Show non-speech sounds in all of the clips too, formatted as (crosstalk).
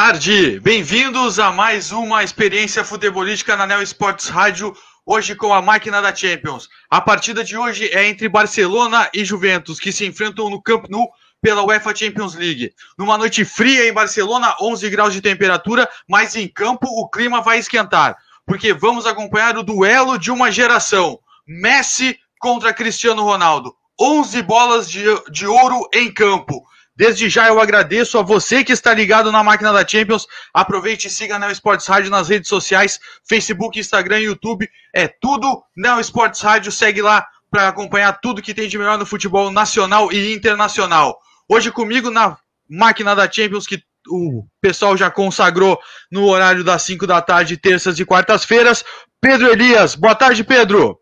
tarde, bem-vindos a mais uma experiência futebolística na Neo Sports Rádio, hoje com a máquina da Champions. A partida de hoje é entre Barcelona e Juventus, que se enfrentam no Camp Nou pela UEFA Champions League. Numa noite fria em Barcelona, 11 graus de temperatura, mas em campo o clima vai esquentar, porque vamos acompanhar o duelo de uma geração: Messi contra Cristiano Ronaldo. 11 bolas de, de ouro em campo. Desde já eu agradeço a você que está ligado na máquina da Champions. Aproveite e siga a Neo Sports Rádio nas redes sociais, Facebook, Instagram, YouTube. É tudo Neo Sports Rádio. Segue lá para acompanhar tudo que tem de melhor no futebol nacional e internacional. Hoje comigo na máquina da Champions, que o pessoal já consagrou no horário das 5 da tarde, terças e quartas-feiras. Pedro Elias, boa tarde, Pedro.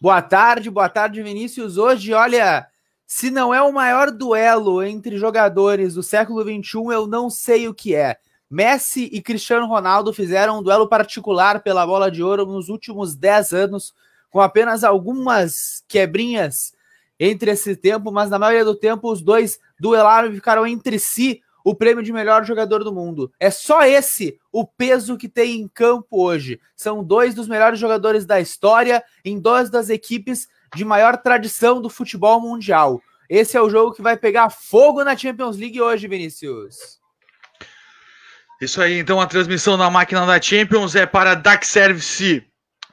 Boa tarde, boa tarde, Vinícius. Hoje, olha, se não é o maior duelo entre jogadores do século XXI, eu não sei o que é. Messi e Cristiano Ronaldo fizeram um duelo particular pela bola de ouro nos últimos 10 anos, com apenas algumas quebrinhas entre esse tempo, mas na maioria do tempo os dois duelaram e ficaram entre si o prêmio de melhor jogador do mundo. É só esse o peso que tem em campo hoje. São dois dos melhores jogadores da história em duas das equipes de maior tradição do futebol mundial. Esse é o jogo que vai pegar fogo na Champions League hoje, Vinícius. Isso aí, então a transmissão da máquina da Champions é para Dak Service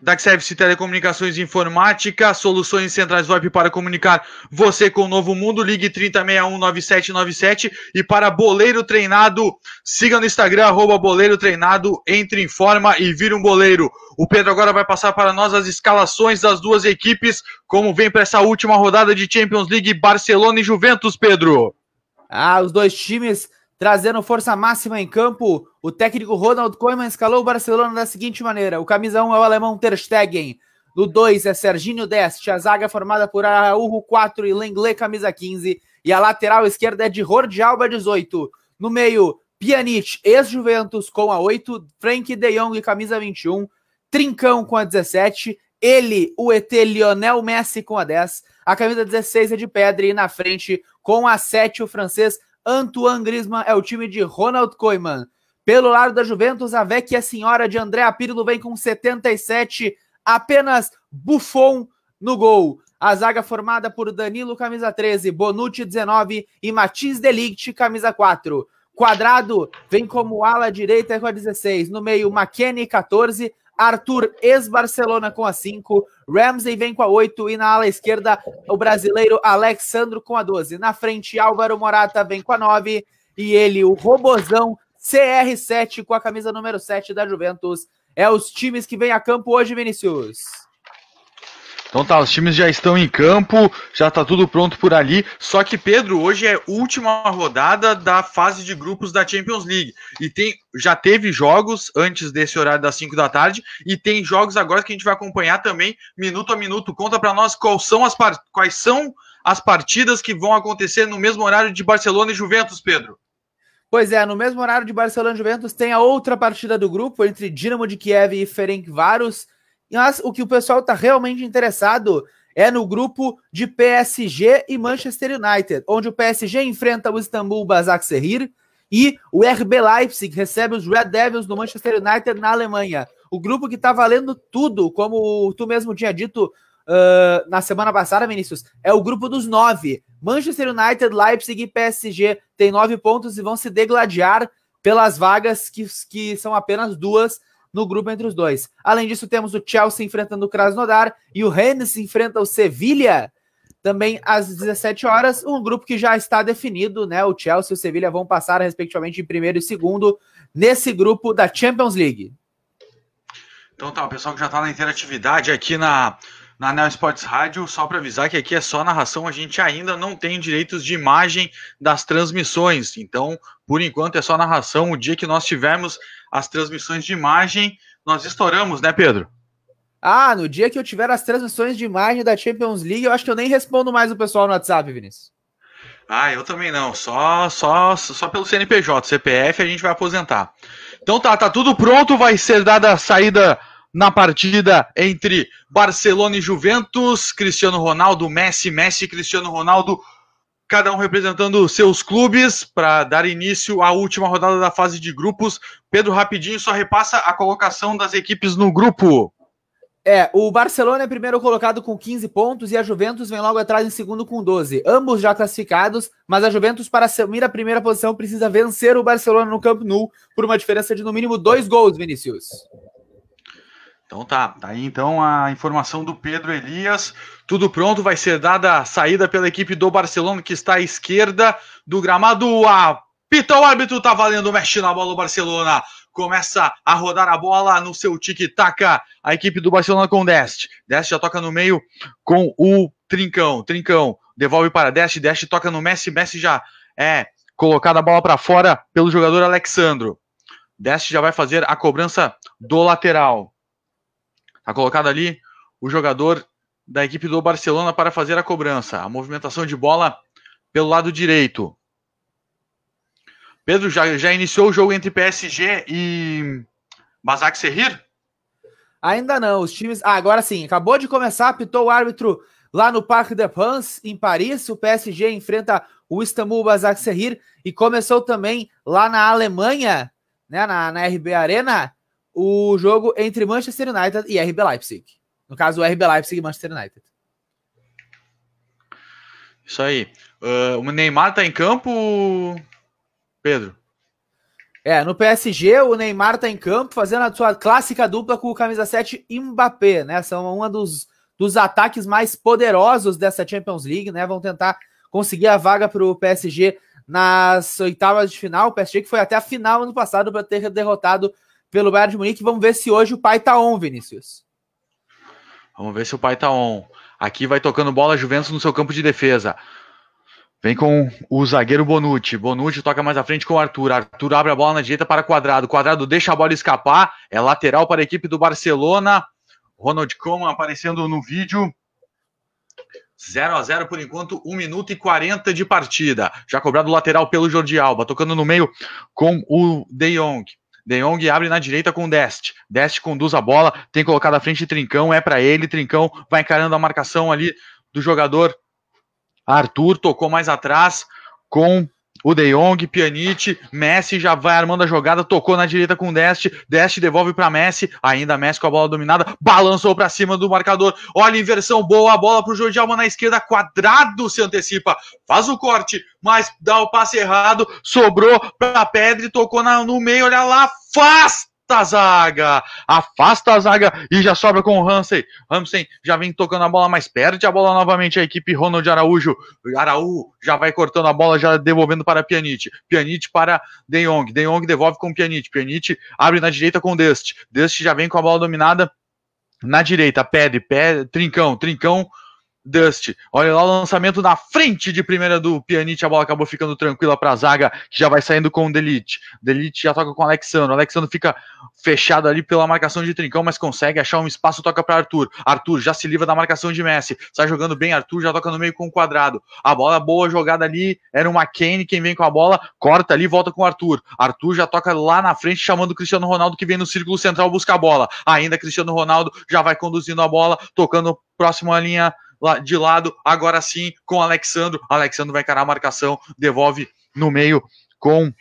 DAC Telecomunicações e Informática, soluções centrais VoIP para comunicar você com o novo mundo. Ligue 30619797 e para Boleiro Treinado, siga no Instagram, Boleiro Treinado, entre em forma e vira um boleiro. O Pedro agora vai passar para nós as escalações das duas equipes, como vem para essa última rodada de Champions League Barcelona e Juventus, Pedro. Ah, os dois times Trazendo força máxima em campo, o técnico Ronald Koeman escalou o Barcelona da seguinte maneira: o camisa 1 é o alemão Ter Stegen, no 2 é Serginho Dest, a zaga formada por Araújo 4 e Lenglet, camisa 15, e a lateral esquerda é de Jordi Alba 18. No meio, Pjanic, ex-Juventus, com a 8, Frank De Jong, camisa 21, Trincão com a 17, ele, o ET Lionel Messi com a 10, a camisa 16 é de Pedri e na frente com a 7 o francês Antoine Griezmann é o time de Ronald Koeman. Pelo lado da Juventus, a vecchia senhora de André Pirlo vem com 77, apenas Buffon no gol. A zaga formada por Danilo, camisa 13, Bonucci, 19 e Matiz Delict, camisa 4. Quadrado vem como ala direita com a 16. No meio, McKennie, 14. Arthur, ex-Barcelona com a 5, Ramsey vem com a 8 e na ala esquerda o brasileiro Alexandro com a 12. Na frente, Álvaro Morata vem com a 9 e ele, o robozão CR7 com a camisa número 7 da Juventus. É os times que vêm a campo hoje, Vinícius. Então tá, os times já estão em campo, já tá tudo pronto por ali. Só que, Pedro, hoje é última rodada da fase de grupos da Champions League. E tem, já teve jogos antes desse horário das 5 da tarde, e tem jogos agora que a gente vai acompanhar também, minuto a minuto. Conta para nós quais são, as quais são as partidas que vão acontecer no mesmo horário de Barcelona e Juventus, Pedro. Pois é, no mesmo horário de Barcelona e Juventus tem a outra partida do grupo entre Dinamo de Kiev e Ferencváros. Varos mas o que o pessoal está realmente interessado é no grupo de PSG e Manchester United, onde o PSG enfrenta o Istambul Basaksehir e o RB Leipzig recebe os Red Devils do Manchester United na Alemanha. O grupo que está valendo tudo, como tu mesmo tinha dito uh, na semana passada, Vinícius, é o grupo dos nove. Manchester United, Leipzig e PSG têm nove pontos e vão se degladiar pelas vagas que, que são apenas duas no grupo entre os dois. Além disso, temos o Chelsea enfrentando o Krasnodar e o Rennes enfrenta o Sevilha. Também às 17 horas, um grupo que já está definido, né? O Chelsea e o Sevilha vão passar, respectivamente, em primeiro e segundo, nesse grupo da Champions League. Então tá, o pessoal que já está na interatividade aqui na na Neo Sports Rádio, só para avisar que aqui é só narração, a gente ainda não tem direitos de imagem das transmissões. Então, por enquanto é só narração. O dia que nós tivermos as transmissões de imagem, nós estouramos, né, Pedro? Ah, no dia que eu tiver as transmissões de imagem da Champions League, eu acho que eu nem respondo mais o pessoal no WhatsApp, Vinícius. Ah, eu também não. Só, só, só pelo CNPJ, CPF a gente vai aposentar. Então tá, tá tudo pronto, vai ser dada a saída na partida entre Barcelona e Juventus, Cristiano Ronaldo, Messi, Messi, Cristiano Ronaldo, cada um representando seus clubes para dar início à última rodada da fase de grupos. Pedro, rapidinho, só repassa a colocação das equipes no grupo. É, o Barcelona é primeiro colocado com 15 pontos e a Juventus vem logo atrás em segundo com 12. Ambos já classificados, mas a Juventus, para assumir a primeira posição, precisa vencer o Barcelona no Camp Nou por uma diferença de no mínimo dois gols, Vinícius. Então tá, tá aí então a informação do Pedro Elias. Tudo pronto, vai ser dada a saída pela equipe do Barcelona, que está à esquerda do gramado. Apita o árbitro, tá valendo, mexe na bola o Barcelona. Começa a rodar a bola no seu tic-tac a equipe do Barcelona com Dest. Dest já toca no meio com o Trincão. Trincão devolve para Dest, Dest toca no Messi, Messi já é colocada a bola para fora pelo jogador Alexandro. Dest já vai fazer a cobrança do lateral a tá colocada ali o jogador da equipe do Barcelona para fazer a cobrança. A movimentação de bola pelo lado direito. Pedro, já, já iniciou o jogo entre PSG e Basak Serrir? Ainda não, os times. Ah, agora sim, acabou de começar, apitou o árbitro lá no Parc de Pans, em Paris. O PSG enfrenta o Istanbul Basak Serrir e começou também lá na Alemanha, né, na, na RB Arena o jogo entre Manchester United e RB Leipzig. No caso, o RB Leipzig e Manchester United. Isso aí. Uh, o Neymar tá em campo, Pedro? É, no PSG, o Neymar tá em campo fazendo a sua clássica dupla com o camisa 7 Mbappé, né? São um dos, dos ataques mais poderosos dessa Champions League, né? Vão tentar conseguir a vaga pro PSG nas oitavas de final. O PSG que foi até a final ano passado para ter derrotado pelo Bayern de Munique. Vamos ver se hoje o pai tá on, Vinícius. Vamos ver se o pai tá on. Aqui vai tocando bola Juventus no seu campo de defesa. Vem com o zagueiro Bonucci. Bonucci toca mais à frente com o Arthur. Arthur abre a bola na direita para Quadrado. Quadrado deixa a bola escapar. É lateral para a equipe do Barcelona. Ronald Koeman aparecendo no vídeo. 0 a 0 por enquanto, 1 minuto e 40 de partida. Já cobrado lateral pelo Jordi Alba, tocando no meio com o De Jong. De Jong abre na direita com o Dest. Dest conduz a bola, tem colocado à frente Trincão, é para ele. Trincão vai encarando a marcação ali do jogador Arthur, tocou mais atrás com o De Jong, Pjanic, Messi já vai armando a jogada, tocou na direita com o Dest, Dest devolve para Messi, ainda Messi com a bola dominada, balançou para cima do marcador, olha inversão boa, a bola o Jordi Alba na esquerda, quadrado se antecipa, faz o corte, mas dá o passe errado, sobrou para Pedri, tocou na, no meio, olha lá, faz a zaga, afasta a zaga e já sobra com o Hansen. Hansen já vem tocando a bola, mas perde a bola novamente a equipe Ronald Araújo. Araújo já vai cortando a bola, já devolvendo para Pjanic. Pjanic para De Jong. De Jong devolve com Pjanic. Pjanic abre na direita com Dest. Dest já vem com a bola dominada na direita, pede, pede, trincão, trincão Dust. Olha lá o lançamento na frente de primeira do Pjanic, a bola acabou ficando tranquila para a zaga, que já vai saindo com o Delite. Delite já toca com o Alexandre. O Alexandre fica fechado ali pela marcação de Trincão, mas consegue achar um espaço, toca para Arthur. Arthur já se livra da marcação de Messi. Sai jogando bem, Arthur já toca no meio com o quadrado. A bola boa jogada ali, era uma Kane quem vem com a bola, corta ali, volta com o Arthur. Arthur já toca lá na frente chamando o Cristiano Ronaldo que vem no círculo central buscar a bola. Ainda Cristiano Ronaldo já vai conduzindo a bola, tocando próximo à linha de lado, agora sim, com Alexandre Alexandre vai encarar a marcação, devolve no meio com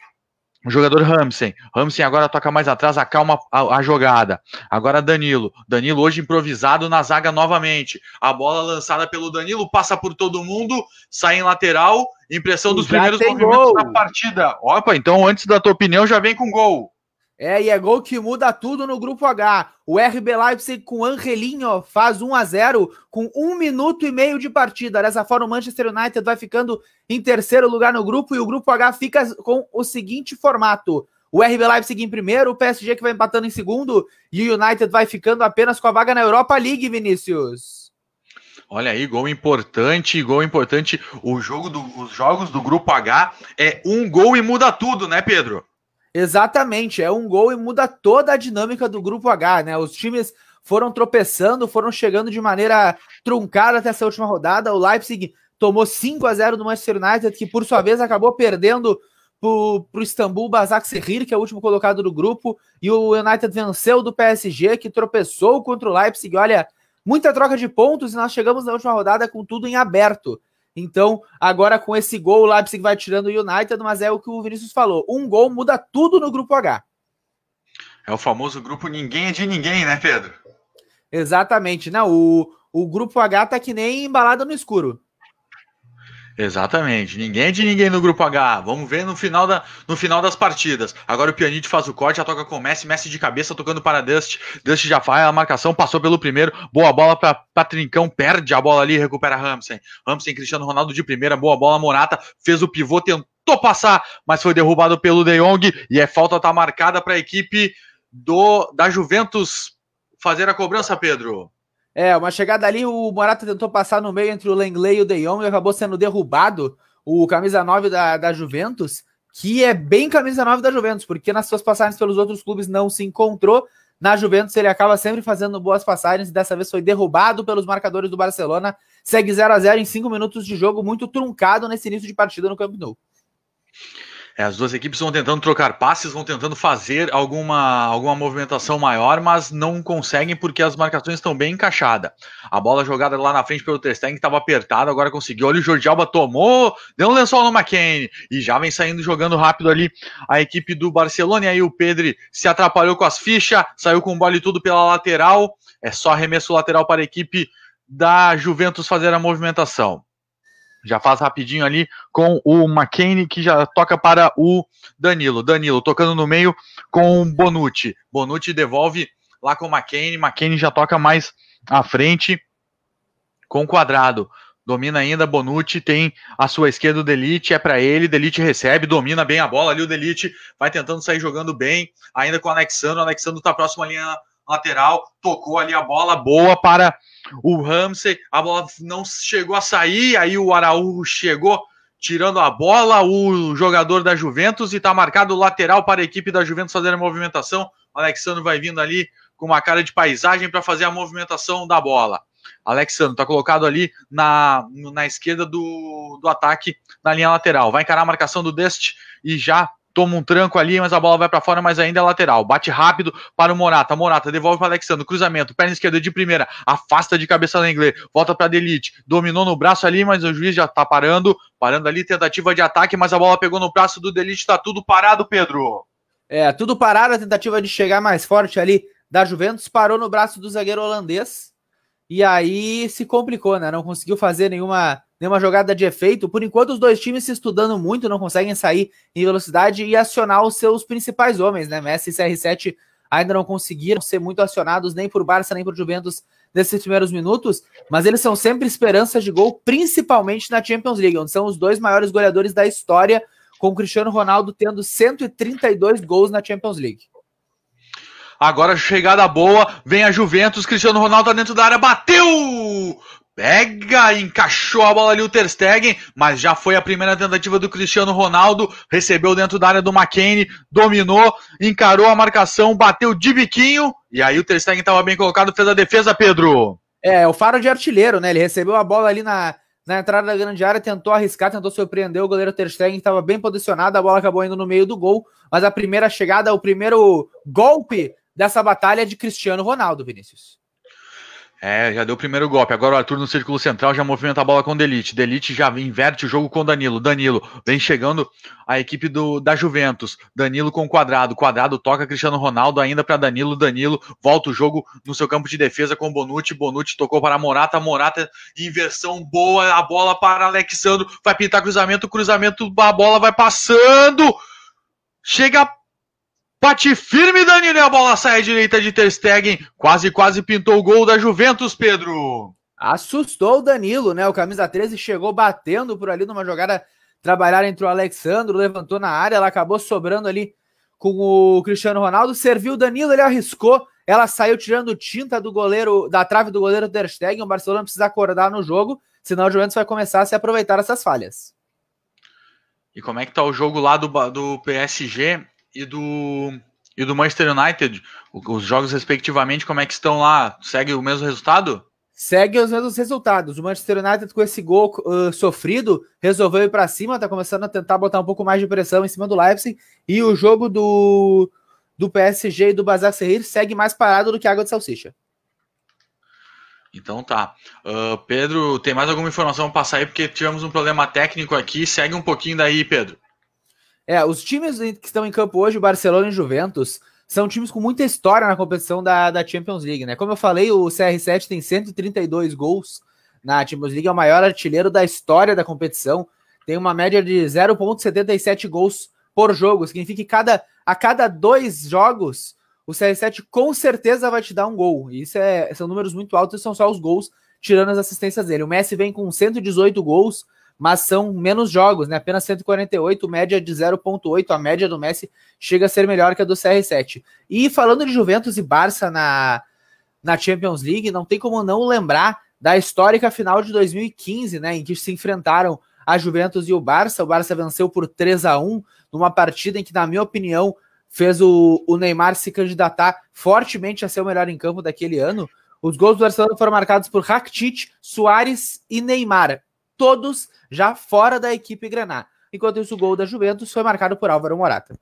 o jogador Ramsey. Ramsey agora toca mais atrás, acalma a, a, jogada. Agora Danilo. Danilo hoje improvisado na zaga novamente. A bola lançada pelo Danilo, passa por todo mundo, sai em lateral. Impressão dos já primeiros movimentos gol. da partida. Opa, então antes da tua opinião já vem com gol. É, e é gol que muda tudo no grupo H. O RB Leipzig com Angelinho faz 1 a 0 com um minuto e meio de partida. Dessa forma, o Manchester United vai ficando em terceiro lugar no grupo e o grupo H fica com o seguinte formato: o RB Leipzig em primeiro, o PSG que vai empatando em segundo e o United vai ficando apenas com a vaga na Europa League, Vinícius. Olha aí, gol importante, gol importante. O jogo do, os jogos do grupo H é um gol e muda tudo, né, Pedro? Exatamente, é um gol e muda toda a dinâmica do grupo H, né? Os times foram tropeçando, foram chegando de maneira truncada até essa última rodada. O Leipzig tomou 5 a 0 do Manchester United, que por sua vez acabou perdendo para o Istambul Basaksehir, que é o último colocado do grupo, e o United venceu do PSG, que tropeçou contra o Leipzig. Olha, muita troca de pontos e nós chegamos na última rodada com tudo em aberto. Então, agora com esse gol, o Leipzig vai tirando o United, mas é o que o Vinícius falou. Um gol muda tudo no grupo H. É o famoso grupo ninguém é de ninguém, né, Pedro? Exatamente. Não, o, o grupo H tá que nem embalada no escuro. Exatamente. Ninguém é de ninguém no grupo H. Vamos ver no final, da, no final das partidas. Agora o Pianite faz o corte, a toca com Messi, Messi de cabeça tocando para Dust. Dust já faz a marcação, passou pelo primeiro. Boa bola para Patrincão. perde a bola ali, e recupera Ramsey. Ramsey, Cristiano Ronaldo de primeira, boa bola, Morata fez o pivô, tentou passar, mas foi derrubado pelo De Jong e é falta tá marcada para a equipe do da Juventus fazer a cobrança, Pedro. É, uma chegada ali, o Morata tentou passar no meio entre o Lenglet e o De Jong e acabou sendo derrubado o camisa 9 da, da Juventus, que é bem camisa 9 da Juventus, porque nas suas passagens pelos outros clubes não se encontrou. Na Juventus ele acaba sempre fazendo boas passagens, e dessa vez foi derrubado pelos marcadores do Barcelona. Segue 0 a 0 em 5 minutos de jogo, muito truncado nesse início de partida no Camp Nou. É, as duas equipes vão tentando trocar passes, vão tentando fazer alguma, alguma movimentação maior, mas não conseguem porque as marcações estão bem encaixadas. A bola jogada lá na frente pelo que estava apertada, agora conseguiu. Olha, o Jordi Alba tomou, deu um lençol no McCain e já vem saindo jogando rápido ali a equipe do Barcelona. E aí o Pedri se atrapalhou com as fichas, saiu com o bola e tudo pela lateral. É só arremesso lateral para a equipe da Juventus fazer a movimentação. Já faz rapidinho ali com o McCain, que já toca para o Danilo. Danilo tocando no meio com o Bonucci. Bonucci devolve lá com o McCain. McCain já toca mais à frente com o quadrado. Domina ainda Bonucci, tem a sua esquerda o Delite, é para ele, Delite recebe, domina bem a bola ali, o Delite vai tentando sair jogando bem, ainda com o Alexandre, o Alexandre está próximo à linha lateral, tocou ali a bola boa para o Ramsey, a bola não chegou a sair, aí o Araújo chegou tirando a bola, o jogador da Juventus, e está marcado o lateral para a equipe da Juventus fazer a movimentação. O Alexandre vai vindo ali com uma cara de paisagem para fazer a movimentação da bola. Alexandre está colocado ali na, na esquerda do, do ataque, na linha lateral. Vai encarar a marcação do Dest e já toma um tranco ali, mas a bola vai para fora, mas ainda é lateral. Bate rápido para o Morata. Morata devolve para Alexandre. Cruzamento, perna esquerda de primeira. Afasta de cabeça na inglês. Volta para Delite. Dominou no braço ali, mas o juiz já tá parando. Parando ali, tentativa de ataque, mas a bola pegou no braço do Delite. Tá tudo parado, Pedro. É, tudo parado. A tentativa de chegar mais forte ali da Juventus parou no braço do zagueiro holandês. E aí se complicou, né? Não conseguiu fazer nenhuma, nenhuma jogada de efeito. Por enquanto, os dois times se estudando muito, não conseguem sair em velocidade e acionar os seus principais homens, né? Messi e CR7 ainda não conseguiram ser muito acionados nem por Barça nem por Juventus nesses primeiros minutos, mas eles são sempre esperanças de gol, principalmente na Champions League, onde são os dois maiores goleadores da história, com o Cristiano Ronaldo tendo 132 gols na Champions League. Agora chegada boa, vem a Juventus, Cristiano Ronaldo tá dentro da área, bateu! Pega, encaixou a bola ali o Ter Stegen, mas já foi a primeira tentativa do Cristiano Ronaldo, recebeu dentro da área do McKennie, dominou, encarou a marcação, bateu de biquinho, e aí o Ter Stegen estava bem colocado, fez a defesa, Pedro. É, o faro de artilheiro, né? Ele recebeu a bola ali na, na entrada da grande área, tentou arriscar, tentou surpreender o goleiro Ter Stegen, estava bem posicionado, a bola acabou indo no meio do gol, mas a primeira chegada, o primeiro golpe dessa batalha de Cristiano Ronaldo, Vinícius. É, já deu o primeiro golpe. Agora o Arthur no círculo central já movimenta a bola com o Delite. Delite já inverte o jogo com o Danilo. Danilo vem chegando a equipe do, da Juventus. Danilo com o quadrado. Quadrado toca Cristiano Ronaldo ainda para Danilo. Danilo volta o jogo no seu campo de defesa com Bonucci. Bonucci tocou para Morata. Morata, inversão boa. A bola para Alexandro. Vai pintar cruzamento. Cruzamento, a bola vai passando. Chega Bate firme, Danilo. A bola sai à direita de Ter Stegen. Quase, quase pintou o gol da Juventus, Pedro. Assustou o Danilo, né? O camisa 13 chegou batendo por ali numa jogada trabalhada entre o Alexandro, levantou na área, ela acabou sobrando ali com o Cristiano Ronaldo, serviu o Danilo, ele arriscou, ela saiu tirando tinta do goleiro, da trave do goleiro Ter Stegen, o Barcelona precisa acordar no jogo, senão o Juventus vai começar a se aproveitar essas falhas. E como é que tá o jogo lá do, do PSG? e do e do Manchester United, os jogos respectivamente, como é que estão lá? Segue o mesmo resultado? Segue os mesmos resultados. O Manchester United, com esse gol uh, sofrido, resolveu ir para cima, tá começando a tentar botar um pouco mais de pressão em cima do Leipzig. E o jogo do, do PSG e do Bazar Serrir segue mais parado do que água de salsicha. Então tá. Uh, Pedro, tem mais alguma informação para sair? Porque tivemos um problema técnico aqui. Segue um pouquinho daí, Pedro. É, os times que estão em campo hoje, o Barcelona e Juventus, são times com muita história na competição da, da Champions League, né? Como eu falei, o CR7 tem 132 gols na Champions League, é o maior artilheiro da história da competição. Tem uma média de 0,77 gols por jogo. Significa que cada, a cada dois jogos, o CR7 com certeza vai te dar um gol. Isso é, são números muito altos e são só os gols, tirando as assistências dele. O Messi vem com 118 gols, mas são menos jogos, né? Apenas 148, média é de 0.8. A média do Messi chega a ser melhor que a do CR7. E falando de Juventus e Barça na, na Champions League, não tem como não lembrar da histórica final de 2015, né? Em que se enfrentaram a Juventus e o Barça. O Barça venceu por 3 a 1 numa partida em que, na minha opinião, fez o, o Neymar se candidatar fortemente a ser o melhor em campo daquele ano. Os gols do Barcelona foram marcados por Rakitic, Soares e Neymar todos já fora da equipe granada Enquanto isso, o gol da Juventus foi marcado por Álvaro Morata.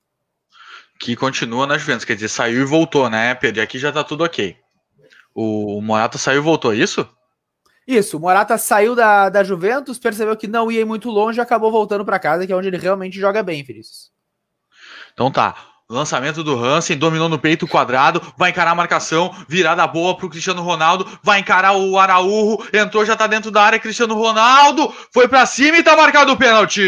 Que continua na Juventus, quer dizer, saiu e voltou, né, Pedro? E aqui já tá tudo ok. O Morata saiu e voltou, é isso? Isso, o Morata saiu da, da Juventus, percebeu que não ia muito longe e acabou voltando para casa, que é onde ele realmente joga bem, Vinícius. Então tá. Lançamento do Hansen, dominou no peito quadrado, vai encarar a marcação, virada boa pro Cristiano Ronaldo, vai encarar o Araújo, entrou, já tá dentro da área, Cristiano Ronaldo, foi para cima e tá marcado o pênalti.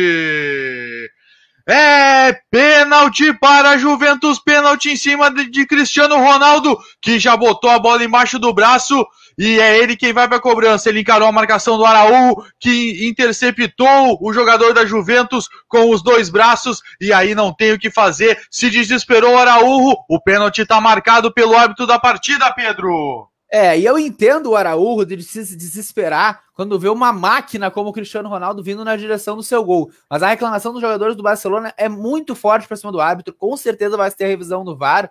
É pênalti para a Juventus, pênalti em cima de, de Cristiano Ronaldo, que já botou a bola embaixo do braço e é ele quem vai para a cobrança. Ele encarou a marcação do Araújo que interceptou o jogador da Juventus com os dois braços, e aí não tem o que fazer. Se desesperou o Araújo, o pênalti está marcado pelo árbitro da partida, Pedro. É, e eu entendo o Araújo de se desesperar quando vê uma máquina como o Cristiano Ronaldo vindo na direção do seu gol. Mas a reclamação dos jogadores do Barcelona é muito forte para cima do árbitro, com certeza vai ter a revisão do VAR.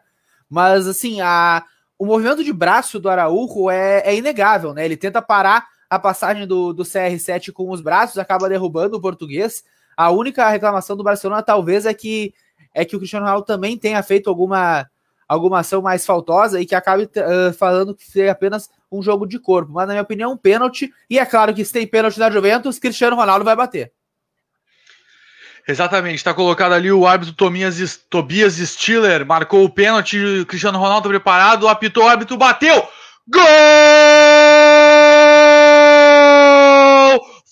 Mas assim, a, o movimento de braço do Araújo é, é inegável, né? Ele tenta parar a passagem do, do CR7 com os braços, acaba derrubando o português. A única reclamação do Barcelona talvez é que é que o Cristiano Ronaldo também tenha feito alguma, alguma ação mais faltosa e que acabe uh, falando que seria apenas um jogo de corpo. Mas, na minha opinião, um pênalti. E é claro que se tem pênalti na Juventus, Cristiano Ronaldo vai bater. Exatamente, está colocado ali o árbitro Tomias, Tobias Stiller, marcou o pênalti, Cristiano Ronaldo preparado, apitou o árbitro, bateu! Gol!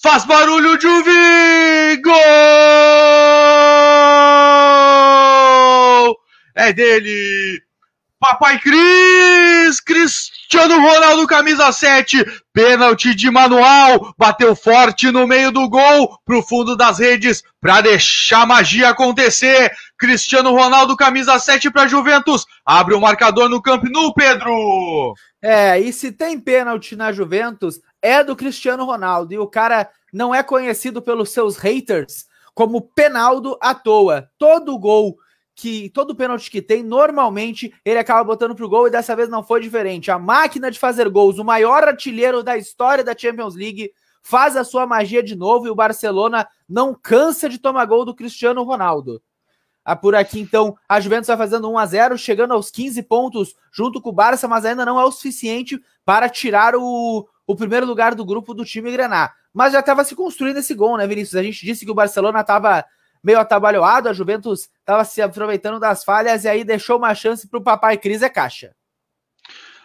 Faz barulho, Juvi! Gol! É dele! Papai Cris! Cristiano Ronaldo, camisa 7. Pênalti de manual. Bateu forte no meio do gol, pro fundo das redes, para deixar a magia acontecer. Cristiano Ronaldo, camisa 7 para Juventus. Abre o marcador no Camp Nou, Pedro. É, e se tem pênalti na Juventus, é do Cristiano Ronaldo. E o cara não é conhecido pelos seus haters como Penaldo à toa. Todo gol que todo pênalti que tem, normalmente ele acaba botando pro gol e dessa vez não foi diferente. A máquina de fazer gols, o maior artilheiro da história da Champions League, faz a sua magia de novo e o Barcelona não cansa de tomar gol do Cristiano Ronaldo. Ah, por aqui, então, a Juventus vai fazendo 1 a 0 chegando aos 15 pontos junto com o Barça, mas ainda não é o suficiente para tirar o, o primeiro lugar do grupo do time Grenar. Mas já estava se construindo esse gol, né, Vinícius? A gente disse que o Barcelona estava meio atabalhoado, a Juventus estava se aproveitando das falhas e aí deixou uma chance para o papai Cris é caixa.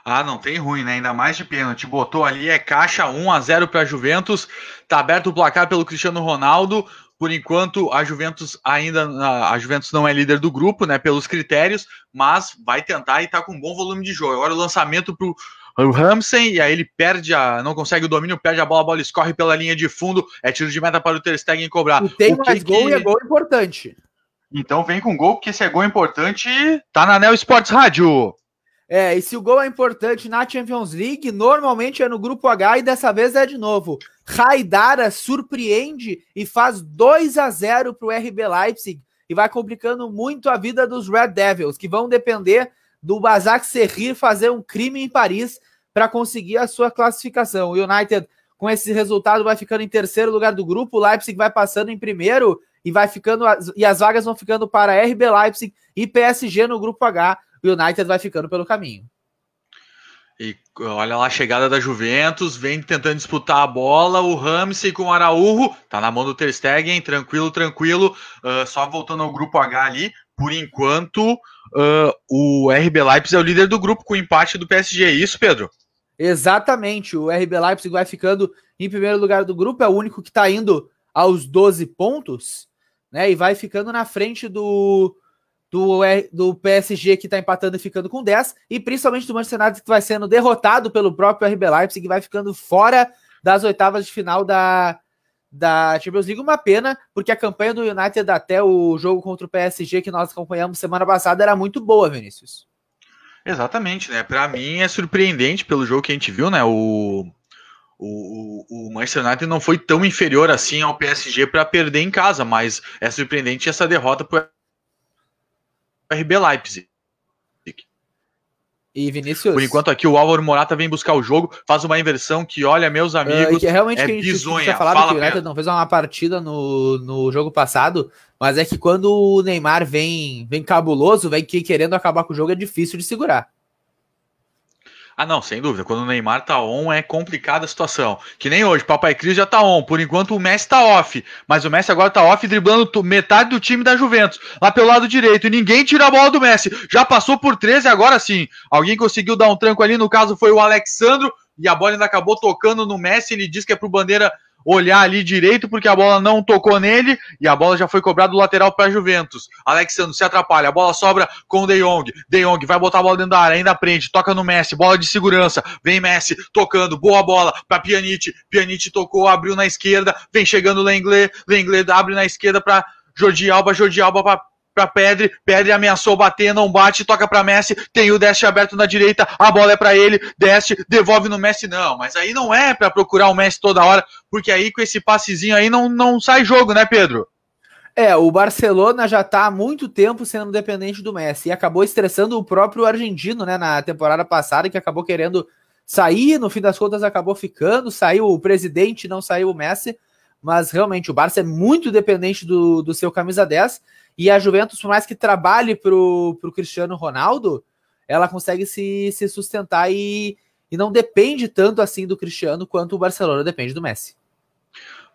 Ah, não tem ruim, né? Ainda mais de pênalti. Botou ali, é caixa 1 a 0 para a Juventus. Tá aberto o placar pelo Cristiano Ronaldo. Por enquanto, a Juventus ainda a Juventus não é líder do grupo, né? Pelos critérios, mas vai tentar e tá com um bom volume de jogo. Agora o lançamento pro o Ramsey, e aí ele perde a. não consegue o domínio, perde a bola, a bola escorre pela linha de fundo, é tiro de meta para o Ter Stegen cobrar. E tem o mais gol que... e é gol importante. Então vem com gol, porque se é gol importante, tá na Neo Sports Rádio. É, e se o gol é importante na Champions League, normalmente é no grupo H e dessa vez é de novo. Raidara surpreende e faz 2 a 0 para o RB Leipzig e vai complicando muito a vida dos Red Devils, que vão depender do Bazak Serrir fazer um crime em Paris para conseguir a sua classificação. O United, com esse resultado, vai ficando em terceiro lugar do grupo, o Leipzig vai passando em primeiro e vai ficando e as vagas vão ficando para RB Leipzig e PSG no grupo H. O United vai ficando pelo caminho. E olha lá a chegada da Juventus, vem tentando disputar a bola, o Ramsey com o Araújo, tá na mão do Ter Stegen, tranquilo, tranquilo, uh, só voltando ao grupo H ali, por enquanto uh, o RB Leipzig é o líder do grupo com empate do PSG, é isso Pedro? Exatamente, o RB Leipzig vai ficando em primeiro lugar do grupo, é o único que está indo aos 12 pontos, né? E vai ficando na frente do, do, do PSG que está empatando e ficando com 10, e principalmente do Manchester United que vai sendo derrotado pelo próprio RB Leipzig e vai ficando fora das oitavas de final da, da Champions League. Uma pena, porque a campanha do United até o jogo contra o PSG que nós acompanhamos semana passada era muito boa, Vinícius. Exatamente, né? Para mim é surpreendente pelo jogo que a gente viu, né? O, o, o Manchester United não foi tão inferior assim ao PSG para perder em casa, mas é surpreendente essa derrota para RB Leipzig. E Vinícius. Por enquanto aqui o Álvaro Morata vem buscar o jogo, faz uma inversão que, olha, meus ah, amigos, é, realmente é que a gente bizonha. Fala, que o United não fez uma partida no, no jogo passado, mas é que quando o Neymar vem, vem cabuloso, vem querendo acabar com o jogo, é difícil de segurar. Ah, não, sem dúvida. Quando o Neymar tá on, é complicada a situação. Que nem hoje, Papai Cris já tá on. Por enquanto, o Messi tá off. Mas o Messi agora tá off driblando metade do time da Juventus, lá pelo lado direito. E ninguém tira a bola do Messi. Já passou por 13, agora sim. Alguém conseguiu dar um tranco ali, no caso foi o Alexandro. E a bola ainda acabou tocando no Messi. Ele diz que é pro Bandeira olhar ali direito porque a bola não tocou nele e a bola já foi cobrada do lateral para Juventus. Alexandre se atrapalha, a bola sobra com o De Jong. De Jong vai botar a bola dentro da área, ainda prende, toca no Messi, bola de segurança. Vem Messi tocando, boa bola para Pjanic. Pjanic tocou, abriu na esquerda, vem chegando o Lenglet. Lenglet abre na esquerda para Jordi Alba, Jordi Alba para para Pedre, Pedre ameaçou bater, não bate, toca para Messi, tem o Deste aberto na direita, a bola é para ele, Deste devolve no Messi, não, mas aí não é para procurar o Messi toda hora, porque aí com esse passezinho aí não, não sai jogo, né, Pedro? É, o Barcelona já está há muito tempo sendo dependente do Messi e acabou estressando o próprio argentino, né, na temporada passada, que acabou querendo sair, no fim das contas acabou ficando, saiu o presidente, não saiu o Messi mas realmente o Barça é muito dependente do, do seu camisa 10 e a Juventus, por mais que trabalhe para o Cristiano Ronaldo, ela consegue se, se sustentar e, e não depende tanto assim do Cristiano quanto o Barcelona depende do Messi.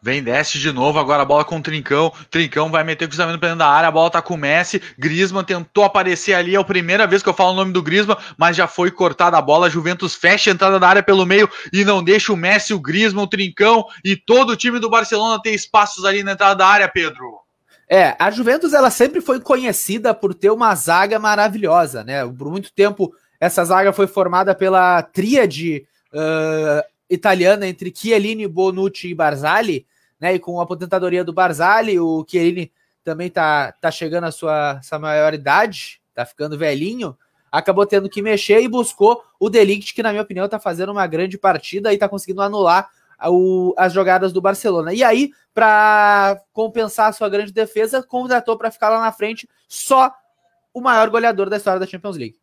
Vem, desce de novo, agora a bola com o Trincão. Trincão vai meter o cruzamento pra dentro da área, a bola tá com o Messi. Griezmann tentou aparecer ali, é a primeira vez que eu falo o nome do Griezmann, mas já foi cortada a bola. Juventus fecha a entrada da área pelo meio e não deixa o Messi, o Griezmann, o Trincão e todo o time do Barcelona ter espaços ali na entrada da área, Pedro. É, a Juventus ela sempre foi conhecida por ter uma zaga maravilhosa, né? Por muito tempo essa zaga foi formada pela tríade uh, italiana entre Chiellini, Bonucci e Barzali, né? E com a aposentadoria do Barzali, o Chiellini também tá, tá chegando à sua, sua maioridade, tá ficando velhinho, acabou tendo que mexer e buscou o Delict, que na minha opinião tá fazendo uma grande partida e tá conseguindo anular o, as jogadas do Barcelona. E aí, para compensar a sua grande defesa, contratou para ficar lá na frente só o maior goleador da história da Champions League.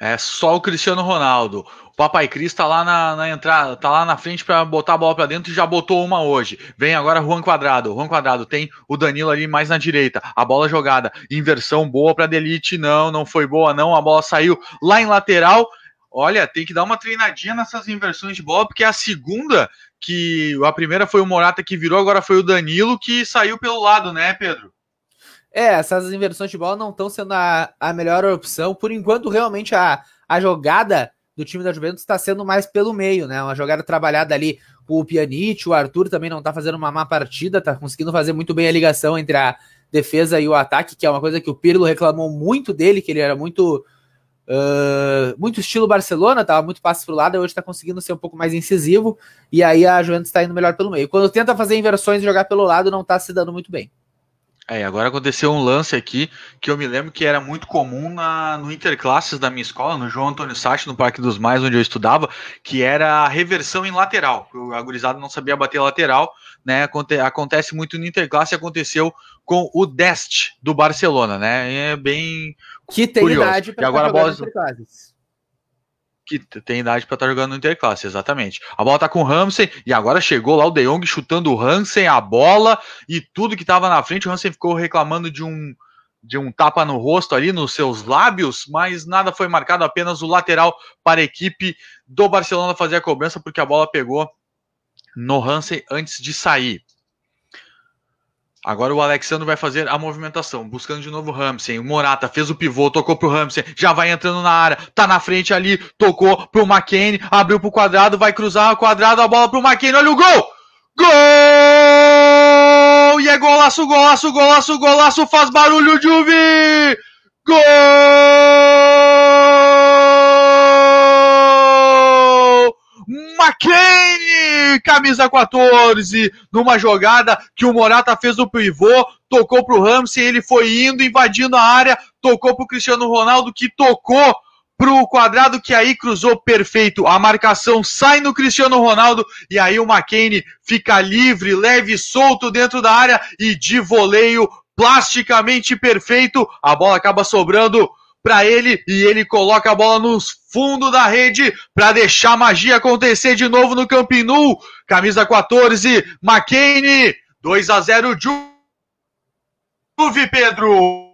É só o Cristiano Ronaldo. O Papai Cris tá lá na, na entrada, tá lá na frente para botar a bola para dentro e já botou uma hoje. Vem agora Juan Quadrado. Juan Quadrado tem o Danilo ali mais na direita. A bola jogada, inversão boa para Delite. Não, não foi boa não. A bola saiu lá em lateral. Olha, tem que dar uma treinadinha nessas inversões de bola, porque é a segunda que a primeira foi o Morata que virou, agora foi o Danilo que saiu pelo lado, né, Pedro? é, essas inversões de bola não estão sendo a, a melhor opção. Por enquanto, realmente, a, a jogada do time da Juventus está sendo mais pelo meio, né? Uma jogada trabalhada ali com o Pjanic, o Arthur também não está fazendo uma má partida, está conseguindo fazer muito bem a ligação entre a defesa e o ataque, que é uma coisa que o Pirlo reclamou muito dele, que ele era muito uh, muito estilo Barcelona, tava muito passo pro lado, hoje está conseguindo ser um pouco mais incisivo, e aí a Juventus está indo melhor pelo meio. Quando tenta fazer inversões e jogar pelo lado, não está se dando muito bem. É, agora aconteceu um lance aqui que eu me lembro que era muito comum na, no Interclasses da minha escola, no João Antônio Sati, no Parque dos Mais, onde eu estudava, que era a reversão em lateral. O agorizado não sabia bater lateral, né? Aconte, acontece muito no Interclasse, aconteceu com o Dest do Barcelona, né? É bem. Que tem curioso. idade para agora bola... Interclasses que tem idade para estar tá jogando no Interclasse, exatamente. A bola tá com o Ramsey e agora chegou lá o De Jong chutando o Hansen, a bola e tudo que tava na frente. O Hansen ficou reclamando de um de um tapa no rosto ali, nos seus lábios, mas nada foi marcado, apenas o lateral para a equipe do Barcelona fazer a cobrança, porque a bola pegou no Hansen antes de sair. Agora o Alexandre vai fazer a movimentação, buscando de novo o Ramsey. O Morata fez o pivô, tocou pro Ramsey, já vai entrando na área, tá na frente ali, tocou pro McKenny, abriu pro quadrado, vai cruzar o quadrado, a bola pro McKenny, olha o gol! Gol! E é golaço, golaço, golaço, golaço, faz barulho, Juve! Gol! McCain, camisa 14, numa jogada que o Morata fez o pivô, tocou pro Ramsey, ele foi indo, invadindo a área, tocou pro Cristiano Ronaldo, que tocou pro quadrado que aí cruzou perfeito. A marcação sai no Cristiano Ronaldo e aí o McCain fica livre, leve, solto dentro da área e de voleio plasticamente perfeito, a bola acaba sobrando para ele e ele coloca a bola nos fundo da rede para deixar a magia acontecer de novo no Camping Camisa 14, McCain, 2 a 0 Juve, Pedro.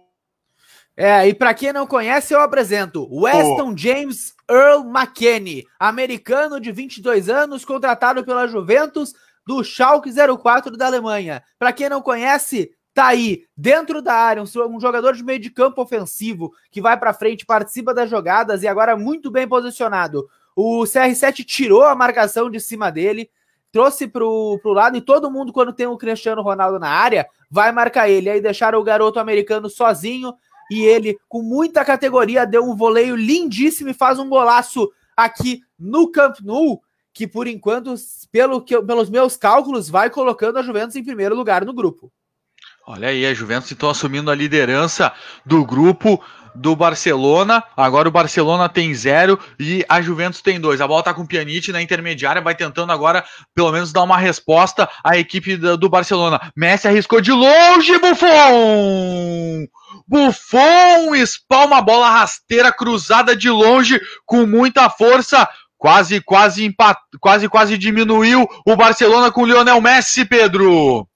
É, e para quem não conhece, eu apresento Weston James Earl McKenney, americano de 22 anos, contratado pela Juventus do Schalke 04 da Alemanha. Para quem não conhece, tá aí dentro da área, um jogador de meio de campo ofensivo que vai para frente, participa das jogadas e agora muito bem posicionado. O CR7 tirou a marcação de cima dele, trouxe pro, pro lado e todo mundo, quando tem o Cristiano Ronaldo na área, vai marcar ele. Aí deixaram o garoto americano sozinho e ele, com muita categoria, deu um voleio lindíssimo e faz um golaço aqui no Camp Nou, que por enquanto, pelo que, pelos meus cálculos, vai colocando a Juventus em primeiro lugar no grupo. Olha aí, a Juventus então assumindo a liderança do grupo do Barcelona. Agora o Barcelona tem zero e a Juventus tem dois. A bola está com o Pjanic na intermediária, vai tentando agora pelo menos dar uma resposta à equipe do Barcelona. Messi arriscou de longe, Buffon! Buffon espalma a bola rasteira cruzada de longe com muita força quase, quase, empat... quase, quase diminuiu o Barcelona com o Lionel Messi, Pedro.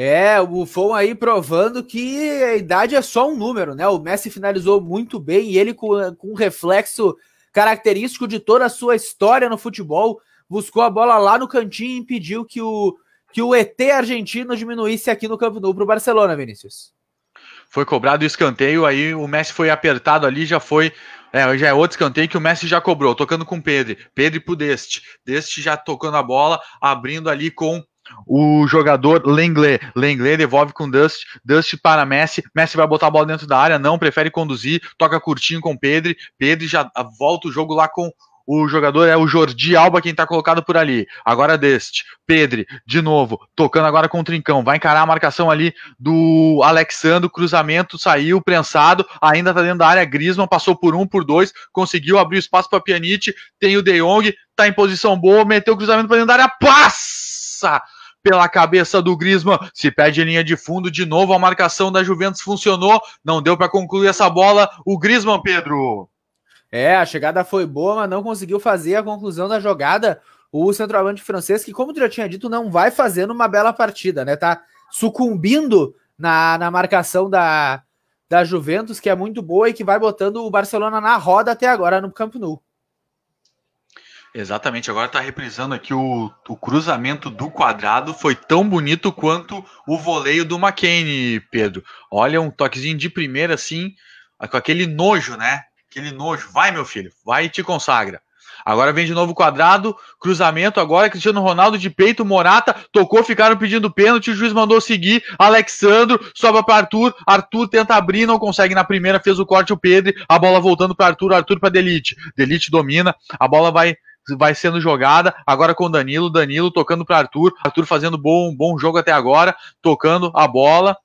É, o Buffon aí provando que a idade é só um número, né? O Messi finalizou muito bem e ele, com, com um reflexo característico de toda a sua história no futebol, buscou a bola lá no cantinho e impediu que o, que o ET argentino diminuísse aqui no campo novo para o Barcelona, Vinícius. Foi cobrado o escanteio, aí o Messi foi apertado ali, já foi é, já é outro escanteio que o Messi já cobrou, tocando com o Pedro. Pedro pro Deste. Deste já tocando a bola, abrindo ali com o jogador Lenglet, Lenglet devolve com Dust, Dust para Messi, Messi vai botar a bola dentro da área, não, prefere conduzir, toca curtinho com Pedro, Pedro já volta o jogo lá com o jogador é o Jordi Alba quem tá colocado por ali. Agora deste. Pedre, de novo, tocando agora com o Trincão. Vai encarar a marcação ali do Alexandro. Cruzamento saiu, prensado. Ainda tá dentro da área. Grisman passou por um, por dois. Conseguiu abrir espaço para Pianite. Tem o De Jong. Tá em posição boa. Meteu o cruzamento para dentro da área. Passa! pela cabeça do Grisma, se perde linha de fundo de novo, a marcação da Juventus funcionou, não deu para concluir essa bola, o Grisman, Pedro. É, a chegada foi boa, mas não conseguiu fazer a conclusão da jogada. O centroavante francês, que, como tu já tinha dito, não vai fazendo uma bela partida, né? Tá sucumbindo na, na marcação da, da Juventus, que é muito boa e que vai botando o Barcelona na roda até agora no Camp Nou. Exatamente, agora está reprisando aqui o, o, cruzamento do quadrado, foi tão bonito quanto o voleio do McCain, Pedro. Olha, um toquezinho de primeira assim, com aquele nojo, né? Aquele nojo. Vai, meu filho, vai e te consagra. Agora vem de novo o quadrado, cruzamento agora, Cristiano Ronaldo de peito, Morata, tocou, ficaram pedindo pênalti, o juiz mandou seguir, Alexandro, sobra para Arthur, Arthur tenta abrir, não consegue na primeira, fez o corte o Pedro, a bola voltando para Arthur, Arthur para Delite. Delite domina, a bola vai vai sendo jogada, agora com Danilo, Danilo tocando para Arthur, Arthur fazendo bom, bom jogo até agora, tocando a bola,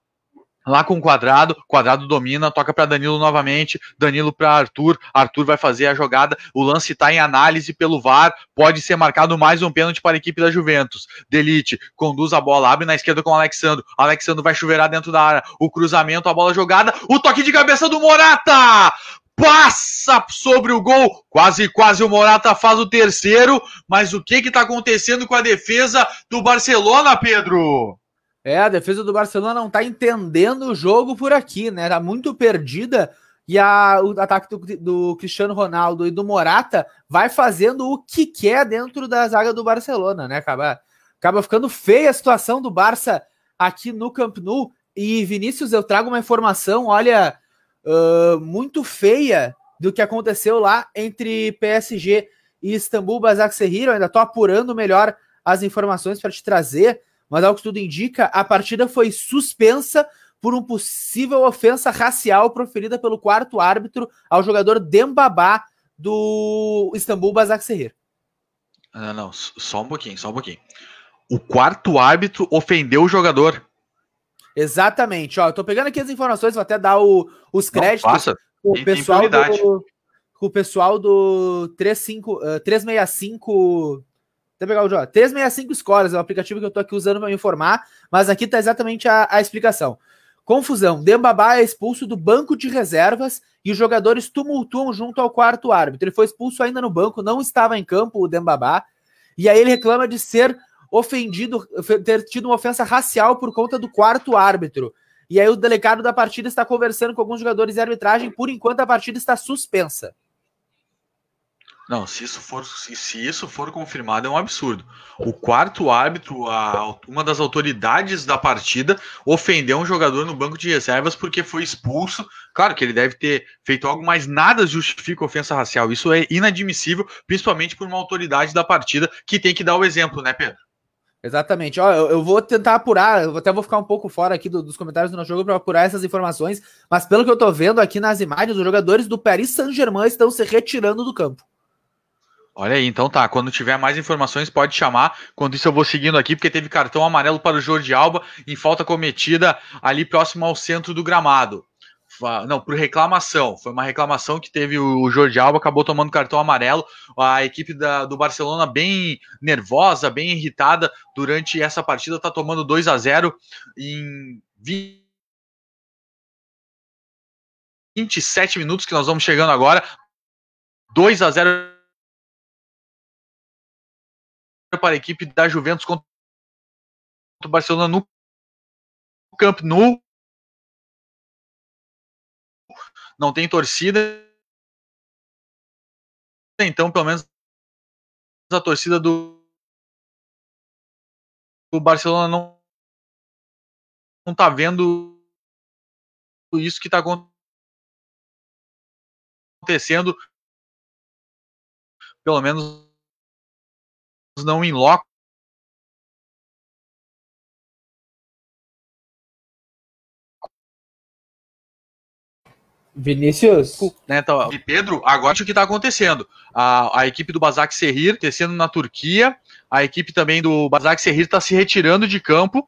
lá com o quadrado, quadrado domina, toca para Danilo novamente, Danilo para Arthur, Arthur vai fazer a jogada, o lance está em análise pelo VAR, pode ser marcado mais um pênalti para a equipe da Juventus. Delite conduz a bola, abre na esquerda com o Alexandro, Alexandro vai chuveirar dentro da área, o cruzamento, a bola jogada, o toque de cabeça do Morata! passa sobre o gol, quase quase o Morata faz o terceiro, mas o que que tá acontecendo com a defesa do Barcelona, Pedro? É, a defesa do Barcelona não tá entendendo o jogo por aqui, né? Tá muito perdida e a, o ataque do, do, Cristiano Ronaldo e do Morata vai fazendo o que quer dentro da zaga do Barcelona, né? Acaba, acaba ficando feia a situação do Barça aqui no Camp Nou. E Vinícius, eu trago uma informação, olha, uh, muito feia do que aconteceu lá entre PSG e Istambul Basaksehir. Eu ainda estou apurando melhor as informações para te trazer, mas ao que tudo indica, a partida foi suspensa por um possível ofensa racial proferida pelo quarto árbitro ao jogador Dembabá do Istambul Basaksehir. Ah, não, não, só um pouquinho, só um pouquinho. O quarto árbitro ofendeu o jogador. Exatamente. Ó, eu tô pegando aqui as informações, vou até dar o, os créditos. Não, passa. O e, é pessoal do, o pessoal do 35, uh, 365. Até pegar o Jó. 365 Scores é o aplicativo que eu tô aqui usando para me informar, mas aqui tá exatamente a, a explicação. Confusão. Dembabá é expulso do banco de reservas e os jogadores tumultuam junto ao quarto árbitro. Ele foi expulso ainda no banco, não estava em campo o Dembabá. E aí ele reclama de ser ofendido, ter tido uma ofensa racial por conta do quarto árbitro. E aí o delegado da partida está conversando com alguns jogadores de arbitragem, por enquanto a partida está suspensa. Não, se isso for, se, se isso for confirmado é um absurdo. O quarto árbitro, a, uma das autoridades da partida, ofendeu um jogador no banco de reservas porque foi expulso. Claro que ele deve ter feito algo, mas nada justifica ofensa racial. Isso é inadmissível, principalmente por uma autoridade da partida que tem que dar o exemplo, né, Pedro? Exatamente. Ó, eu, eu, vou tentar apurar, eu até vou ficar um pouco fora aqui do, dos comentários do nosso jogo para apurar essas informações, mas pelo que eu tô vendo aqui nas imagens, os jogadores do Paris Saint-Germain estão se retirando do campo. Olha aí, então tá. Quando tiver mais informações, pode chamar. Quando isso eu vou seguindo aqui, porque teve cartão amarelo para o Jordi Alba em falta cometida ali próximo ao centro do gramado não, por reclamação. Foi uma reclamação que teve o Jorge Alba, acabou tomando cartão amarelo. A equipe da, do Barcelona bem nervosa, bem irritada durante essa partida, está tomando 2 a 0 em 27 minutos que nós vamos chegando agora. 2 a 0 para a equipe da Juventus contra o Barcelona no Camp Nou. não tem torcida. Então, pelo menos a torcida do, Barcelona não não tá vendo isso que está acontecendo, pelo menos não em loco, Vinícius. Né, tá, então, e Pedro, agora o que está acontecendo. A, a equipe do Bazak Serrir descendo na Turquia, a equipe também do Bazak Serrir está se retirando de campo,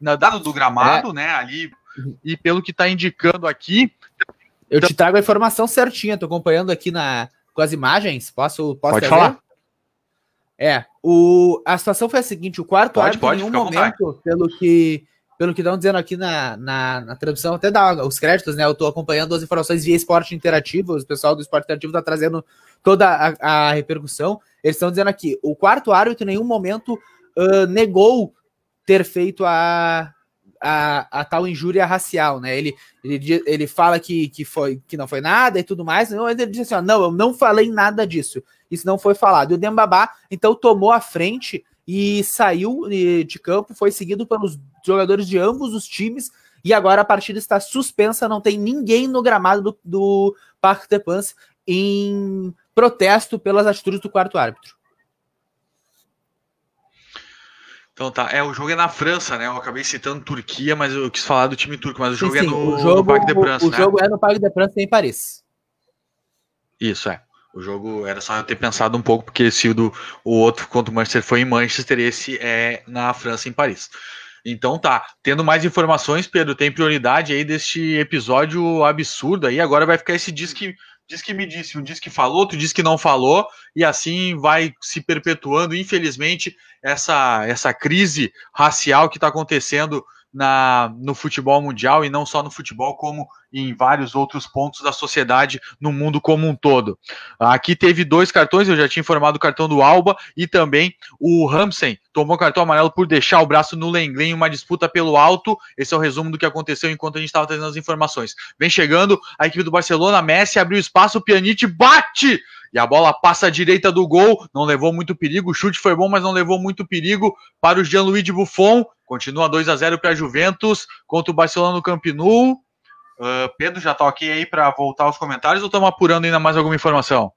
na, dado do gramado, é. né, ali, e pelo que está indicando aqui... Eu te trago a informação certinha, estou acompanhando aqui na, com as imagens, posso, posso Pode falar. É, o, a situação foi a seguinte, o quarto pode, árbitro pode, em um momento, pelo que pelo que estão dizendo aqui na, na, na tradução, até dá os créditos, né? Eu estou acompanhando as informações via esporte interativo, o pessoal do esporte interativo está trazendo toda a, a repercussão. Eles estão dizendo aqui: o quarto árbitro em nenhum momento uh, negou ter feito a, a, a, tal injúria racial, né? Ele, ele, ele fala que, que, foi, que não foi nada e tudo mais, mas ele diz assim: ó, não, eu não falei nada disso. Isso não foi falado. E o Dembabá, então, tomou a frente e saiu de campo, foi seguido pelos jogadores de ambos os times, e agora a partida está suspensa, não tem ninguém no gramado do, do Parque de Pans em protesto pelas atitudes do quarto árbitro. Então tá, é, o jogo é na França, né? Eu acabei citando Turquia, mas eu quis falar do time turco, mas o jogo é sim, sim, é no, jogo, no Parque de França. O, o né? jogo é no Parque de França em Paris. Isso, é. O jogo era só eu ter pensado um pouco, porque se o, do, o outro contra o Manchester foi em Manchester, esse é na França, em Paris. Então tá, tendo mais informações, Pedro, tem prioridade aí deste episódio absurdo aí. Agora vai ficar esse disque, disque me disse, um disque falou, outro disque não falou, e assim vai se perpetuando, infelizmente, essa, essa crise racial que está acontecendo na, no futebol mundial e não só no futebol, como em vários outros pontos da sociedade no mundo como um todo. Aqui teve dois cartões, eu já tinha informado o cartão do Alba e também o Ramsen tomou cartão amarelo por deixar o braço no Lenglen em uma disputa pelo alto. Esse é o resumo do que aconteceu enquanto a gente estava trazendo as informações. Vem chegando a equipe do Barcelona, Messi abriu espaço, o Pianite bate e a bola passa à direita do gol, não levou muito perigo. O chute foi bom, mas não levou muito perigo para o Gianluigi Buffon. Continua 2 a 0 para a Juventus contra o Barcelona no Camp Nou. Uh, Pedro, já tá ok aí para voltar aos comentários ou estamos apurando ainda mais alguma informação?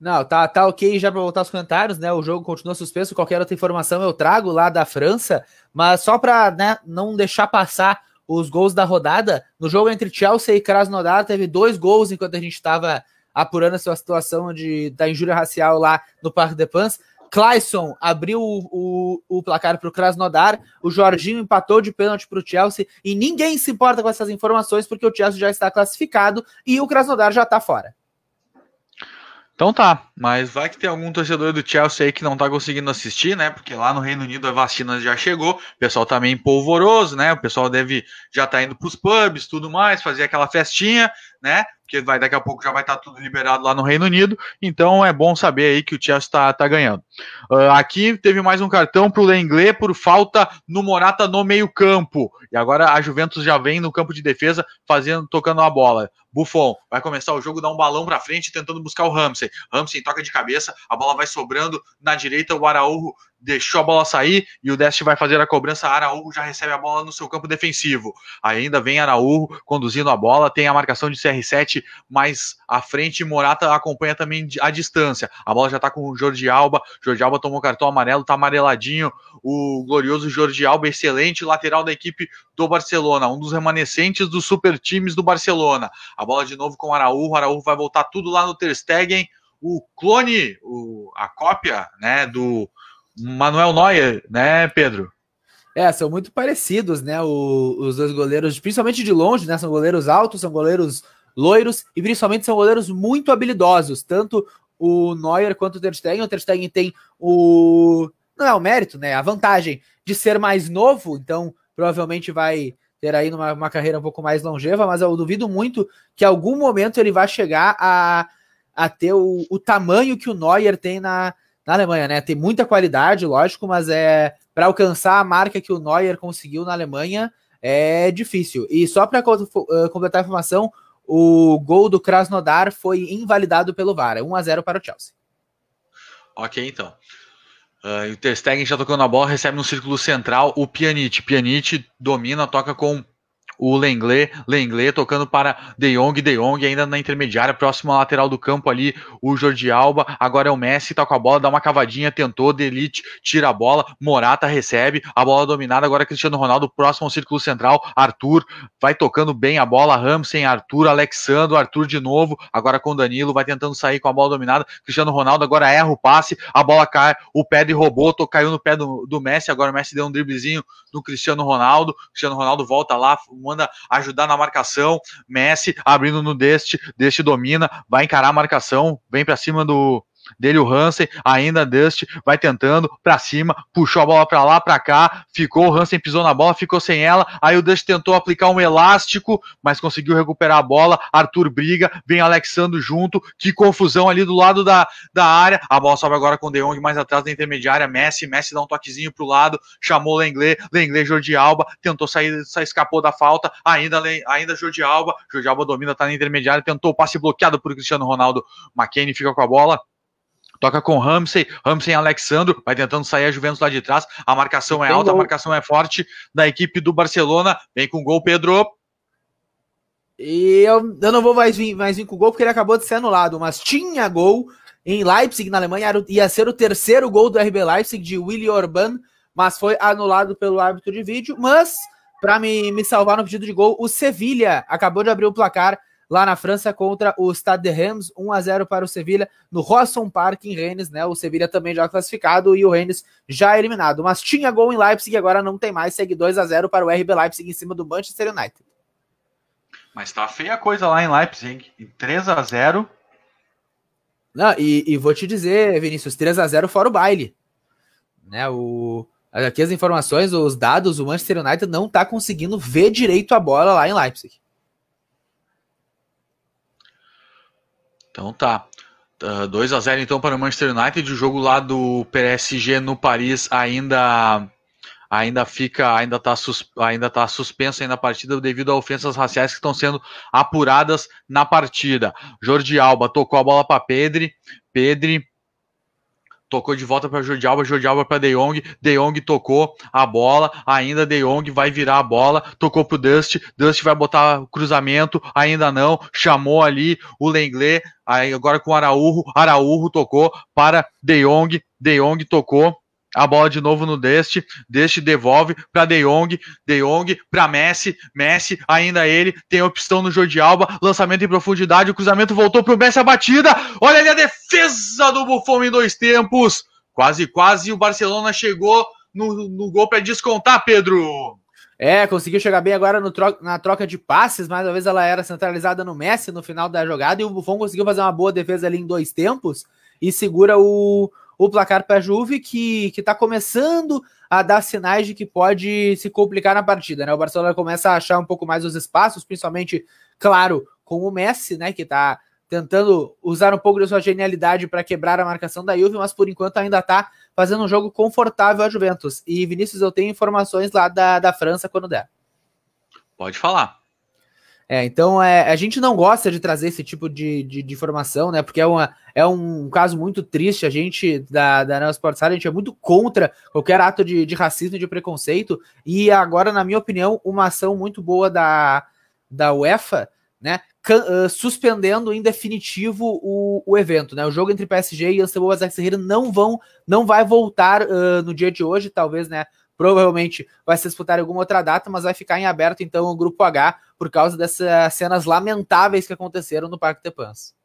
Não, tá, tá ok já para voltar aos comentários, né? O jogo continua suspenso, qualquer outra informação eu trago lá da França, mas só para né, não deixar passar os gols da rodada, no jogo entre Chelsea e Krasnodar teve dois gols enquanto a gente estava apurando a sua situação de, da injúria racial lá no Parque de Pans. Clayson abriu o, o, o placar para o Krasnodar, o Jorginho empatou de pênalti para o Chelsea e ninguém se importa com essas informações porque o Chelsea já está classificado e o Krasnodar já está fora. Então tá, mas vai que tem algum torcedor do Chelsea aí que não tá conseguindo assistir, né? Porque lá no Reino Unido a vacina já chegou, o pessoal tá meio polvoroso, né? O pessoal deve já tá indo pros pubs, tudo mais, fazer aquela festinha, né? porque vai, daqui a pouco já vai estar tá tudo liberado lá no Reino Unido, então é bom saber aí que o Chelsea está tá ganhando. Uh, aqui teve mais um cartão para o Lenglet por falta no Morata no meio campo, e agora a Juventus já vem no campo de defesa fazendo, tocando a bola. Buffon vai começar o jogo, dá um balão para frente tentando buscar o Ramsey. Ramsey toca de cabeça, a bola vai sobrando na direita, o Araújo deixou a bola sair e o Dest vai fazer a cobrança. Araújo já recebe a bola no seu campo defensivo. Ainda vem Araújo conduzindo a bola, tem a marcação de CR7 mais à frente. Morata acompanha também a distância. A bola já tá com o Jordi Alba. Jordi Alba tomou cartão amarelo, tá amareladinho. O glorioso Jordi Alba, excelente lateral da equipe do Barcelona, um dos remanescentes dos super times do Barcelona. A bola de novo com Araújo. Araújo vai voltar tudo lá no Ter Stegen. O clone, o, a cópia né, do, Manuel Neuer, né, Pedro? É, são muito parecidos, né? O, os dois goleiros, principalmente de longe, né? São goleiros altos, são goleiros loiros e principalmente são goleiros muito habilidosos. Tanto o Neuer quanto o Ter Stegen. O Ter Stegen tem o... Não é o mérito, né? A vantagem de ser mais novo, então provavelmente vai ter aí numa, uma carreira um pouco mais longeva, mas eu duvido muito que algum momento ele vá chegar a, a ter o, o tamanho que o Neuer tem na, na Alemanha, né? Tem muita qualidade, lógico, mas é para alcançar a marca que o Neuer conseguiu na Alemanha é difícil. E só para completar a informação, o gol do Krasnodar foi invalidado pelo VAR, 1 a 0 é para o Chelsea. OK, então. Uh, o Ter Stegen já tocando a bola, recebe no círculo central o Pjanic. Pjanic domina, toca com o Lenglet, Lenglet tocando para De Jong, De Jong ainda na intermediária, próximo à lateral do campo ali, o Jordi Alba, agora é o Messi, tá com a bola, dá uma cavadinha, tentou, Delite tira a bola, Morata recebe, a bola dominada, agora Cristiano Ronaldo próximo ao círculo central, Arthur vai tocando bem a bola, Ramsey, Arthur, Alexandro, Arthur de novo, agora com Danilo, vai tentando sair com a bola dominada, Cristiano Ronaldo agora erra o passe, a bola cai, o pé de robô, caiu no pé do, do Messi, agora o Messi deu um driblezinho no Cristiano Ronaldo, Cristiano Ronaldo volta lá, manda ajudar na marcação. Messi abrindo no deste, deste domina, vai encarar a marcação, vem para cima do dele o Hansen, ainda Dust, vai tentando, pra cima, puxou a bola pra lá, pra cá, ficou, o Hansen pisou na bola, ficou sem ela, aí o Dust tentou aplicar um elástico, mas conseguiu recuperar a bola, Arthur briga, vem Alexandro junto, que confusão ali do lado da, da área, a bola sobe agora com o De Jong mais atrás da intermediária, Messi, Messi dá um toquezinho pro lado, chamou Lenglet, Lenglet, Jordi Alba, tentou sair, escapou da falta, ainda, ainda Jordi Alba, Jordi Alba domina, tá na intermediária, tentou o passe bloqueado por Cristiano Ronaldo, McKennie fica com a bola, toca com Ramsey, Ramsey e Alexandro, vai tentando sair a Juventus lá de trás, a marcação é alta, a marcação é forte da equipe do Barcelona, vem com gol Pedro. E eu, eu não vou mais vir, mais vir com gol porque ele acabou de ser anulado, mas tinha gol em Leipzig, na Alemanha, ia ser o terceiro gol do RB Leipzig de Willy Orban, mas foi anulado pelo árbitro de vídeo, mas para me, me salvar no pedido de gol, o Sevilha acabou de abrir o placar lá na França contra o Stade de Reims, 1 a 0 para o Sevilha no Rosson Park em Rennes, né? O Sevilha também já classificado e o Rennes já eliminado, mas tinha gol em Leipzig e agora não tem mais, segue 2 a 0 para o RB Leipzig em cima do Manchester United. Mas tá feia a coisa lá em Leipzig, em 3 a 0. Não, e, e vou te dizer, Vinícius, 3 a 0 fora o baile. Né, o aqui as informações, os dados, o Manchester United não tá conseguindo ver direito a bola lá em Leipzig. Então tá. Uh, tá, 2 a 0 então para o Manchester United. O jogo lá do PSG no Paris ainda ainda fica, ainda está sus, ainda tá suspenso ainda a partida devido a ofensas raciais que estão sendo apuradas na partida. Jordi Alba tocou a bola para Pedri. Pedri tocou de volta para Jodialba, Jodialba para De Jong, De Jong tocou a bola, ainda De Jong vai virar a bola, tocou pro Dust, Dust vai botar cruzamento, ainda não, chamou ali o Lenglet, aí agora com o Araújo, Araújo tocou para De Jong, De Jong tocou a bola de novo no Deste, Deste devolve para De Jong, De Jong para Messi, Messi ainda ele, tem opção no Jordi Alba, lançamento em profundidade, o cruzamento voltou para o Messi, a batida, olha ali a defesa do Buffon em dois tempos, quase, quase o Barcelona chegou no, no gol para descontar, Pedro. É, conseguiu chegar bem agora tro na troca de passes, mas uma vez ela era centralizada no Messi no final da jogada e o Buffon conseguiu fazer uma boa defesa ali em dois tempos e segura o, o placar para a Juve, que está começando a dar sinais de que pode se complicar na partida. Né? O Barcelona começa a achar um pouco mais os espaços, principalmente, claro, com o Messi, né, que está tentando usar um pouco da sua genialidade para quebrar a marcação da Juve, mas por enquanto ainda está fazendo um jogo confortável a Juventus. E Vinícius, eu tenho informações lá da, da França quando der. Pode falar. É, então é, a gente não gosta de trazer esse tipo de, de, de, informação, né? Porque é, uma, é um caso muito triste. A gente da, da Neo Sports a gente é muito contra qualquer ato de, de racismo e de preconceito. E agora, na minha opinião, uma ação muito boa da, da UEFA, né? Uh, suspendendo em definitivo o, o evento, né? O jogo entre PSG e Anselmo Azax Ferreira não vão, não vai voltar uh, no dia de hoje, talvez, né? provavelmente vai se disputar em alguma outra data, mas vai ficar em aberto então o grupo H por causa dessas cenas lamentáveis que aconteceram no Parque Tepans.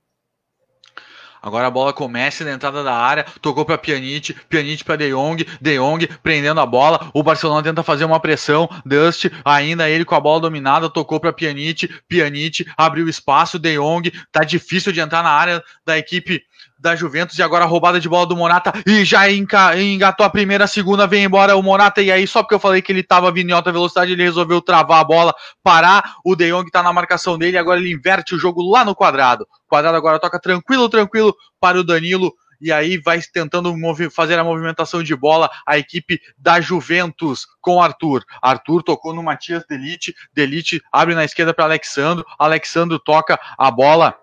Agora a bola começa na entrada da área, tocou para Pjanic, Pjanic para De Jong, De Jong prendendo a bola, o Barcelona tenta fazer uma pressão, Dust, ainda ele com a bola dominada, tocou para Pjanic, Pjanic abriu espaço, De Jong, tá difícil de entrar na área da equipe da Juventus e agora a roubada de bola do Morata e já engatou a primeira, a segunda, vem embora o Morata e aí só porque eu falei que ele estava vindo em alta velocidade, ele resolveu travar a bola, parar, o De Jong está na marcação dele, agora ele inverte o jogo lá no quadrado. O quadrado agora toca tranquilo, tranquilo para o Danilo e aí vai tentando fazer a movimentação de bola a equipe da Juventus com Arthur. Arthur tocou no Matias Delite, Delite abre na esquerda para Alexandro, Alexandro toca a bola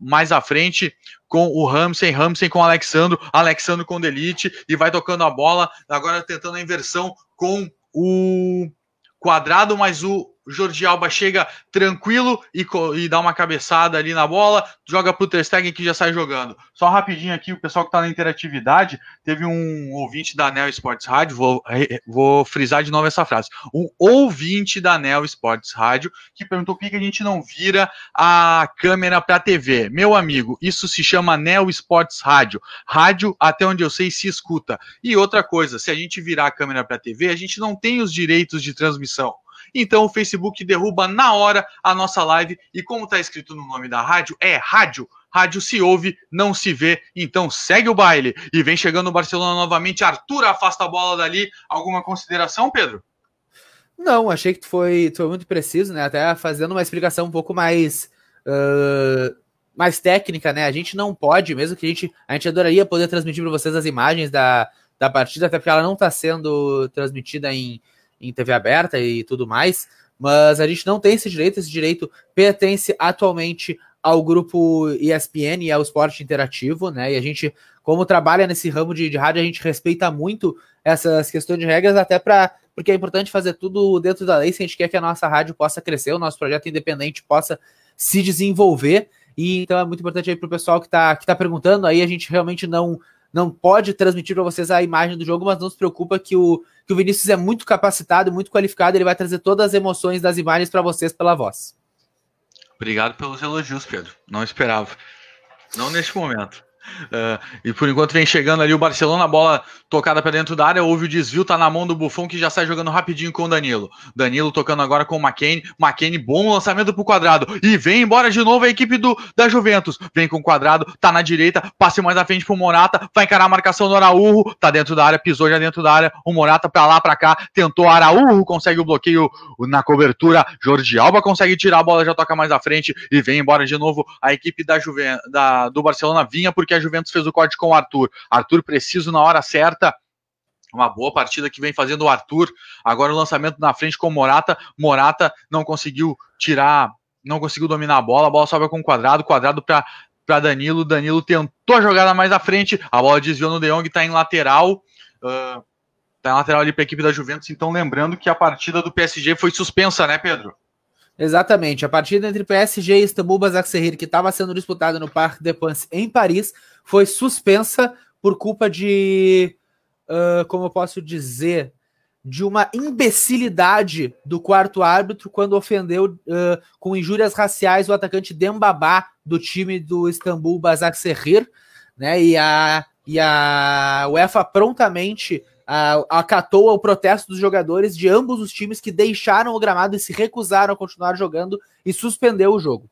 mais à frente com o Ramsey, Ramsey com o Alexandro, Alexandro com Delite e vai tocando a bola, agora tentando a inversão com o Quadrado, mas o o Jordi Alba chega tranquilo e, e, dá uma cabeçada ali na bola, joga pro Ter Stegen que já sai jogando. Só rapidinho aqui, o pessoal que está na interatividade, teve um ouvinte da Nel Sports Rádio, vou, vou, frisar de novo essa frase, um ouvinte da Nel Sports Rádio que perguntou por que a gente não vira a câmera para a TV. Meu amigo, isso se chama Nel Sports Rádio. Rádio, até onde eu sei, se escuta. E outra coisa, se a gente virar a câmera para a TV, a gente não tem os direitos de transmissão então o Facebook derruba na hora a nossa live. E como está escrito no nome da rádio, é rádio. Rádio se ouve, não se vê, então segue o baile. E vem chegando o Barcelona novamente. Arthur afasta a bola dali. Alguma consideração, Pedro? Não, achei que tu foi, tu foi muito preciso, né? Até fazendo uma explicação um pouco mais. Uh, mais técnica, né? A gente não pode, mesmo que a gente. A gente adoraria poder transmitir para vocês as imagens da, da partida, até porque ela não está sendo transmitida em, em TV aberta e tudo mais, mas a gente não tem esse direito, esse direito pertence atualmente ao grupo ESPN e ao esporte interativo, né? E a gente, como trabalha nesse ramo de, de rádio, a gente respeita muito essas questões de regras, até para porque é importante fazer tudo dentro da lei se a gente quer que a nossa rádio possa crescer, o nosso projeto independente possa se desenvolver. E então é muito importante aí para o pessoal que está que tá perguntando aí, a gente realmente não não pode transmitir para vocês a imagem do jogo, mas não se preocupa que o que o Vinícius é muito capacitado, muito qualificado, ele vai trazer todas as emoções das imagens para vocês pela voz. Obrigado pelos elogios, Pedro. Não esperava. Não neste momento. Uh, e por enquanto vem chegando ali o Barcelona, bola tocada para dentro da área, houve o desvio, tá na mão do Buffon que já sai jogando rapidinho com o Danilo. Danilo tocando agora com o McKenny, McKenny bom lançamento pro quadrado e vem embora de novo a equipe do da Juventus. Vem com o quadrado, tá na direita, passe mais à frente pro Morata, vai encarar a marcação do Araújo, tá dentro da área, pisou já dentro da área, o Morata para lá, para cá, tentou Araújo, consegue o bloqueio na cobertura, Jordi Alba consegue tirar a bola, já toca mais à frente e vem embora de novo a equipe da Juventus da, do Barcelona vinha porque porque a Juventus fez o corte com o Arthur. Arthur preciso na hora certa. Uma boa partida que vem fazendo o Arthur. Agora o lançamento na frente com o Morata. Morata não conseguiu tirar, não conseguiu dominar a bola. A bola sobe com o quadrado. Quadrado para Danilo. Danilo tentou a jogada mais à frente. A bola desviou no De Jong, está em lateral. Uh, tá em lateral ali para a equipe da Juventus. Então, lembrando que a partida do PSG foi suspensa, né, Pedro? Exatamente. A partida entre PSG e Istambul Basaksehir, que estava sendo disputada no Parque des Princes em Paris, foi suspensa por culpa de, uh, como eu posso dizer, de uma imbecilidade do quarto árbitro quando ofendeu uh, com injúrias raciais o atacante Dembabá do time do Istambul Basaksehir, né? E a e a UEFA prontamente uh, acatou o protesto dos jogadores de ambos os times que deixaram o gramado e se recusaram a continuar jogando e suspendeu o jogo.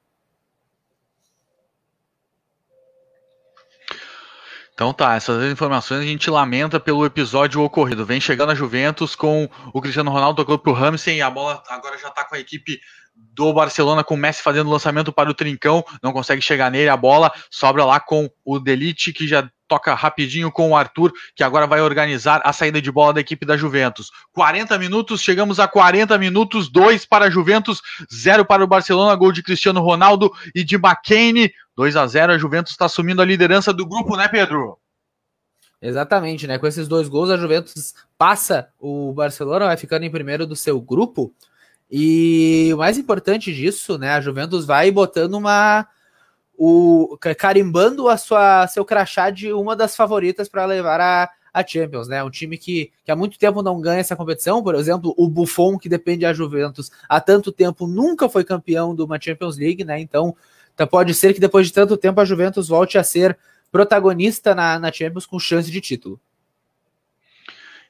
Então tá, essas informações a gente lamenta pelo episódio ocorrido. Vem chegando a Juventus com o Cristiano Ronaldo tocando pro Ramsey, a bola agora já tá com a equipe do Barcelona com o Messi fazendo lançamento para o Trincão, não consegue chegar nele a bola, sobra lá com o Delite que já toca rapidinho com o Arthur, que agora vai organizar a saída de bola da equipe da Juventus. 40 minutos, chegamos a 40 minutos, 2 para a Juventus, 0 para o Barcelona, gol de Cristiano Ronaldo e de McCain. 2 a 0, a Juventus está assumindo a liderança do grupo, né, Pedro? Exatamente, né? Com esses dois gols, a Juventus passa o Barcelona, vai ficando em primeiro do seu grupo. E o mais importante disso, né? A Juventus vai botando uma o carimbando a sua seu crachá de uma das favoritas para levar a, a Champions, né? Um time que, que há muito tempo não ganha essa competição, por exemplo, o Buffon que depende da Juventus há tanto tempo nunca foi campeão de uma Champions League, né? Então, tá, pode ser que depois de tanto tempo a Juventus volte a ser protagonista na, na Champions com chance de título.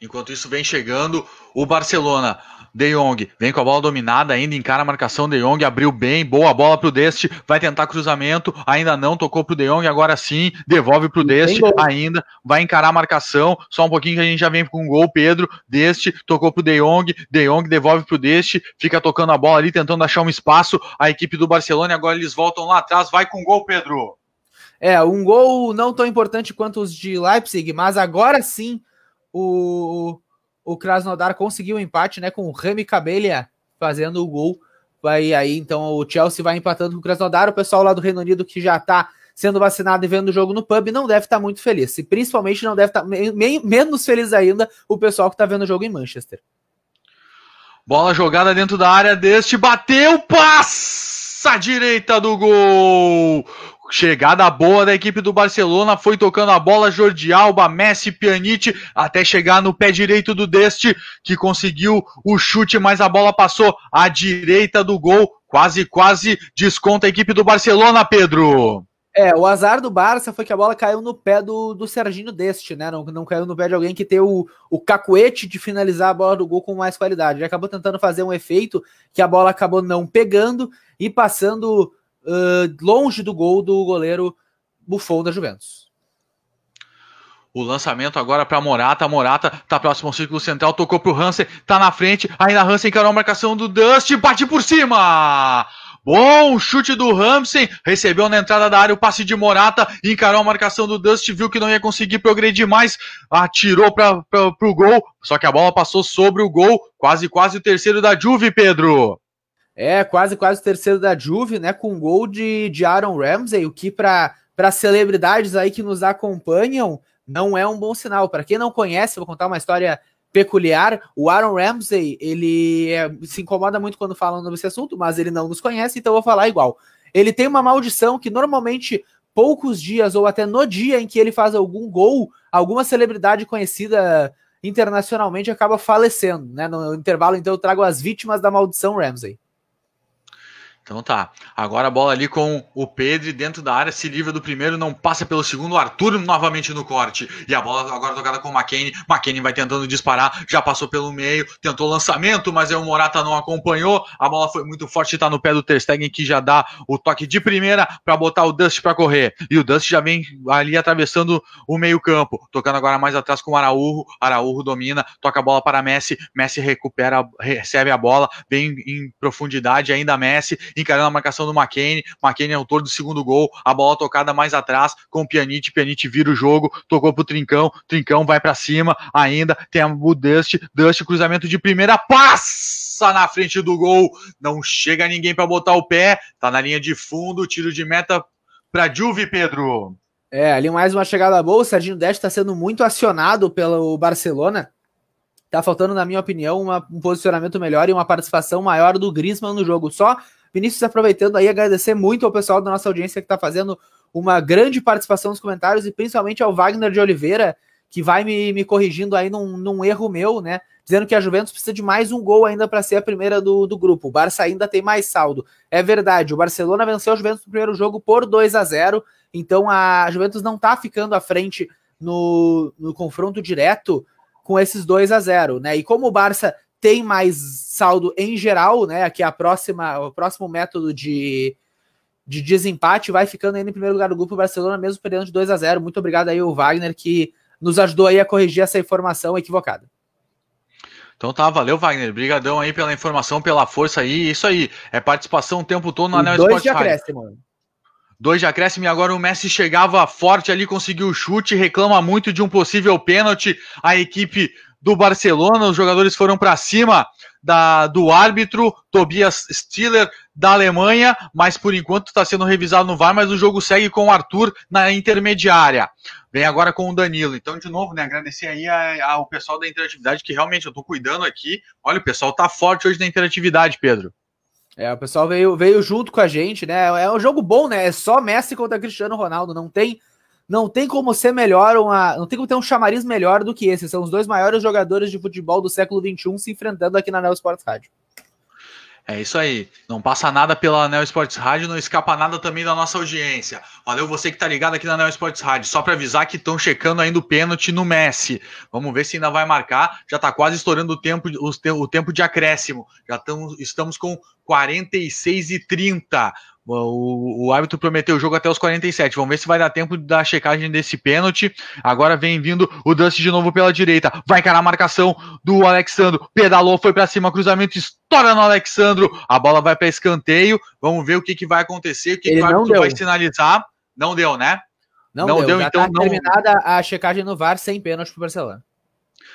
Enquanto isso, vem chegando o Barcelona. De Jong vem com a bola dominada ainda, encara a marcação. De Jong abriu bem, boa bola para o Deste. Vai tentar cruzamento, ainda não tocou para o De Jong, agora sim, devolve para o Deste. Ainda vai encarar a marcação. Só um pouquinho que a gente já vem com um gol. Pedro Deste tocou para o De Jong, De Jong devolve para o Deste, fica tocando a bola ali, tentando achar um espaço. A equipe do Barcelona agora eles voltam lá atrás. Vai com gol, Pedro. É, um gol não tão importante quanto os de Leipzig, mas agora sim o, o Krasnodar conseguiu o um empate né, com o Rami Cabelha fazendo o gol. Vai aí, então, o Chelsea vai empatando com o Krasnodar. O pessoal lá do Reino Unido que já está sendo vacinado e vendo o jogo no pub não deve estar tá muito feliz. E principalmente não deve estar tá me me menos feliz ainda o pessoal que está vendo o jogo em Manchester. Bola jogada dentro da área deste, bateu, passa direita do gol. Chegada boa da equipe do Barcelona, foi tocando a bola, Jordi Alba, Messi, Pjanic, até chegar no pé direito do Deste, que conseguiu o chute, mas a bola passou à direita do gol, quase, quase desconta a equipe do Barcelona, Pedro. É, o azar do Barça foi que a bola caiu no pé do, do Serginho Deste, né? Não, não caiu no pé de alguém que tem o, o cacuete de finalizar a bola do gol com mais qualidade. Ele acabou tentando fazer um efeito que a bola acabou não pegando e passando ah, longe do gol do goleiro Buffon da Juventus. O lançamento agora para Morata. Morata tá próximo ao círculo central, tocou pro Hansen, tá na frente. Ainda Hansen encarou a marcação do Dust, bate por cima. Bom chute do Hansen, recebeu na entrada da área o passe de Morata, encarou a marcação do Dust, viu que não ia conseguir progredir mais, atirou para o gol, só que a bola passou sobre o gol, quase quase o terceiro da Juve, Pedro. É, quase quase o terceiro da Juve, né? Com um gol de, de Aaron Ramsey, o que para celebridades aí que nos acompanham não é um bom sinal. Para quem não conhece, vou contar uma história peculiar. O Aaron Ramsey, ele é, se incomoda muito quando falam sobre esse assunto, mas ele não nos conhece, então eu vou falar igual. Ele tem uma maldição que normalmente poucos dias ou até no dia em que ele faz algum gol, alguma celebridade conhecida internacionalmente acaba falecendo, né? No intervalo, então eu trago as vítimas da maldição Ramsey. Então tá. Agora a bola ali com o Pedro dentro da área, se livra do primeiro, não passa pelo segundo. Arthur novamente no corte. E a bola agora tocada com o McKenny. McKenny vai tentando disparar, já passou pelo meio, tentou lançamento, mas aí é o Morata não acompanhou. A bola foi muito forte, tá no pé do Ter Stegen que já dá o toque de primeira para botar o Dust para correr. E o Dust já vem ali atravessando o meio-campo, tocando agora mais atrás com o Araújo. Araújo domina, toca a bola para Messi. Messi recupera, recebe a bola, vem em profundidade ainda Messi encarando a marcação do McKennie, McKennie é autor do segundo gol, a bola tocada mais atrás com o Pjanic, Pjanic vira o jogo, tocou pro Trincão, Trincão vai para cima ainda, tem o Dust, Dust cruzamento de primeira, passa na frente do gol, não chega ninguém para botar o pé, tá na linha de fundo, tiro de meta para Juve, Pedro. É, ali mais uma chegada boa. O Serginho Dest está sendo muito acionado pelo Barcelona. Tá faltando, na minha opinião, uma, um posicionamento melhor e uma participação maior do Griezmann no jogo. Só Vinícius, aproveitando aí, agradecer muito ao pessoal da nossa audiência que está fazendo uma grande participação nos comentários e principalmente ao Wagner de Oliveira, que vai me, me corrigindo aí num, num erro meu, né? Dizendo que a Juventus precisa de mais um gol ainda para ser a primeira do, do grupo. O Barça ainda tem mais saldo. É verdade, o Barcelona venceu a Juventus no primeiro jogo por 2 a 0 então a Juventus não está ficando à frente no, no confronto direto com esses 2 a 0 né? E como o Barça tem mais saldo em geral, né? Aqui a próxima, o próximo método de, de desempate vai ficando aí em primeiro lugar do grupo Barcelona, mesmo perdendo de 2 a 0 Muito obrigado aí, o Wagner, que nos ajudou aí a corrigir essa informação equivocada. Então tá, valeu, Wagner. Obrigadão aí pela informação, pela força aí. Isso aí, é participação o tempo todo no Anel Spotify. Dois de acréscimo. Dois de acréscimo e agora o Messi chegava forte ali, conseguiu o chute, reclama muito de um possível pênalti. A equipe do Barcelona. Os jogadores foram para cima da, do árbitro Tobias Stiller da Alemanha, mas por enquanto está sendo revisado no VAR, mas o jogo segue com o Arthur na intermediária. Vem agora com o Danilo. Então, de novo, né, agradecer aí ao pessoal da interatividade, que realmente eu estou cuidando aqui. Olha, o pessoal tá forte hoje na interatividade, Pedro. É, o pessoal veio, veio junto com a gente, né? É um jogo bom, né? É só Messi contra Cristiano Ronaldo, não tem não tem como ser melhor, uma, não tem como ter um chamariz melhor do que esse. São os dois maiores jogadores de futebol do século XXI se enfrentando aqui na Neo Sports Rádio. É isso aí. Não passa nada pela Neo Esportes Rádio, não escapa nada também da nossa audiência. Valeu você que tá ligado aqui na Neo Esportes Rádio. Só para avisar que estão checando ainda o pênalti no Messi. Vamos ver se ainda vai marcar. Já tá quase estourando o tempo, o, tempo de acréscimo. Já estamos com 46 e 30. O, o árbitro prometeu o jogo até os 47. Vamos ver se vai dar tempo da checagem desse pênalti. Agora vem vindo o Dust de novo pela direita. Vai encarar a marcação do Alexandro. Pedalou, foi para cima, cruzamento estoura no Alexandro. A bola vai para escanteio. Vamos ver o que, que vai acontecer, o que, Ele que o árbitro vai sinalizar. Não deu, né? Não, não deu, deu então. Tá não... terminada a checagem no VAR sem pênalti para o Barcelona.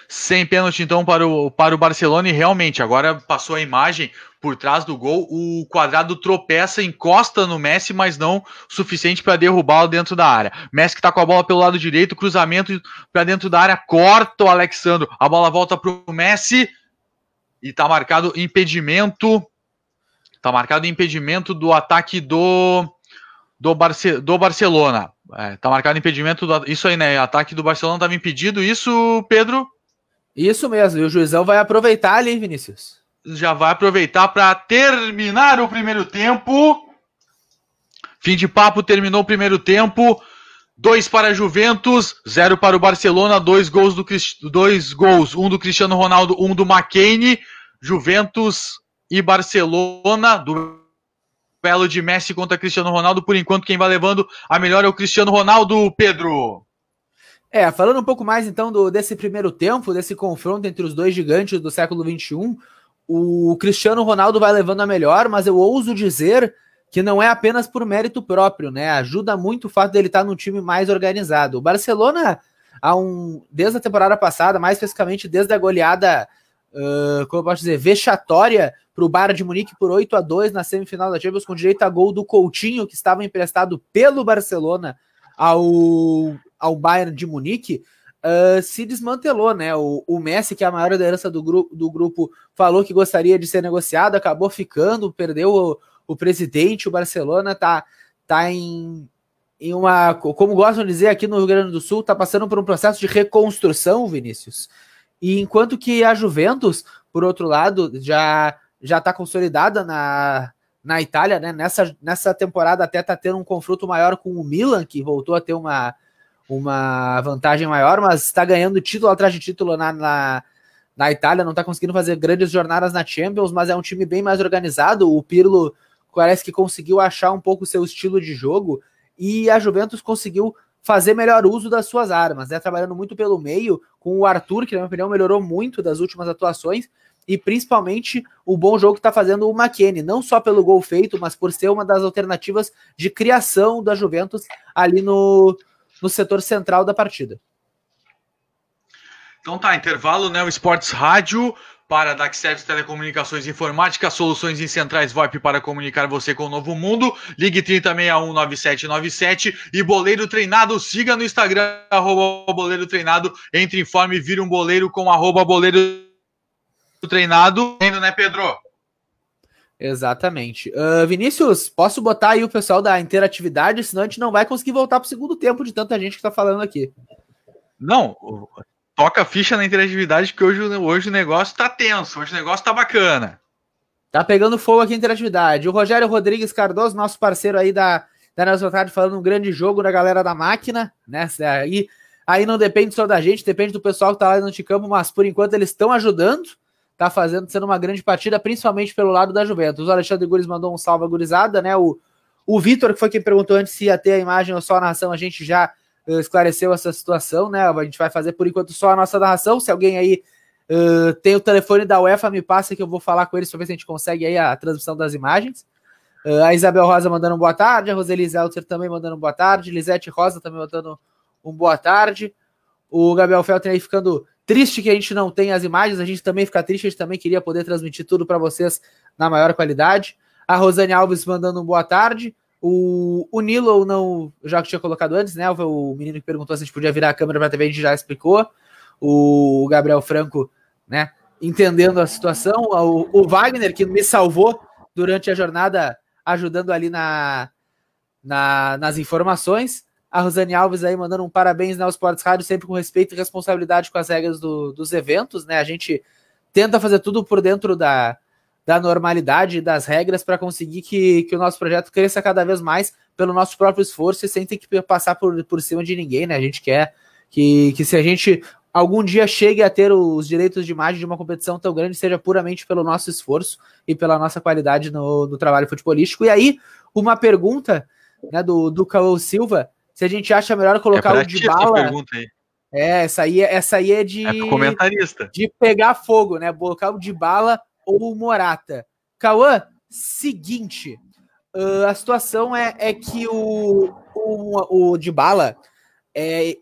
Sem pênalti, então, para o, para o Barcelona. E realmente, agora passou a imagem por trás do gol, o quadrado tropeça, encosta no Messi, mas não o suficiente para derrubá-lo dentro da área. Messi que está com a bola pelo lado direito, cruzamento para dentro da área, corta o Alexandre. a bola volta para o Messi e está marcado impedimento. Está marcado impedimento do ataque do do, Barce, do Barcelona. É, tá marcado impedimento do, isso aí, né? Ataque do Barcelona estava impedido. Isso, Pedro? Isso mesmo. E o juizão vai aproveitar ali, Vinícius já vai aproveitar para terminar o primeiro tempo. Fim de papo, terminou o primeiro tempo. dois para a Juventus, zero para o Barcelona, dois gols do dois gols, um do Cristiano Ronaldo, um do McCain. Juventus e Barcelona, duelo de Messi contra Cristiano Ronaldo. Por enquanto, quem vai levando a melhor é o Cristiano Ronaldo, Pedro. É, falando um pouco mais então do, desse primeiro tempo, desse confronto entre os dois gigantes do século XXI, o Cristiano Ronaldo vai levando a melhor, mas eu ouso dizer que não é apenas por mérito próprio, né? Ajuda muito o fato dele estar num time mais organizado. O Barcelona, há um, desde a temporada passada, mais especificamente desde a goleada, uh, como eu posso dizer, vexatória para o Bayern de Munique por 8 a 2 na semifinal da Champions, com direito a gol do Coutinho, que estava emprestado pelo Barcelona ao, ao Bayern de Munique uh, se desmantelou, né? O, o, Messi, que é a maior liderança do, gru do grupo, falou que gostaria de ser negociado, acabou ficando, perdeu o, o presidente, o Barcelona tá, tá em, em uma, como gostam de dizer aqui no Rio Grande do Sul, está passando por um processo de reconstrução, Vinícius. E enquanto que a Juventus, por outro lado, já já está consolidada na, na Itália, né? Nessa, nessa temporada até está tendo um confronto maior com o Milan, que voltou a ter uma, uma vantagem maior, mas está ganhando título atrás de título na, na, na Itália, não está conseguindo fazer grandes jornadas na Champions, mas é um time bem mais organizado. O Pirlo parece que conseguiu achar um pouco o seu estilo de jogo e a Juventus conseguiu fazer melhor uso das suas armas, né? Trabalhando muito pelo meio, com o Arthur, que na minha opinião melhorou muito das últimas atuações, e principalmente o bom jogo que está fazendo o McKennie, não só pelo gol feito, mas por ser uma das alternativas de criação da Juventus ali no, no setor central da partida. Então tá, intervalo, né? O Esportes Rádio para Daxerves Telecomunicações e Informática, soluções em centrais VoIP para comunicar você com o novo mundo. Ligue 30619797 e Boleiro Treinado, siga no Instagram, arroba Boleiro Treinado, entre informe, vira um boleiro com arroba Boleiro Treinado. Né, Pedro? Exatamente. Uh, Vinícius, posso botar aí o pessoal da interatividade, senão a gente não vai conseguir voltar para o segundo tempo de tanta gente que está falando aqui. Não, toca a ficha na interatividade, que hoje, hoje o negócio está tenso, hoje o negócio está bacana. Tá pegando fogo aqui a interatividade. O Rogério Rodrigues Cardoso, nosso parceiro aí da, da Nelson Tarde, falando um grande jogo da galera da máquina, né? Aí, aí não depende só da gente, depende do pessoal que está lá no Anticampo, mas por enquanto eles estão ajudando tá fazendo, sendo uma grande partida, principalmente pelo lado da Juventus. O Alexandre Gures mandou um salve gurizada, né? O, o Vitor, que foi quem perguntou antes se ia ter a imagem ou só a narração, a gente já uh, esclareceu essa situação, né? A gente vai fazer por enquanto só a nossa narração. Se alguém aí uh, tem o telefone da UEFA, me passa que eu vou falar com eles para ver se a gente consegue aí a transmissão das imagens. Uh, a Isabel Rosa mandando um boa tarde, a Roseli Zeltzer também mandando um boa tarde, Lisete Rosa também mandando um boa tarde. O Gabriel Felton aí ficando Triste que a gente não tenha as imagens, a gente também fica triste, a gente também queria poder transmitir tudo para vocês na maior qualidade. A Rosane Alves mandando um boa tarde. O, o Nilo, não, já que tinha colocado antes, né? O menino que perguntou se a gente podia virar a câmera para a TV, a gente já explicou. O Gabriel Franco, né? Entendendo a situação. O, o Wagner, que me salvou durante a jornada, ajudando ali na, na nas informações. A Rosane Alves aí mandando um parabéns na né, Sports Rádio, sempre com respeito e responsabilidade com as regras do, dos eventos, né? A gente tenta fazer tudo por dentro da, da normalidade, das regras, para conseguir que, que o nosso projeto cresça cada vez mais pelo nosso próprio esforço e sem ter que passar por, por cima de ninguém, né? A gente quer que, que se a gente algum dia chegue a ter os direitos de imagem de uma competição tão grande, seja puramente pelo nosso esforço e pela nossa qualidade no, no trabalho futebolístico. E aí, uma pergunta né, do, do Cauê Silva, se a gente acha melhor colocar é o de bala. É, essa aí, é, essa aí é de. É comentarista. De pegar fogo, né? Colocar o de bala ou o Morata. Cauã, seguinte. Uh, a situação é, é que o, o, o de bala. É,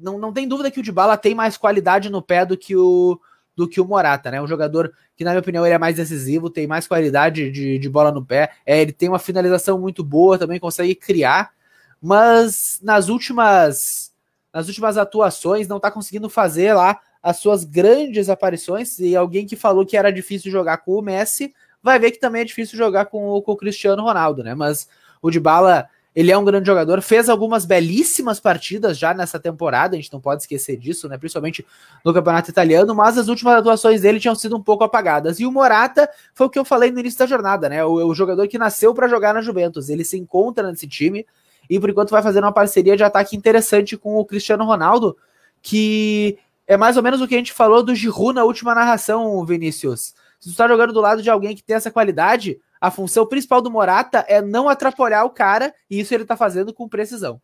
não, não tem dúvida que o de bala tem mais qualidade no pé do que o, do que o Morata, né? Um jogador que, na minha opinião, ele é mais decisivo, tem mais qualidade de, de bola no pé, é, ele tem uma finalização muito boa, também consegue criar mas nas últimas nas últimas atuações não está conseguindo fazer lá as suas grandes aparições e alguém que falou que era difícil jogar com o Messi vai ver que também é difícil jogar com, com o Cristiano Ronaldo, né? Mas o DiBala, ele é um grande jogador, fez algumas belíssimas partidas já nessa temporada, a gente não pode esquecer disso, né? Principalmente no Campeonato Italiano, mas as últimas atuações dele tinham sido um pouco apagadas. E o Morata foi o que eu falei no início da jornada, né? O, o jogador que nasceu para jogar na Juventus, ele se encontra nesse time, e por enquanto vai fazendo uma parceria de ataque interessante com o Cristiano Ronaldo, que é mais ou menos o que a gente falou do Giroud na última narração, Vinícius. Se você está jogando do lado de alguém que tem essa qualidade, a função principal do Morata é não atrapalhar o cara, e isso ele está fazendo com precisão.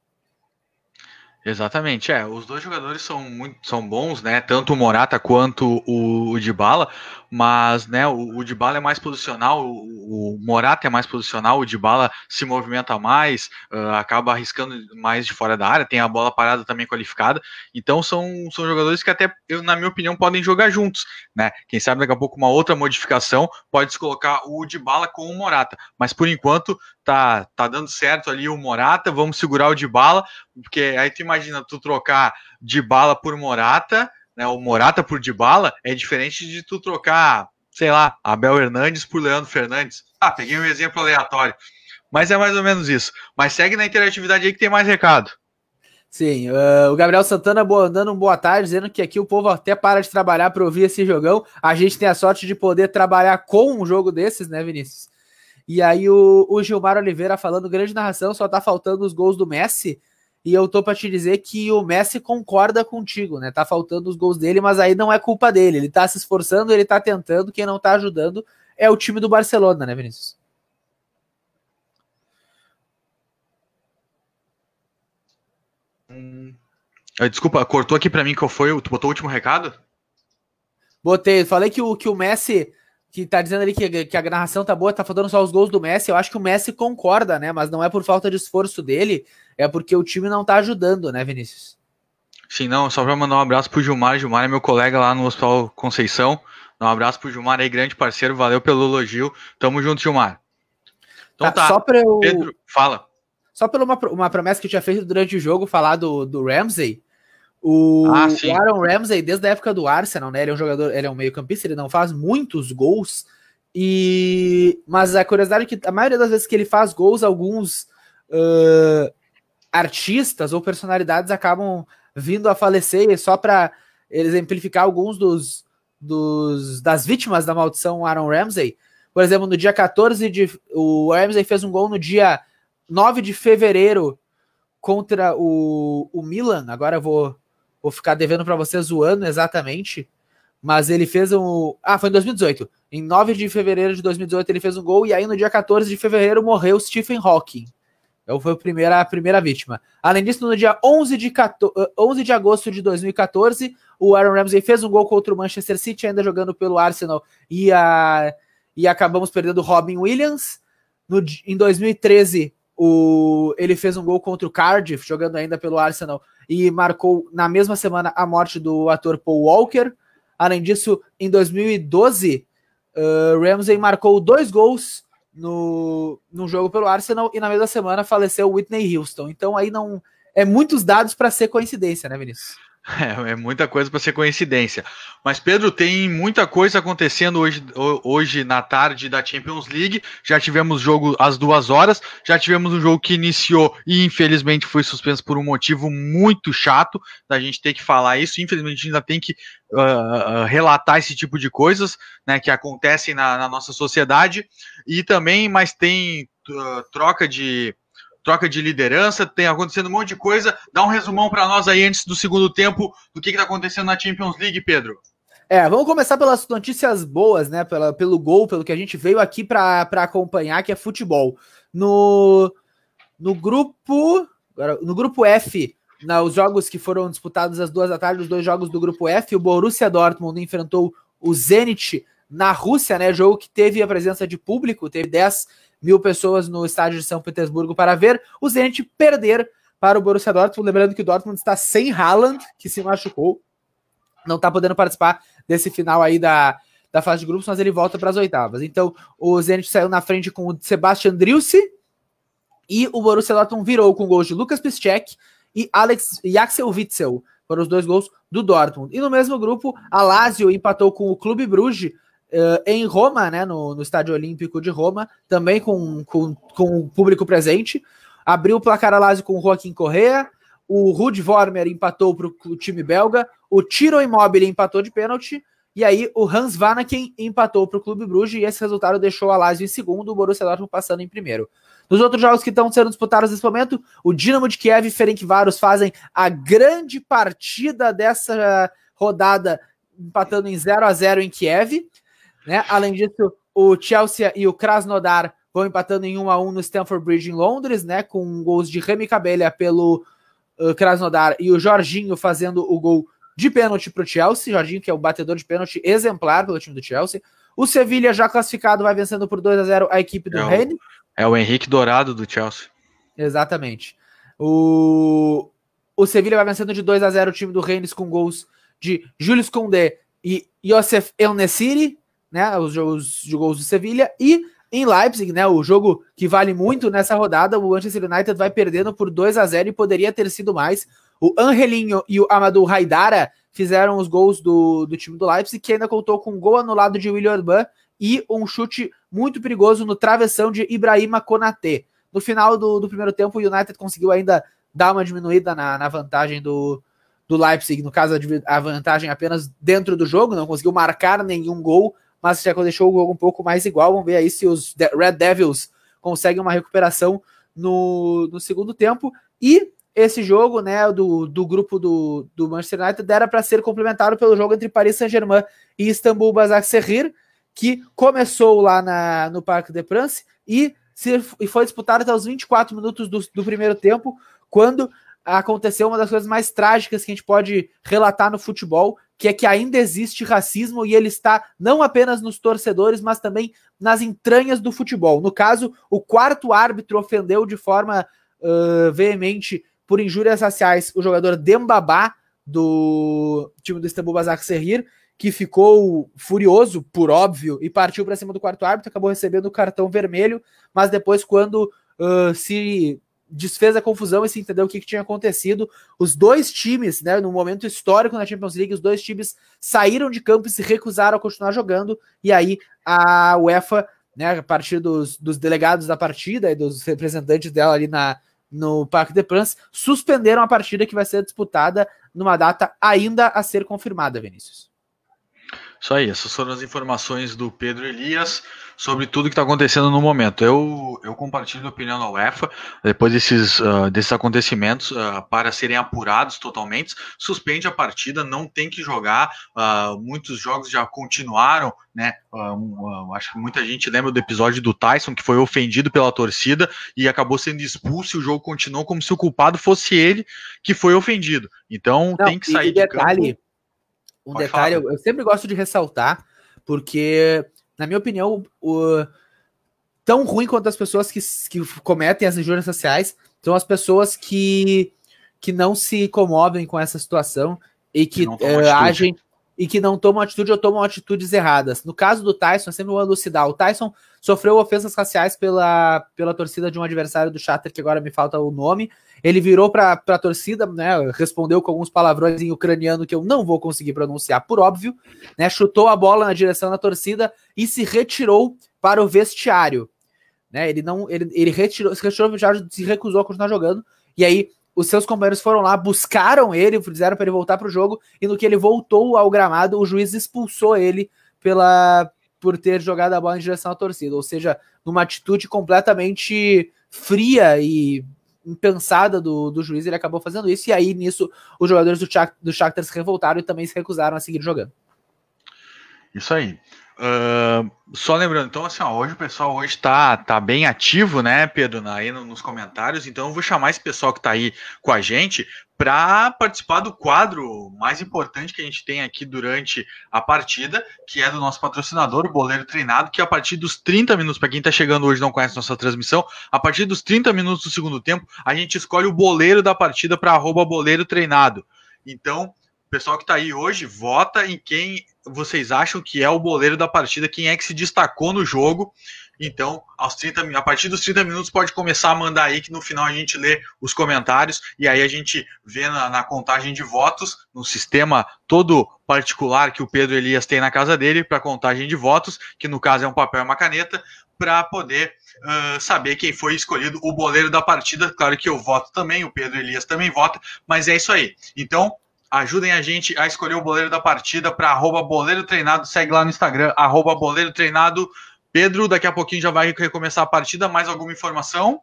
Exatamente, é. Os dois jogadores são muito, são bons, né? Tanto o Morata quanto o, o Dybala, mas né, o, o Dybala é mais posicional, o, o Morata é mais posicional, o Dybala se movimenta mais, uh, acaba arriscando mais de fora da área, tem a bola parada também qualificada. Então são, são jogadores que até, eu, na minha opinião, podem jogar juntos, né? Quem sabe daqui a pouco uma outra modificação pode se colocar o Dybala com o Morata, mas por enquanto tá tá dando certo ali o Morata, vamos segurar o Dybala, porque aí tem imagina tu trocar de bala por Morata, né? O Morata por de bala é diferente de tu trocar, sei lá, Abel Hernandes por Leandro Fernandes. Ah, peguei um exemplo aleatório. Mas é mais ou menos isso. Mas segue na interatividade aí que tem mais recado. Sim, uh, o Gabriel Santana boa, dando um boa tarde, dizendo que aqui o povo até para de trabalhar para ouvir esse jogão. A gente tem a sorte de poder trabalhar com um jogo desses, né, Vinícius? E aí o, o Gilmar Oliveira falando grande narração, só tá faltando os gols do Messi. E eu tô para te dizer que o Messi concorda contigo, né? Tá faltando os gols dele, mas aí não é culpa dele. Ele tá se esforçando, ele tá tentando, quem não tá ajudando é o time do Barcelona, né, Vinícius? Hum. Desculpa, cortou aqui para mim que eu fui. tu botou o último recado? Botei, falei que o, que o Messi que tá dizendo ali que, que a narração tá boa, tá faltando só os gols do Messi. Eu acho que o Messi concorda, né? Mas não é por falta de esforço dele, é porque o time não tá ajudando, né, Vinícius? Sim, não, só pra mandar um abraço pro Gilmar. Gilmar é meu colega lá no Hospital Conceição. Um abraço pro Gilmar aí, grande parceiro. Valeu pelo elogio. Tamo junto, Gilmar. Então tá. tá. Só pra eu... Pedro, fala. Só pela uma, uma promessa que eu tinha feito durante o jogo, falar do, do Ramsey. O ah, Aaron Ramsey, desde a época do Arsenal, né? Ele é um jogador, ele é um meio-campista, ele não faz muitos gols. E mas a curiosidade é que a maioria das vezes que ele faz gols, alguns uh, artistas ou personalidades acabam vindo a falecer só para exemplificar alguns dos, dos das vítimas da maldição Aaron Ramsey. Por exemplo, no dia 14 de o Ramsey fez um gol no dia 9 de fevereiro contra o, o Milan. Agora eu vou vou ficar devendo para vocês o ano exatamente, mas ele fez um. Ah, foi em 2018. Em 9 de fevereiro de 2018 ele fez um gol, e aí no dia 14 de fevereiro morreu Stephen Hawking. Eu fui a primeira, a primeira vítima. Além disso, no dia 11 de, 14, 11 eh, de agosto de 2014, o Aaron Ramsey fez um gol contra o Manchester City, ainda jogando pelo Arsenal, e, a, e acabamos perdendo Robin Williams. No, em 2013, o, ele fez um gol contra o Cardiff, jogando ainda pelo Arsenal, e marcou na mesma semana a morte do ator Paul Walker. Além disso, em 2012, uh, eh, Ramsey marcou dois gols no, no jogo pelo Arsenal e na mesma semana faleceu Whitney Houston. Então aí não é muitos dados para ser coincidência, né, Vinícius? É, (laughs) é muita coisa para ser coincidência. Mas, Pedro, tem muita coisa acontecendo hoje, hoje na tarde da Champions League. Já tivemos jogo às duas horas, já tivemos um jogo que iniciou e infelizmente foi suspenso por um motivo muito chato da gente ter que falar isso. Infelizmente, ainda tem que uh, relatar esse tipo de coisas né, que acontecem na, na nossa sociedade. E também, mas tem uh, troca de troca de liderança, tem acontecendo um monte de coisa. Dá um resumão para nós aí antes do segundo tempo do que está acontecendo na Champions League, Pedro. É, vamos começar pelas notícias boas, né? Pela, pelo gol, pelo que a gente veio aqui para acompanhar, que é futebol. No, no grupo. No grupo F, na, os jogos que foram disputados às duas da tarde, os dois jogos do grupo F, o Borussia Dortmund enfrentou o Zenit na Rússia, né? Jogo que teve a presença de público, teve 10 mil pessoas no estádio de São Petersburgo para ver o Zenit perder para o Borussia Dortmund. Lembrando que o Dortmund está sem Haaland, que se machucou, não está podendo participar desse final aí da, da fase de grupos, mas ele volta para as oitavas. Então o Zenit saiu na frente com o Sebastian Drilse e o Borussia Dortmund virou com gols de Lucas Piszczek e Alex e Axel Witzel. Foram os dois gols do Dortmund. E no mesmo grupo, a Lazio empatou com o Clube Bruges Uh, em Roma, né, no, no, Estádio Olímpico de Roma, também com, com, com o público presente. Abriu o placar a Lazio com o Joaquim Correa, o Rud Vormer empatou para o time belga, o Tiro Immobile empatou de pênalti, e aí o Hans Vanaken empatou para o Clube Bruges, e esse resultado deixou a Lazio em segundo, o Borussia Dortmund passando em primeiro. Nos outros jogos que estão sendo disputados nesse momento, o Dinamo de Kiev e Ferencváros fazem a grande partida dessa rodada, empatando em 0 a 0 em Kiev. Né? Além disso, o Chelsea e o Krasnodar vão empatando em 1 a 1 no Stamford Bridge em Londres, né, com gols de Remy Cabella pelo uh, Krasnodar e o Jorginho fazendo o gol de pênalti para o Chelsea, Jorginho que é o batedor de pênalti exemplar pelo time do Chelsea. O Sevilha já classificado vai vencendo por 2 a 0 a equipe do é Rennes. É o Henrique Dourado do Chelsea. Exatamente. O o Sevilha vai vencendo de 2 a 0 o time do Rennes com gols de Júlio Koundé e Youssef El Nessiri, né, os jogos de gols do Sevilha e em Leipzig, né, o jogo que vale muito nessa rodada, o Manchester United vai perdendo por 2 a 0 e poderia ter sido mais. O Angelinho e o Amadou Haidara fizeram os gols do, do time do Leipzig, que ainda contou com um gol anulado de William Urban e um chute muito perigoso no travessão de Ibrahima Konaté. No final do, do primeiro tempo, o United conseguiu ainda dar uma diminuída na, na vantagem do, do Leipzig, no caso, a vantagem apenas dentro do jogo, não conseguiu marcar nenhum gol mas já deixou o jogo um pouco mais igual. Vamos ver aí se os Red Devils conseguem uma recuperação no, no segundo tempo. E esse jogo, né, do, do grupo do, do Manchester United era para ser complementado pelo jogo entre Paris Saint-Germain e Istambul Basaksehir, que começou lá na, no Parque de France e, se, e foi disputado até os 24 minutos do, do primeiro tempo, quando aconteceu uma das coisas mais trágicas que a gente pode relatar no futebol, que é que ainda existe racismo e ele está não apenas nos torcedores, mas também nas entranhas do futebol. No caso, o quarto árbitro ofendeu de forma uh, veemente por injúrias raciais o jogador Dembabá do time do Istambul Bazar Serrir, que ficou furioso, por óbvio, e partiu para cima do quarto árbitro, acabou recebendo o cartão vermelho, mas depois quando uh, se desfez a confusão e se entendeu o que, que, tinha acontecido. Os dois times, né, num momento histórico na Champions League, os dois times saíram de campo e se recusaram a continuar jogando, e aí a UEFA, né, a partir dos, dos delegados da partida e dos representantes dela ali na, no Parque de Prance, suspenderam a partida que vai ser disputada numa data ainda a ser confirmada, Vinícius. Isso aí, essas foram as informações do Pedro Elias sobre tudo que está acontecendo no momento. Eu, eu compartilho a opinião da UEFA, depois desses, uh, desses acontecimentos, uh, para serem apurados totalmente, suspende a partida, não tem que jogar. Uh, muitos jogos já continuaram, né? acho que muita gente lembra do episódio do Tyson, que foi ofendido pela torcida e acabou sendo expulso, e o jogo continuou como se o culpado fosse ele que foi ofendido. Então não, tem que sair e, e de campo um Pode detalhe, eu, eu, sempre gosto de ressaltar, porque, na minha opinião, o, tão ruim quanto as pessoas que, que cometem as injúrias sociais são as pessoas que, que não se comovem com essa situação e que, que uh, agem e que não tomam atitude ou tomam atitudes erradas. No caso do Tyson, é sempre vou elucidar. O Tyson sofreu ofensas raciais pela, pela torcida de um adversário do Shakhtar, que agora me falta o nome. Ele virou para a torcida, né, respondeu com alguns palavrões em ucraniano que eu não vou conseguir pronunciar, por óbvio, né, chutou a bola na direção da torcida e se retirou para o vestiário. Né, ele não ele, ele retirou, se retirou do vestiário, se recusou a continuar jogando. E aí os seus companheiros foram lá, buscaram ele, fizeram para ele voltar para o jogo, e no que ele voltou ao gramado, o juiz expulsou ele pela, por ter jogado a bola em direção à torcida, ou seja, numa atitude completamente fria e impensada do, do juiz, ele acabou fazendo isso, e aí nisso os jogadores do, do Shakhtar se revoltaram e também se recusaram a seguir jogando. Isso aí. Uh, só lembrando, então, assim, ó, hoje o pessoal hoje tá, tá bem ativo, né, Pedro, aí nos comentários. Então, eu vou chamar esse pessoal que tá aí com a gente para participar do quadro mais importante que a gente tem aqui durante a partida, que é do nosso patrocinador, o Boleiro Treinado, que a partir dos 30 minutos, para quem está chegando hoje e não conhece nossa transmissão, a partir dos 30 minutos do segundo tempo, a gente escolhe o boleiro da partida para arroba boleiro treinado. Então, o pessoal que está aí hoje, vota em quem vocês acham que é o boleiro da partida, quem é que se destacou no jogo. Então, aos 30, a partir dos 30 minutos, pode começar a mandar aí, que no final a gente lê os comentários e aí a gente vê na, na contagem de votos, no sistema todo particular que o Pedro Elias tem na casa dele, para contagem de votos, que no caso é um papel e uma caneta, para poder uh, saber quem foi escolhido o boleiro da partida. Claro que eu voto também, o Pedro Elias também vota, mas é isso aí. Então, ajudem a gente a escolher o boleiro da partida para arroba boleiro treinado, segue lá no Instagram, arroba boleiro treinado Pedro, daqui a pouquinho já vai recomeçar a partida. Mais alguma informação?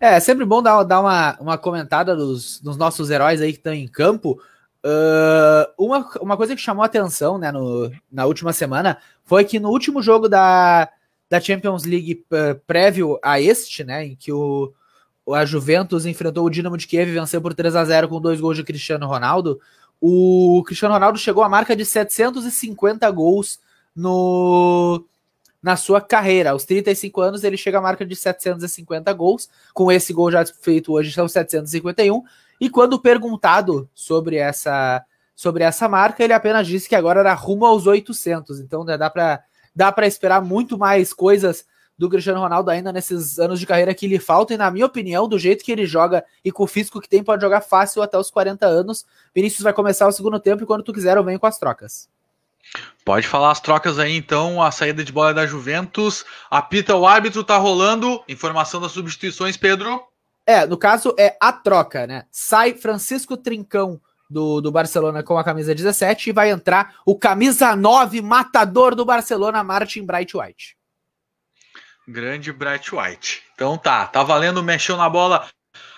É, é sempre bom dar, dar uma, uma comentada dos, dos nossos heróis aí que estão em campo. Uh, uma, uma coisa que chamou atenção né, no, na última semana foi que no último jogo da, da Champions League prévio a este, né, em que o, a Juventus enfrentou o Dinamo de Kiev e venceu por 3 a 0 com dois gols de Cristiano Ronaldo, o Cristiano Ronaldo chegou à marca de 750 gols no, na sua carreira. Aos 35 anos, ele chega à marca de 750 gols. Com esse gol já feito hoje, são 751. E quando perguntado sobre essa, sobre essa marca, ele apenas disse que agora era rumo aos 800. Então né, dá para dá para esperar muito mais coisas do Cristiano Ronaldo ainda nesses anos de carreira que lhe faltam. E, na minha opinião, do jeito que ele joga e com o físico que tem, pode jogar fácil até os 40 anos. Vinícius vai começar o segundo tempo e quando tu quiser eu venho com as trocas. Pode falar as trocas aí, então. A saída de bola é da Juventus. Apita o árbitro, tá rolando. Informação das substituições, Pedro. É, no caso é a troca, né? Sai Francisco Trincão do, do Barcelona com a camisa 17 e vai entrar o camisa 9 matador do Barcelona, Martin Bright White. Grande Bright White. Então tá, tá valendo, mexeu na bola.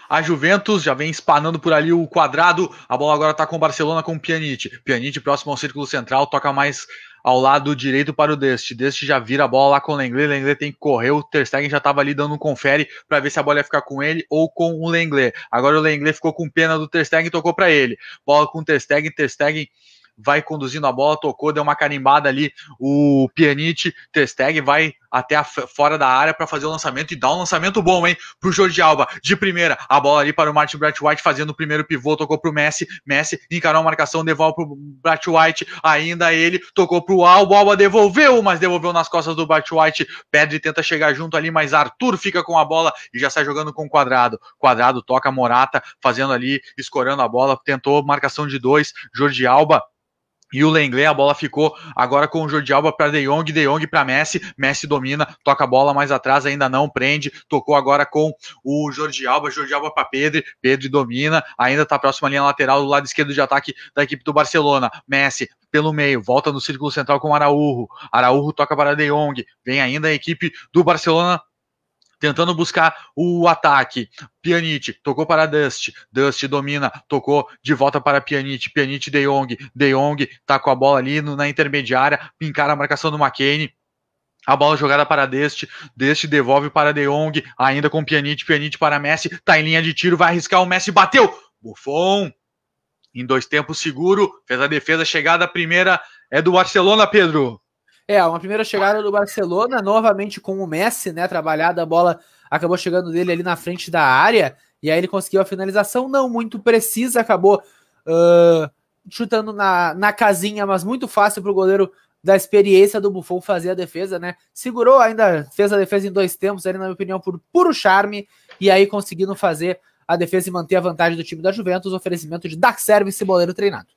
A Juventus já vem espanando por ali o quadrado. A bola agora está com o Barcelona com o Pjanic. Pjanic próximo ao círculo central, toca mais ao lado direito para o Deste. Deste já vira a bola lá com o Lenglet. Lenglet tem que correr. O Ter Stegen já estava ali dando um confere para ver se a bola ia ficar com ele ou com o Lenglet. Agora o Lenglet ficou com pena do Ter Stegen e tocou para ele. Bola com o Ter Stegen. Ter Stegen vai conduzindo a bola, tocou, deu uma carimbada ali o Pjanic. Ter Stegen vai até a, fora da área para fazer o lançamento e dá um lançamento bom, hein? Pro Jordi Alba, de primeira, a bola ali para o Martin Brett White fazendo o primeiro pivô, tocou pro Messi, Messi encarou a marcação, devolve pro Brett White, ainda ele, tocou pro Alba, Alba devolveu, mas devolveu nas costas do Brett White, Pedro tenta chegar junto ali, mas Arthur fica com a bola e já sai jogando com o Quadrado, Quadrado toca Morata, fazendo ali, escorando a bola, tentou marcação de dois, Jordi Alba e o Lenglet, a bola ficou agora com o Jordi Alba para De Jong, De Jong para Messi, Messi domina, toca a bola mais atrás, ainda não prende, tocou agora com o Jordi Alba, Jordi Alba para Pedro, Pedro domina, ainda está próximo à linha lateral do lado esquerdo de ataque da equipe do Barcelona, Messi pelo meio, volta no círculo central com Araújo, Araújo toca para De Jong, vem ainda a equipe do Barcelona tentando buscar o ataque. Pjanic tocou para Dust, Dust domina, tocou de volta para Pjanic, Pjanic De Jong, De Jong tá com a bola ali no, na intermediária, pincar a marcação do McCain. A bola jogada para Deste, Deste devolve para De Jong, ainda com Pjanic, Pjanic para Messi, tá em linha de tiro, vai arriscar o Messi, bateu! Buffon, em dois tempos seguro, fez a defesa, chegada, a primeira é do Barcelona, Pedro. É, uma primeira chegada do Barcelona, novamente com o Messi, né? Trabalhada, a bola acabou chegando dele ali na frente da área, e aí ele conseguiu a finalização não muito precisa, acabou uh, chutando na, na casinha, mas muito fácil para o goleiro da experiência do Buffon fazer a defesa, né? Segurou ainda, fez a defesa em dois tempos, ali, na minha opinião, por puro charme, e aí conseguindo fazer a defesa e manter a vantagem do time da Juventus, oferecimento de dar service e boleiro treinado.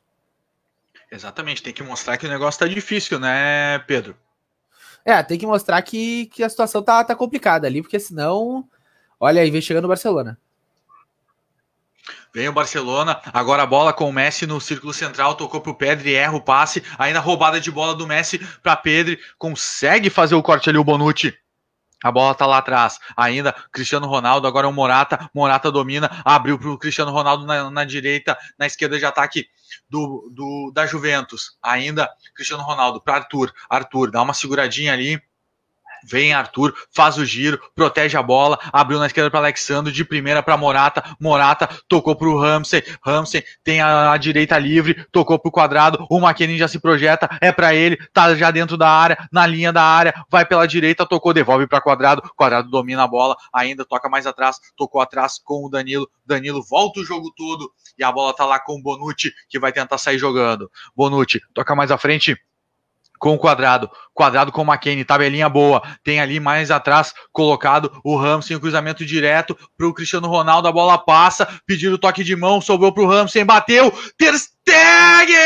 Exatamente, tem que mostrar que o negócio tá difícil, né, Pedro? É, tem que mostrar que, que a situação tá, tá complicada ali, porque senão, olha aí, vem chegando o Barcelona. Vem o Barcelona, agora a bola com o Messi no círculo central, tocou pro e erra o passe, ainda roubada de bola do Messi para Pedro consegue fazer o corte ali o Bonucci. A bola tá lá atrás, ainda Cristiano Ronaldo, agora é o Morata, Morata domina, abriu pro Cristiano Ronaldo na, na direita, na esquerda de ataque, do, do da Juventus, ainda Cristiano Ronaldo para Arthur. Arthur, dá uma seguradinha ali, Vem Arthur, faz o giro, protege a bola, abriu na esquerda para Alexandre, de primeira para Morata, Morata tocou para o Ramsey, Ramsey tem a, a, direita livre, tocou para o quadrado, o McKinney já se projeta, é para ele, tá já dentro da área, na linha da área, vai pela direita, tocou, devolve para quadrado, quadrado domina a bola, ainda toca mais atrás, tocou atrás com o Danilo, Danilo volta o jogo todo e a bola tá lá com o Bonucci, que vai tentar sair jogando. Bonucci toca mais à frente com o quadrado, quadrado com o McKinney, tabelinha boa, tem ali mais atrás colocado o Ramsey, o um cruzamento direto para o Cristiano Ronaldo, a bola passa, pediram o toque de mão, sobrou para o Ramsey, bateu, Ter Stegen!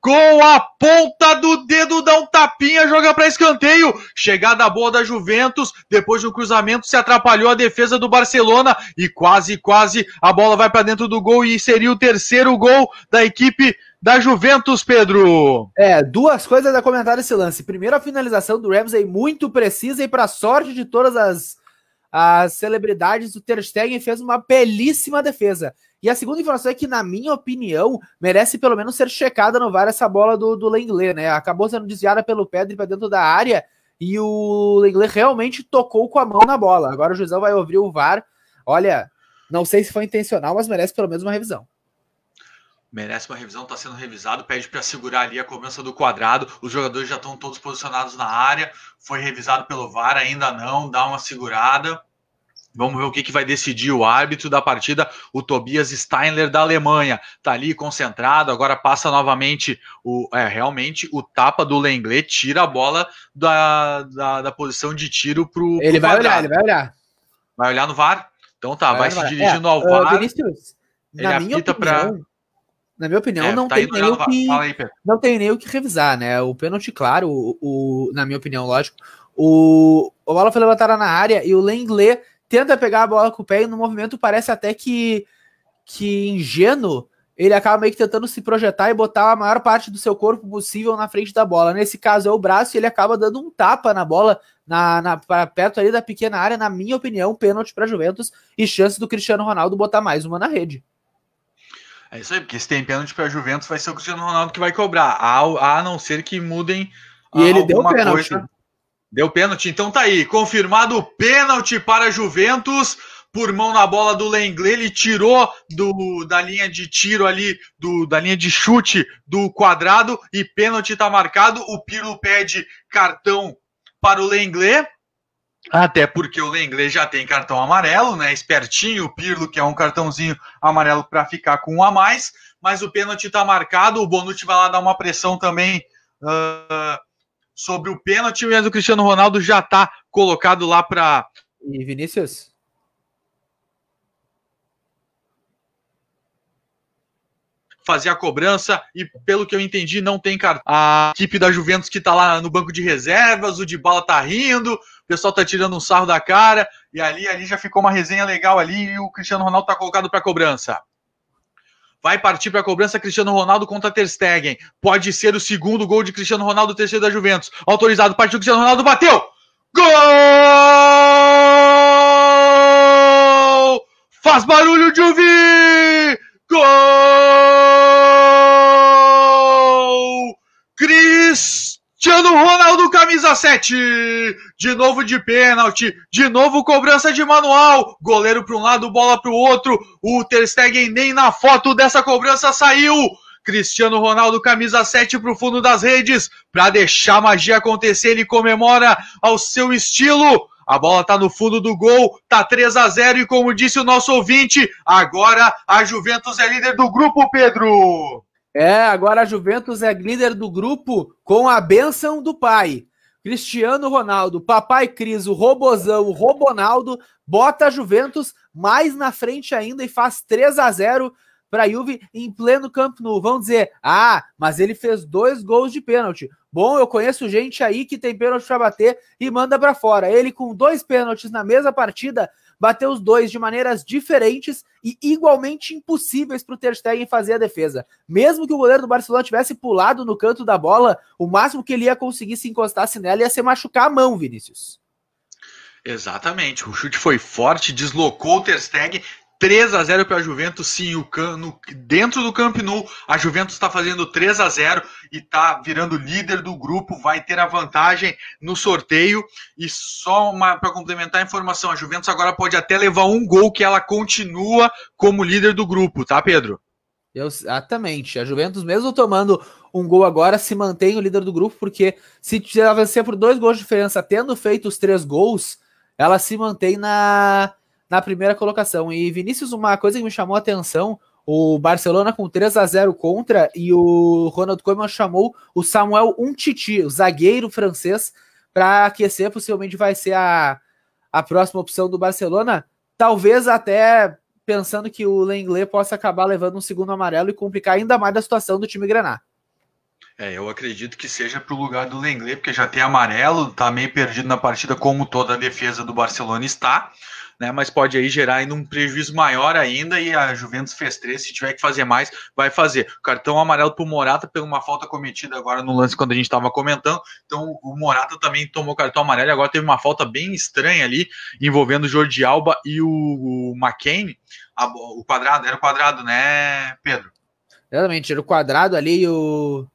Com a ponta do dedo dá um tapinha, joga para escanteio. Chegada boa da Juventus, depois de um cruzamento se atrapalhou a defesa do Barcelona e quase, quase a bola vai para dentro do gol e seria o terceiro gol da equipe da Juventus, Pedro. É, duas coisas a comentar esse lance. Primeiro, a finalização do Ramsey muito precisa e para sorte de todas as, as celebridades, o Ter Stegen fez uma belíssima defesa. E a segunda informação é que, na minha opinião, merece pelo menos ser checada no VAR essa bola do, do Lenglet, né? Acabou sendo desviada pelo Pedro para dentro da área e o Lenglet realmente tocou com a mão na bola. Agora o Juizão vai ouvir o VAR. Olha, não sei se foi intencional, mas merece pelo menos uma revisão merece uma revisão, está sendo revisado, pede para segurar ali a cobrança do quadrado, os jogadores já estão todos posicionados na área, foi revisado pelo VAR, ainda não, dá uma segurada. Vamos ver o que, que vai decidir o árbitro da partida, o Tobias Steiner da Alemanha. está ali concentrado, agora passa novamente o. É, realmente o tapa do Lenglet, tira a bola da, da, da posição de tiro o. Ele pro vai quadrado. olhar, ele vai olhar. Vai olhar no VAR? Então tá, vai, vai se dirigindo é, ao é, VAR. Uh, Vinícius, ele na minha opinião, é, não, tá tem nem o que, aí, não tem nem o que revisar, né? O pênalti, claro, o, o, na minha opinião, lógico. O, o bola foi levantada na área e o Lenglet tenta pegar a bola com o pé e no movimento parece até que, que ingênuo. Ele acaba meio que tentando se projetar e botar a maior parte do seu corpo possível na frente da bola. Nesse caso é o braço e ele acaba dando um tapa na bola, na, na perto ali da pequena área. Na minha opinião, pênalti para Juventus e chance do Cristiano Ronaldo botar mais uma na rede. É isso aí, porque se tem pênalti tipo, para a Juventus, vai ser o Cristiano Ronaldo que vai cobrar, a, a não ser que mudem e ele deu pênalti. Coisa. Deu pênalti, então tá aí, confirmado o pênalti para a Juventus por mão na bola do Lenglet, ele tirou do, da linha de tiro ali, do, da linha de chute do quadrado e pênalti está marcado. O Pirlo pede cartão para o Lenglet até porque o Lenglet já tem cartão amarelo, né? Espertinho, o Pirlo, que é um cartãozinho amarelo para ficar com um a mais, mas o pênalti está marcado, o Bonucci vai lá dar uma pressão também uh, sobre o pênalti, mas o Cristiano Ronaldo já está colocado lá para. E Vinícius? fazer a cobrança e, pelo que eu entendi, não tem cartão. A equipe da Juventus que tá lá no banco de reservas, o de bala tá rindo, o pessoal tá tirando um sarro da cara, e ali, ali já ficou uma resenha legal ali e o Cristiano Ronaldo tá colocado para cobrança. Vai partir para a cobrança Cristiano Ronaldo contra Ter Stegen. Pode ser o segundo gol de Cristiano Ronaldo, terceiro da Juventus. Autorizado, partiu Cristiano Ronaldo, bateu! Gol! Faz barulho, Juvi! Gol! Cristiano! Cristiano Ronaldo, camisa 7. De novo de pênalti. De novo cobrança de manual. Goleiro para um lado, bola para o outro. O Ter Stegen nem na foto dessa cobrança saiu. Cristiano Ronaldo, camisa 7 para o fundo das redes. Para deixar a magia acontecer, ele comemora ao seu estilo. A bola tá no fundo do gol, tá 3 a 0 e como disse o nosso ouvinte, agora a Juventus é líder do grupo, Pedro. É, agora a Juventus é líder do grupo com a benção do pai. Cristiano Ronaldo, Papai Cris, o Robozão, o Robonaldo, bota a Juventus mais na frente ainda e faz 3 a 0 para a Juve em pleno Camp Nou. Vão dizer, ah, mas ele fez dois gols de pênalti. Bom, eu conheço gente aí que tem pênalti para bater e manda para fora. Ele com dois pênaltis na mesma partida bateu os dois de maneiras diferentes e igualmente impossíveis para o Ter Stegen fazer a defesa. Mesmo que o goleiro do Barcelona tivesse pulado no canto da bola, o máximo que ele ia conseguir se encostar nela ia ser machucar a mão, Vinícius. Exatamente, o chute foi forte, deslocou o Ter Stegen, 3 a 0 para a Juventus, sim, o can, no, dentro do Camp Nou, a Juventus está fazendo 3 a 0 e está virando líder do grupo, vai ter a vantagem no sorteio. E só para complementar a informação, a Juventus agora pode até levar um gol que ela continua como líder do grupo, tá, Pedro? Eu, exatamente. A Juventus, mesmo tomando um gol agora, se mantém o líder do grupo, porque se ela vencer por dois gols de diferença, tendo feito os três gols, ela se mantém na na primeira colocação. E Vinícius, uma coisa que me chamou a atenção, o Barcelona com 3 a 0 contra e o Ronald Koeman chamou o Samuel Untiti o zagueiro francês, para aquecer, possivelmente vai ser a, a próxima opção do Barcelona, talvez até pensando que o Lenglet possa acabar levando um segundo amarelo e complicar ainda mais a situação do time Granada. É, eu acredito que seja para o lugar do Lenglet, porque já tem amarelo, está meio perdido na partida, como toda a defesa do Barcelona está né? Mas pode aí gerar ainda um prejuízo maior ainda e a Juventus fez três, se tiver que fazer mais, vai fazer. Cartão amarelo para o Morata pela uma falta cometida agora no lance quando a gente estava comentando. Então o Morata também tomou cartão amarelo e agora teve uma falta bem estranha ali envolvendo o Jordi Alba e o, o McCain. A, o quadrado, era o quadrado, né, Pedro? Exatamente, era o quadrado ali e o,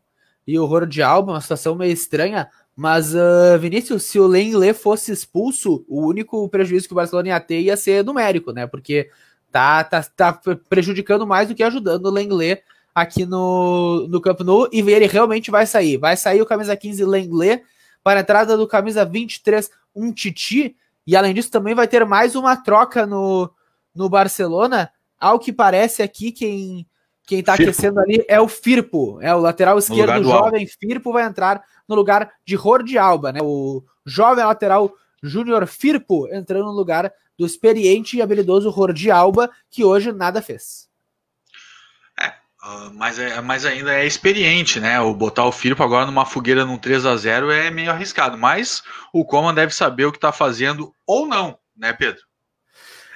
e o Jordi Alba, uma situação meio estranha. Mas, uh, Vinícius, se o Lenglet fosse expulso, o único prejuízo que o Barcelona ia ter ia ser numérico, né? Porque tá, tá, tá prejudicando mais do que ajudando o Lenglet aqui no, no Camp Nou. E ele realmente vai sair. Vai sair o camisa 15 Lenglet para a entrada do camisa 23 um Titi. E além disso, também vai ter mais uma troca no, no Barcelona. Ao que parece aqui, quem, quem tá Firpo. aquecendo ali é o Firpo. É o lateral esquerdo, o jovem Firpo vai entrar no lugar de Jordi Alba, né? O jovem lateral Júnior Firpo entrando no lugar do experiente e habilidoso Jordi Alba, que hoje nada fez. É, ah, mas, é, mas ainda é experiente, né? O botar o Firpo agora numa fogueira num 3 a 0 é meio arriscado, mas o Coman deve saber o que está fazendo ou não, né, Pedro?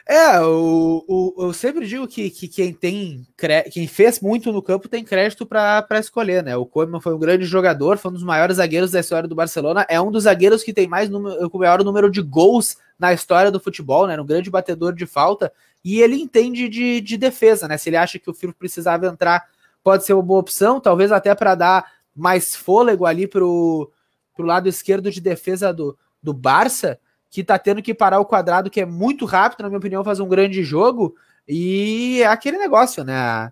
É, o, o, eu sempre digo que, que quem tem quem fez muito no campo tem crédito para escolher, né? O Koeman foi um grande jogador, foi um dos maiores zagueiros da história do Barcelona, é um dos zagueiros que tem mais número, o maior número de gols na história do futebol, né? Um grande batedor de falta e ele entende de, de defesa, né? Se ele acha que o Firpo precisava entrar, pode ser uma boa opção, talvez até para dar mais fôlego ali pro, pro lado esquerdo de defesa do, do Barça que tá tendo que parar o quadrado, que é muito rápido, na minha opinião, faz um grande jogo. E é aquele negócio, né?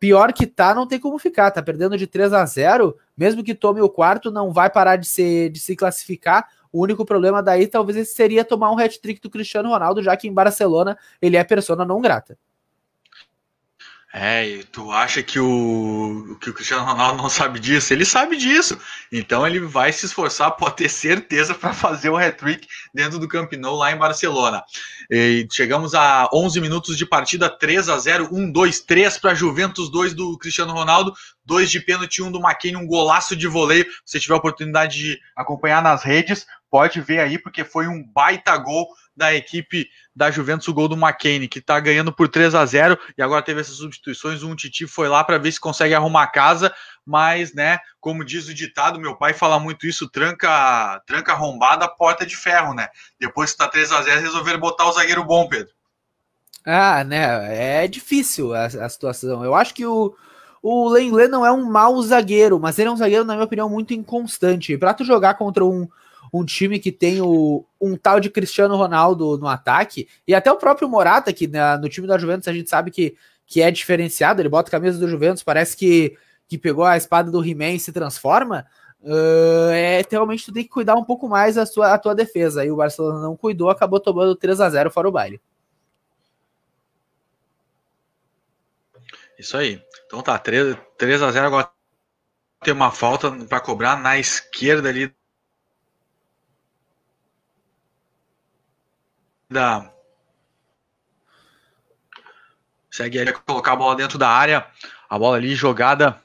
Pior que tá, não tem como ficar. Tá perdendo de 3 a 0 mesmo que tome o quarto, não vai parar de se, de se classificar. O único problema daí talvez seria tomar um hat-trick do Cristiano Ronaldo, já que em Barcelona ele é persona não grata. É, e tu acha que o, que o Cristiano Ronaldo não sabe disso? Ele sabe disso. Então ele vai se esforçar, pode ter certeza, para fazer o um hat-trick dentro do Camp Nou lá em Barcelona. E chegamos a 11 minutos de partida, 3 a 0 1, 2, 3 para Juventus, 2 do Cristiano Ronaldo, 2 de pênalti, 1 do McKinney, um golaço de voleio. Se tiver oportunidade de acompanhar nas redes, pode ver aí, porque foi um baita gol da equipe da Juventus, o gol do McCain, que está ganhando por 3 a 0 e agora teve essas substituições. Um Titi foi lá para ver se consegue arrumar a casa, mas, né, como diz o ditado, meu pai fala muito isso: tranca tranca arrombada, porta de ferro, né? Depois que está 3 a 0 resolveram botar o zagueiro bom, Pedro. Ah, né? É difícil a, a situação. Eu acho que o, o Lenglet não é um mau zagueiro, mas ele é um zagueiro, na minha opinião, muito inconstante. Para tu jogar contra um um time que tem o, um tal de Cristiano Ronaldo no ataque, e até o próprio Morata, que na, no time da Juventus a gente sabe que, que é diferenciado, ele bota a camisa do Juventus, parece que, que pegou a espada do He-Man e se transforma. Uh, é, realmente tu tem que cuidar um pouco mais a, sua, a tua defesa. E o Barcelona não cuidou, acabou tomando 3 a 0 fora o baile. Isso aí. Então tá, 3, 3 a 0 agora tem uma falta para cobrar na esquerda ali da. Segue ele colocar a bola dentro da área. A bola ali jogada.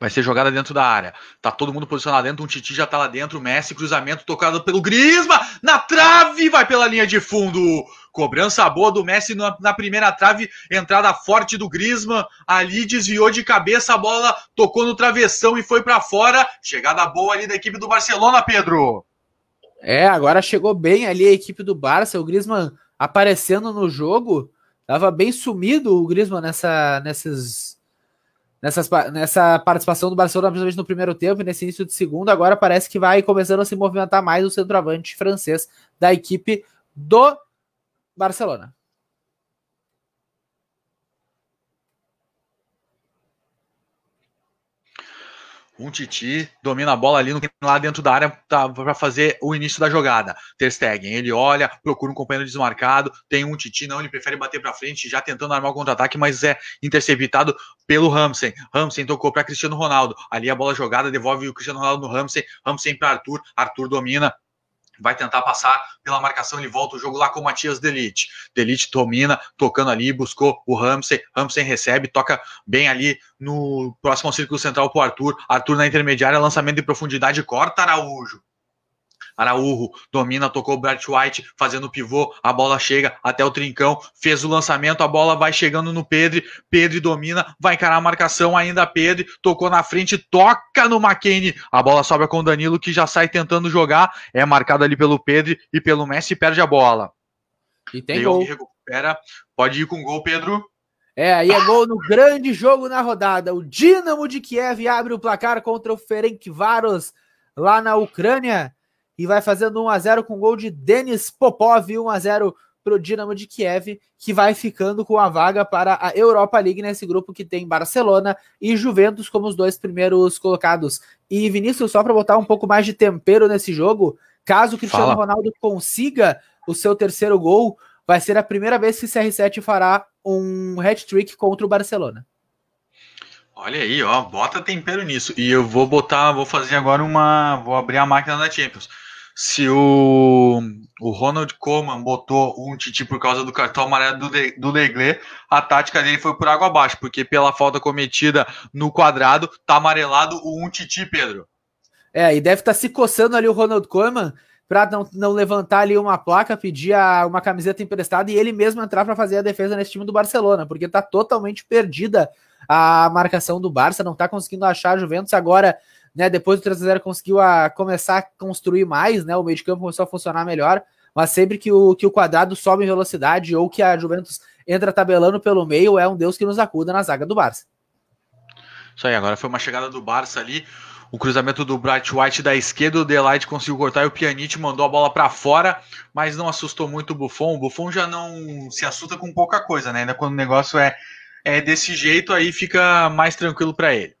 Vai ser jogada dentro da área. Tá todo mundo posicionado dentro. Um Titi já tá lá dentro. Messi, cruzamento tocado pelo Grisma. Na trave, vai pela linha de fundo. Cobrança boa do Messi na, na primeira trave. Entrada forte do Grisma. Ali desviou de cabeça. A bola tocou no travessão e foi para fora. Chegada boa ali da equipe do Barcelona, Pedro. É, agora chegou bem ali a equipe do Barça, o Griezmann aparecendo no jogo, tava bem sumido o Griezmann nessa, nessas, nessas, nessa participação do Barcelona, principalmente no primeiro tempo e nesse início de segundo, agora parece que vai começando a se movimentar mais o centroavante francês da equipe do Barcelona. Um Titi domina a bola ali no, lá dentro da área tá, para fazer o início da jogada. Ter Stegen, ele olha, procura um companheiro desmarcado, tem um Titi, não, ele prefere bater para frente, já tentando armar o contra-ataque, mas é interceptado pelo Ramsey. Ramsey tocou para Cristiano Ronaldo. Ali a bola jogada devolve o Cristiano Ronaldo no Ramsey, Ramsey para Arthur, Arthur domina, vai tentar passar pela marcação, ele volta o jogo lá com o Matias Delite. Delite domina, tocando ali, buscou o Ramsey, Ramsey recebe, toca bem ali no próximo círculo central pro Arthur, Arthur na intermediária, lançamento de profundidade, corta Araújo. Araújo domina, tocou o Brett White fazendo pivô, a bola chega até o trincão, fez o lançamento, a bola vai chegando no Pedro, Pedro domina, vai encarar a marcação ainda Pedro, tocou na frente, toca no McKinney, a bola sobe com o Danilo que já sai tentando jogar, é marcado ali pelo Pedro e pelo Messi perde a bola. E tem gol. Recupera, pode ir com gol, Pedro. É, aí é gol no grande jogo na rodada. O Dínamo de Kiev abre o placar contra o Ferencváros lá na Ucrânia e vai fazendo 1 a 0 com gol de Denis Popov, 1 a 0 para o Dinamo de Kiev, que vai ficando com a vaga para a Europa League nesse grupo que tem Barcelona e Juventus como os dois primeiros colocados. E Vinícius, só para botar um pouco mais de tempero nesse jogo, caso o Cristiano Fala. Ronaldo consiga o seu terceiro gol, vai ser a primeira vez que o CR7 fará um hat-trick contra o Barcelona. Olha aí, ó, bota tempero nisso. E eu vou botar, vou fazer agora uma, vou abrir a máquina da Champions se o, o Ronald Koeman botou um Titi por causa do cartão amarelo do, Le, do Leglé, a tática dele foi por água abaixo, porque pela falta cometida no quadrado, tá amarelado o um Titi, Pedro. É, e deve estar tá se coçando ali o Ronald Koeman para não, não levantar ali uma placa, pedir a, uma camiseta emprestada e ele mesmo entrar para fazer a defesa nesse time do Barcelona, porque tá totalmente perdida a marcação do Barça, não tá conseguindo achar a Juventus agora né? Depois do 3x0 conseguiu a, ah, começar a construir mais, né? O meio de campo começou a funcionar melhor, mas sempre que o, que o quadrado sobe em velocidade ou que a Juventus entra tabelando pelo meio, é um Deus que nos acuda na zaga do Barça. Isso aí, agora foi uma chegada do Barça ali. O cruzamento do Bright White da esquerda, o Delight conseguiu cortar e o Pjanic mandou a bola para fora, mas não assustou muito o Buffon. O Buffon já não se assusta com pouca coisa, né? Ainda quando o negócio é, é desse jeito, aí fica mais tranquilo para ele.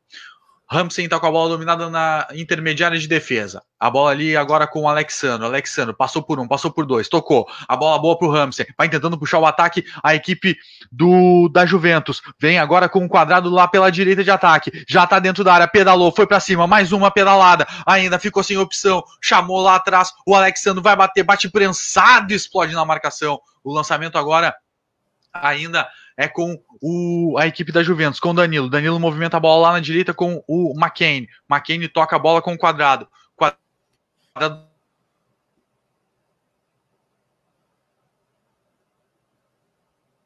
Ramsey está com a bola dominada na intermediária de defesa. A bola ali agora com o Alexandro. Alexandro passou por um, passou por dois, tocou. A bola boa para o Ramsey. Vai tentando puxar o ataque a equipe do da Juventus. Vem agora com o um quadrado lá pela direita de ataque. Já está dentro da área, pedalou, foi para cima. Mais uma pedalada. Ainda ficou sem opção. Chamou lá atrás. O Alexandro vai bater, bate prensado, explode na marcação. O lançamento agora ainda é com o, a equipe da Juventus, com o Danilo. Danilo movimenta a bola lá na direita com o McCain. McCain toca a bola com o quadrado. Quadrado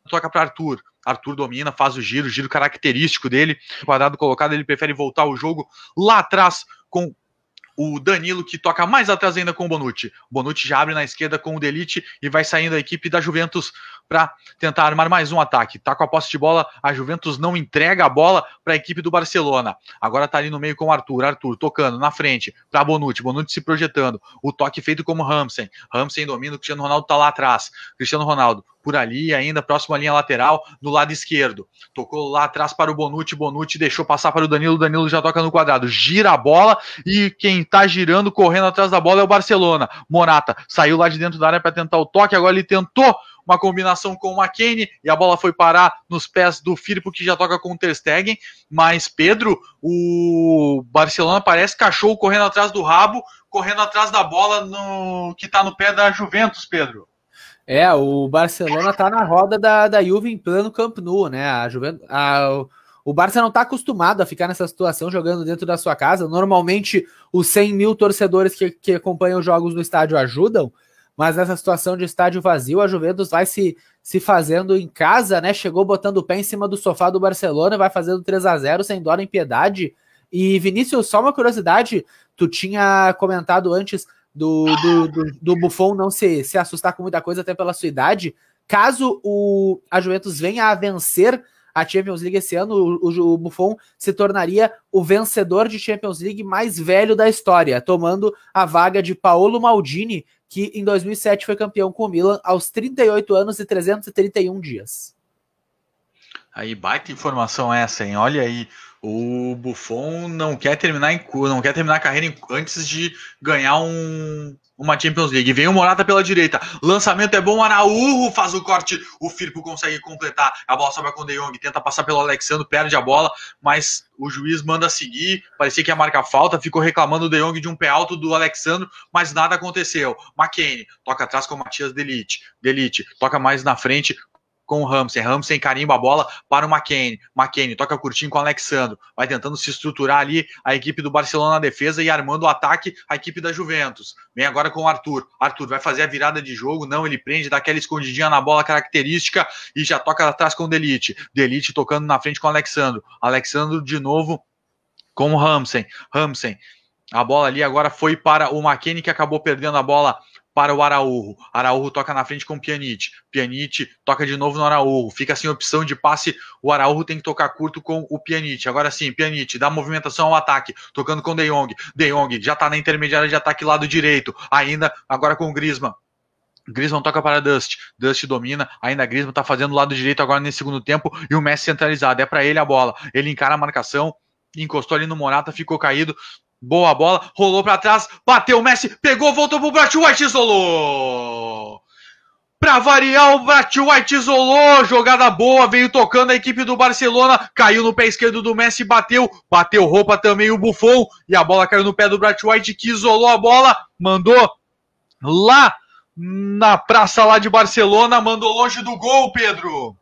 toca para Arthur. Arthur domina, faz o giro, giro característico dele. Quadrado colocado, ele prefere voltar o jogo lá atrás com o Danilo, que toca mais atrás ainda com o Bonucci. O Bonucci já abre na esquerda com o Delite e vai saindo a equipe da Juventus para tentar armar mais um ataque. Tá com a posse de bola, a Juventus não entrega a bola para a equipe do Barcelona. Agora tá ali no meio com o Arthur, Arthur tocando na frente para Bonucci, Bonucci se projetando. O toque feito como Ramsey. Ramsey domina, o Cristiano Ronaldo tá lá atrás. Cristiano Ronaldo por ali, ainda próximo à linha lateral, no lado esquerdo. Tocou lá atrás para o Bonucci, Bonucci deixou passar para o Danilo, Danilo já toca no quadrado, gira a bola e quem está girando, correndo atrás da bola é o Barcelona. Morata saiu lá de dentro da área para tentar o toque, agora ele tentou uma combinação com o McKennie e a bola foi parar nos pés do Firpo que já toca com o Ter Stegen, mas Pedro, o Barcelona parece cachorro correndo atrás do rabo, correndo atrás da bola no que está no pé da Juventus, Pedro. É, o Barcelona tá na roda da, da Juve em plano Camp Nou, né? A Juventus, a, o Barça não tá acostumado a ficar nessa situação jogando dentro da sua casa. Normalmente, os 100 mil torcedores que, que acompanham os jogos no estádio ajudam, mas nessa situação de estádio vazio, a Juventus vai se, se fazendo em casa, né? Chegou botando o pé em cima do sofá do Barcelona, vai fazendo 3 a 0 sem dó nem piedade. E Vinícius, só uma curiosidade, tu tinha comentado antes do, do, do, do Buffon não se, se assustar com muita coisa, até pela sua idade. Caso o, a Juventus venha a vencer a Champions League esse ano, o, o, Buffon se tornaria o vencedor de Champions League mais velho da história, tomando a vaga de Paolo Maldini, que em 2007 foi campeão com o Milan aos 38 anos e 331 dias. Aí, baita informação essa, hein? Olha aí, o Buffon não quer terminar em, não quer terminar a carreira em, antes de ganhar um, uma Champions League. Vem o Morata pela direita. Lançamento é bom, Araújo faz o corte. O Firpo consegue completar. A bola sobra com o De Jong, tenta passar pelo Alexandre, perde a bola, mas o juiz manda seguir. Parecia que ia marcar falta, ficou reclamando o De Jong de um pé alto do Alexandre, mas nada aconteceu. McKennie toca atrás com o Matias Delite. Delite toca mais na frente com o Ramsey. Ramsey carimba a bola para o McCain. McCain toca curtinho com o Alexandro. Vai tentando se estruturar ali a equipe do Barcelona na defesa e armando o ataque a equipe da Juventus. Vem agora com o Arthur. Arthur vai fazer a virada de jogo. Não, ele prende, dá aquela escondidinha na bola característica e já toca atrás com o Delite. Delite tocando na frente com o Alexandro. Alexandro de novo com o Ramsey. Ramsey. A bola ali agora foi para o McKinney que acabou perdendo a bola para o Araújo. Araújo toca na frente com o Pjanic. Pjanic toca de novo no Araújo. Fica sem opção de passe. O Araújo tem que tocar curto com o Pjanic. Agora sim, Pjanic dá movimentação ao ataque, tocando com De Jong. De Jong já está na intermediária de ataque lado direito. Ainda agora com o Griezmann. Griezmann toca para Dust. Dust domina. Ainda Griezmann está fazendo o lado direito agora nesse segundo tempo e o Messi centralizado. É para ele a bola. Ele encara a marcação encostou ali no Morata, ficou caído, Boa bola, rolou para trás, bateu o Messi, pegou, voltou pro Brat White, isolou! Pra variar, o Brat White isolou, jogada boa, veio tocando a equipe do Barcelona, caiu no pé esquerdo do Messi, bateu, bateu roupa também o Buffon, e a bola caiu no pé do Brat White, que isolou a bola, mandou lá na praça lá de Barcelona, mandou longe do gol, Pedro.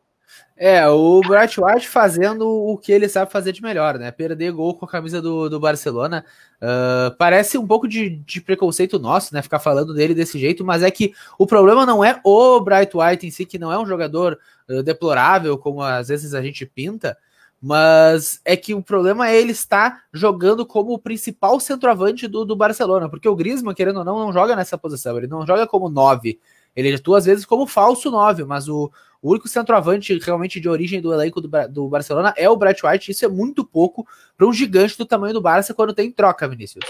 É, o Bright White fazendo o que ele sabe fazer de melhor, né? Perder gol com a camisa do, do Barcelona. Uh, parece um pouco de, de, preconceito nosso, né? Ficar falando dele desse jeito, mas é que o problema não é o Bright White em si, que não é um jogador uh, deplorável, como às vezes a gente pinta, mas é que o problema é ele estar jogando como o principal centroavante do, do Barcelona, porque o Griezmann, querendo ou não, não joga nessa posição, ele não joga como nove. Ele atua às vezes como falso 9, mas o, o único centroavante realmente de origem do elenco do, do, Barcelona é o Brett White. Isso é muito pouco para um gigante do tamanho do Barça quando tem troca, Vinícius.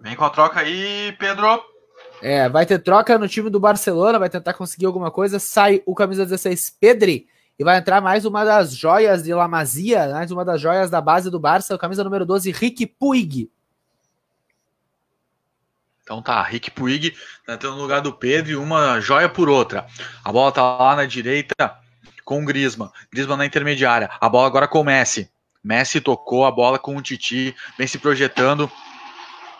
Vem com a troca aí, Pedro. É, vai ter troca no time do Barcelona, vai tentar conseguir alguma coisa. Sai o camisa 16, Pedri, e vai entrar mais uma das joias de Lamazia, mais uma das joias da base do Barça, o camisa número 12, Rick Puig. Então tá, Rick Puig tá entrando no lugar do Pedro e uma joia por outra. A bola tá lá na direita com o Grisma. Grisma na intermediária. A bola agora com o Messi. Messi tocou a bola com o Titi, vem se projetando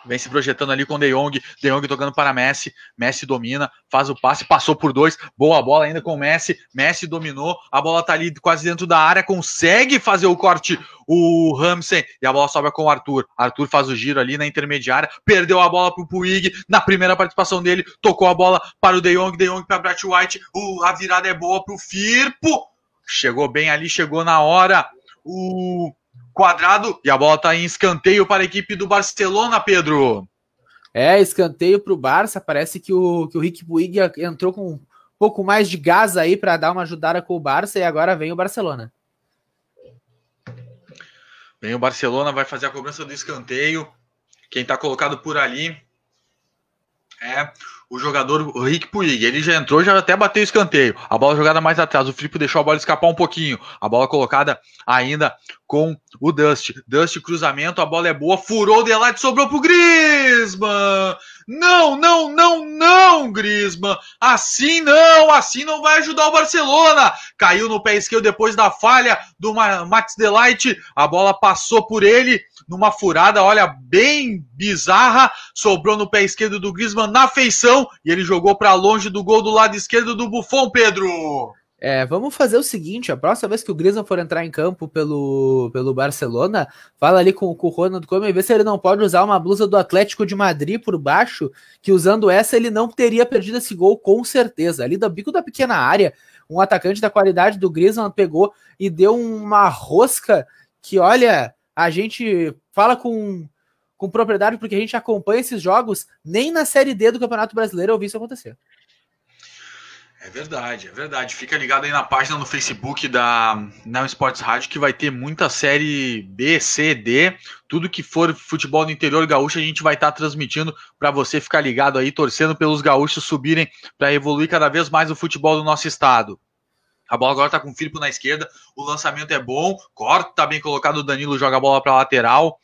vem se projetando ali com o De Jong, De Jong tocando para Messi, Messi domina, faz o passe, passou por dois, boa bola ainda com o Messi, Messi dominou, a bola tá ali quase dentro da área, consegue fazer o corte o Ramsey e a bola sobra com o Arthur. Arthur faz o giro ali na intermediária, perdeu a bola pro Puig, na primeira participação dele, tocou a bola para o De Jong, De Jong para Brat White, uh, a virada é boa pro Firpo, chegou bem ali, chegou na hora, o Quadrado, e a bola está em escanteio para a equipe do Barcelona, Pedro. É, escanteio para o Barça. Parece que o, que o Rick Buig entrou com um pouco mais de gás aí para dar uma ajudada com o Barça e agora vem o Barcelona. Vem o Barcelona, vai fazer a cobrança do escanteio. Quem está colocado por ali é o jogador o Rick Puig, ele já entrou, já até bateu o escanteio. A bola jogada mais atrás, o Filipe deixou a bola escapar um pouquinho. A bola colocada ainda com o Dust. Dust cruzamento, a bola é boa, furou o Delight, sobrou pro Grisman. Não, não, não, não, Grisma. Assim não, assim não vai ajudar o Barcelona. Caiu no pé esquerdo depois da falha do Max Delight. A bola passou por ele numa furada, olha, bem bizarra. Sobrou no pé esquerdo do Grisma na feição e ele jogou para longe do gol do lado esquerdo do Buffon, Pedro. É, vamos fazer o seguinte: a próxima vez que o Griezmann for entrar em campo pelo, pelo Barcelona, fala ali com, com o Ronald Koeman e vê se ele não pode usar uma blusa do Atlético de Madrid por baixo, que usando essa ele não teria perdido esse gol com certeza. Ali do bico da pequena área, um atacante da qualidade do Griezmann pegou e deu uma rosca que, olha, a gente fala com, com propriedade porque a gente acompanha esses jogos, nem na Série D do Campeonato Brasileiro eu vi isso acontecer. É verdade, é verdade. Fica ligado aí na página no Facebook da Neo Sports Rádio que vai ter muita série B, C, D. Tudo que for futebol no interior gaúcho a gente vai estar tá transmitindo para você ficar ligado aí, torcendo pelos gaúchos subirem para evoluir cada vez mais o futebol do nosso estado. A bola agora tá com o Filipe na esquerda, o lançamento é bom, corta, tá bem colocado, o Danilo joga a bola para lateral.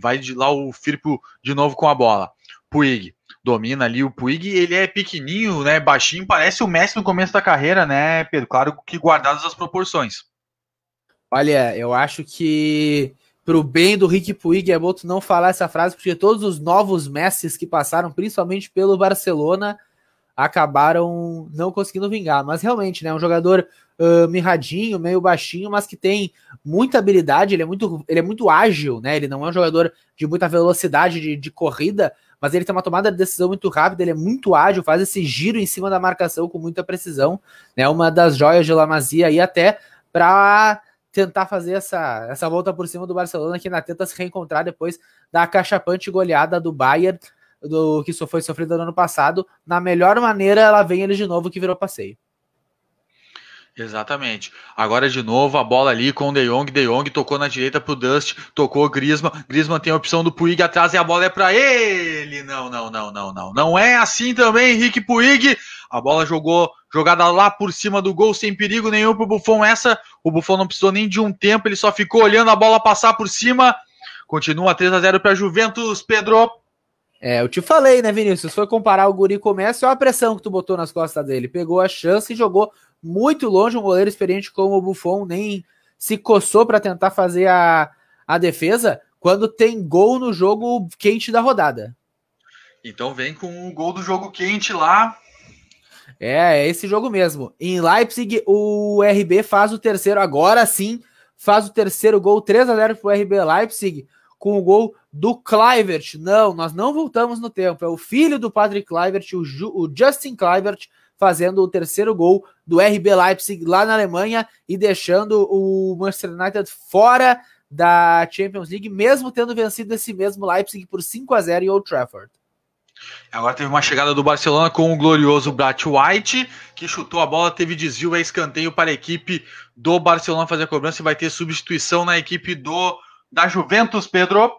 Vai de lá o Firpo de novo com a bola. Puig domina ali o Puig. Ele é pequenininho, né, baixinho, parece o Messi no começo da carreira, né, Pedro? Claro que guardadas as proporções. Olha, eu acho que pro bem do Rick Puig é bom tu não falar essa frase, porque todos os novos Messis que passaram, principalmente pelo Barcelona, acabaram não conseguindo vingar. Mas realmente, né, um jogador uh, mirradinho, meio baixinho, mas que tem muita habilidade, ele é muito, ele é muito ágil, né? Ele não é um jogador de muita velocidade de, de corrida, mas ele tem uma tomada de decisão muito rápida, ele é muito ágil, faz esse giro em cima da marcação com muita precisão, né? Uma das joias de Lamazia aí até para tentar fazer essa, essa volta por cima do Barcelona que na tenta se reencontrar depois da cachapante goleada do Bayern do que só foi sofrida no ano passado. Na melhor maneira, ela vem ele de novo que virou passeio. Exatamente. Agora de novo a bola ali com o De Jong, De Jong tocou na direita pro Dust, tocou Griezmann, Griezmann tem a opção do Puig atrás e a bola é para ele. Não, não, não, não, não. Não é assim também, Henrique Puig. A bola jogou jogada lá por cima do gol sem perigo nenhum pro Buffon. Essa o Buffon não precisou nem de um tempo, ele só ficou olhando a bola passar por cima. Continua 3 a 0 para Juventus, Pedro. É, eu te falei, né, Vinícius? Foi comparar o Guri com o Messi, olha a pressão que tu botou nas costas dele. Pegou a chance e jogou muito longe. Um goleiro experiente como o Buffon nem se coçou para tentar fazer a, a defesa quando tem gol no jogo quente da rodada. Então vem com o gol do jogo quente lá. É, é esse jogo mesmo. Em Leipzig, o RB faz o terceiro, agora sim, faz o terceiro gol, 3 a 0 para o RB Leipzig, com o gol do Kluivert. Não, nós não voltamos no tempo. É o filho do Patrick Kluivert, o, Ju, o Justin Kluivert, fazendo o terceiro gol do RB Leipzig lá na Alemanha e deixando o Manchester United fora da Champions League, mesmo tendo vencido esse mesmo Leipzig por 5 a 0 em Old Trafford. Agora teve uma chegada do Barcelona com o glorioso Brat White, que chutou a bola, teve desvio, e é escanteio para a equipe do Barcelona fazer a cobrança e vai ter substituição na equipe do da Juventus, Pedro.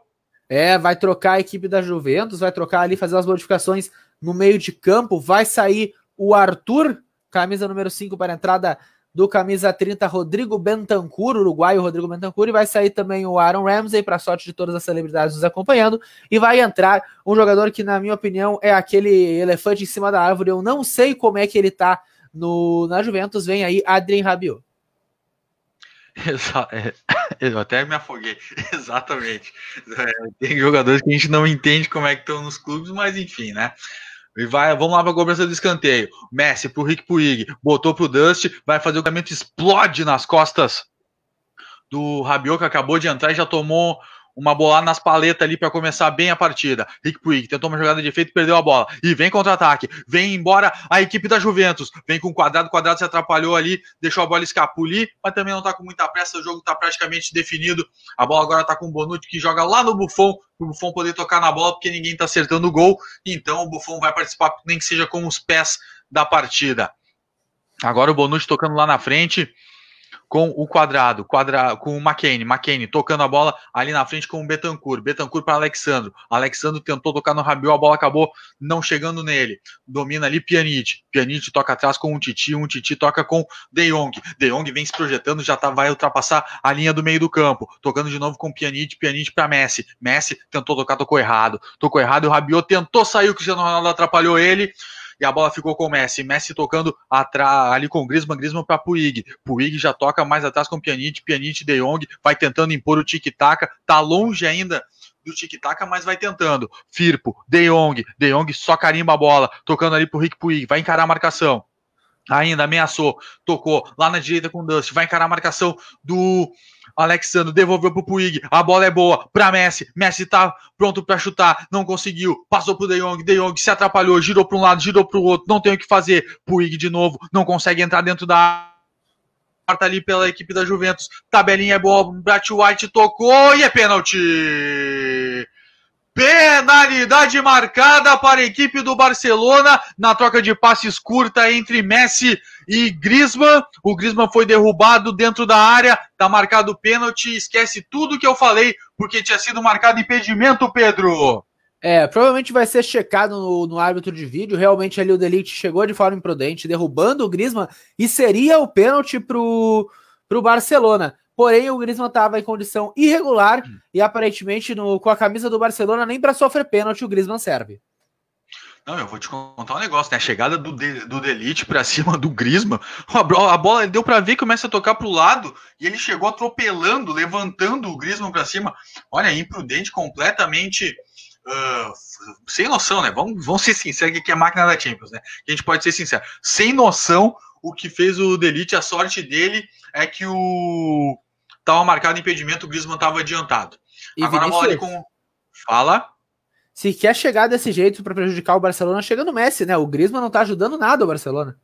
É, vai trocar a equipe da Juventus, vai trocar ali, fazer as modificações no meio de campo, vai sair o Arthur, camisa número 5 para a entrada do camisa 30, Rodrigo Bentancur, uruguaio Rodrigo Bentancur, e vai sair também o Aaron Ramsey, para sorte de todas as celebridades nos acompanhando, e vai entrar um jogador que, na minha opinião, é aquele elefante em cima da árvore, eu não sei como é que ele tá no, na Juventus, vem aí Adrien Rabiot. (laughs) É, (laughs) eu até me afoguei, (laughs) exatamente. É, tem jogadores que a gente não entende como é que estão nos clubes, mas enfim, né? E vai, vamos lá para a cobrança do escanteio. Messi pro Rick Puig, botou pro Dust, vai fazer o caminho, explode nas costas do Rabiot, que acabou de entrar e já tomou uma bola nas paletas ali para começar bem a partida. Rick Puig tentou uma jogada de efeito, perdeu a bola. E vem contra-ataque, vem embora a equipe da Juventus. Vem com o quadrado, o quadrado se atrapalhou ali, deixou a bola escapulir, mas também não tá com muita pressa, o jogo tá praticamente definido. A bola agora tá com o Bonucci que joga lá no Buffon, o Buffon poder tocar na bola porque ninguém tá acertando o gol. Então o Buffon vai participar, nem que seja com os pés da partida. Agora o Bonucci tocando lá na frente com o quadrado, quadrado com o McCain, McCain tocando a bola ali na frente com o Betancourt, Betancourt para Alexandro, Alexandro tentou tocar no Rabiot, a bola acabou não chegando nele, domina ali Pjanic, Pjanic toca atrás com o Titi, um Titi toca com De Jong, De Jong vem se projetando, já tá, vai ultrapassar a linha do meio do campo, tocando de novo com Pjanic, Pjanic para Messi, Messi tentou tocar, tocou errado, tocou errado, o Rabiot tentou sair, o Cristiano Ronaldo atrapalhou ele, e a bola ficou com o Messi. Messi tocando ali com o Griezmann, Griezmann para Puig. Puig já toca mais atrás com o Pjanic, Pjanic De Jong vai tentando impor o tic-tac, tá longe ainda do tic-tac, mas vai tentando. Firpo, De Jong, De Jong só carimba a bola, tocando ali pro Rick Puig, vai encarar a marcação ainda ameaçou, tocou lá na direita com o Dust, vai encarar a marcação do Alexandre, devolveu pro Puig, a bola é boa para Messi, Messi tá pronto para chutar, não conseguiu, passou pro De Jong, De Jong se atrapalhou, girou para um lado, girou para o outro, não tem o que fazer, Puig de novo, não consegue entrar dentro da porta ali pela equipe da Juventus, tabelinha é boa, Brat White tocou e é pênalti! Penalidade marcada para a equipe do Barcelona na troca de passes curta entre Messi e Griezmann. O Griezmann foi derrubado dentro da área, tá marcado pênalti. Esquece tudo que eu falei, porque tinha sido marcado impedimento, Pedro. É, provavelmente vai ser checado no, no árbitro de vídeo. Realmente ali o Delite chegou de forma imprudente, derrubando o Griezmann e seria o pênalti pro pro Barcelona. Porém, o Griezmann estava em condição irregular hum. e aparentemente no, com a camisa do Barcelona nem para sofrer pênalti o Griezmann serve. Não, eu vou te contar um negócio, né? A chegada do, de, do Delite para (laughs) cima do griezmann a, bola deu para ver que começa a tocar pro lado e ele chegou atropelando, levantando o griezmann para cima. Olha, imprudente, completamente uh, sem noção, né? Vamos, vamos ser sinceros que é a máquina da Champions, né? A gente pode ser sincero. Sem noção, o que fez o Delite, a sorte dele é que o estava marcado impedimento, o Griezmann estava adiantado. E Agora Vinícius, ali com. Fala. Se quer chegar desse jeito para prejudicar o Barcelona, chega no Messi, né? O Griezmann não tá ajudando nada o Barcelona.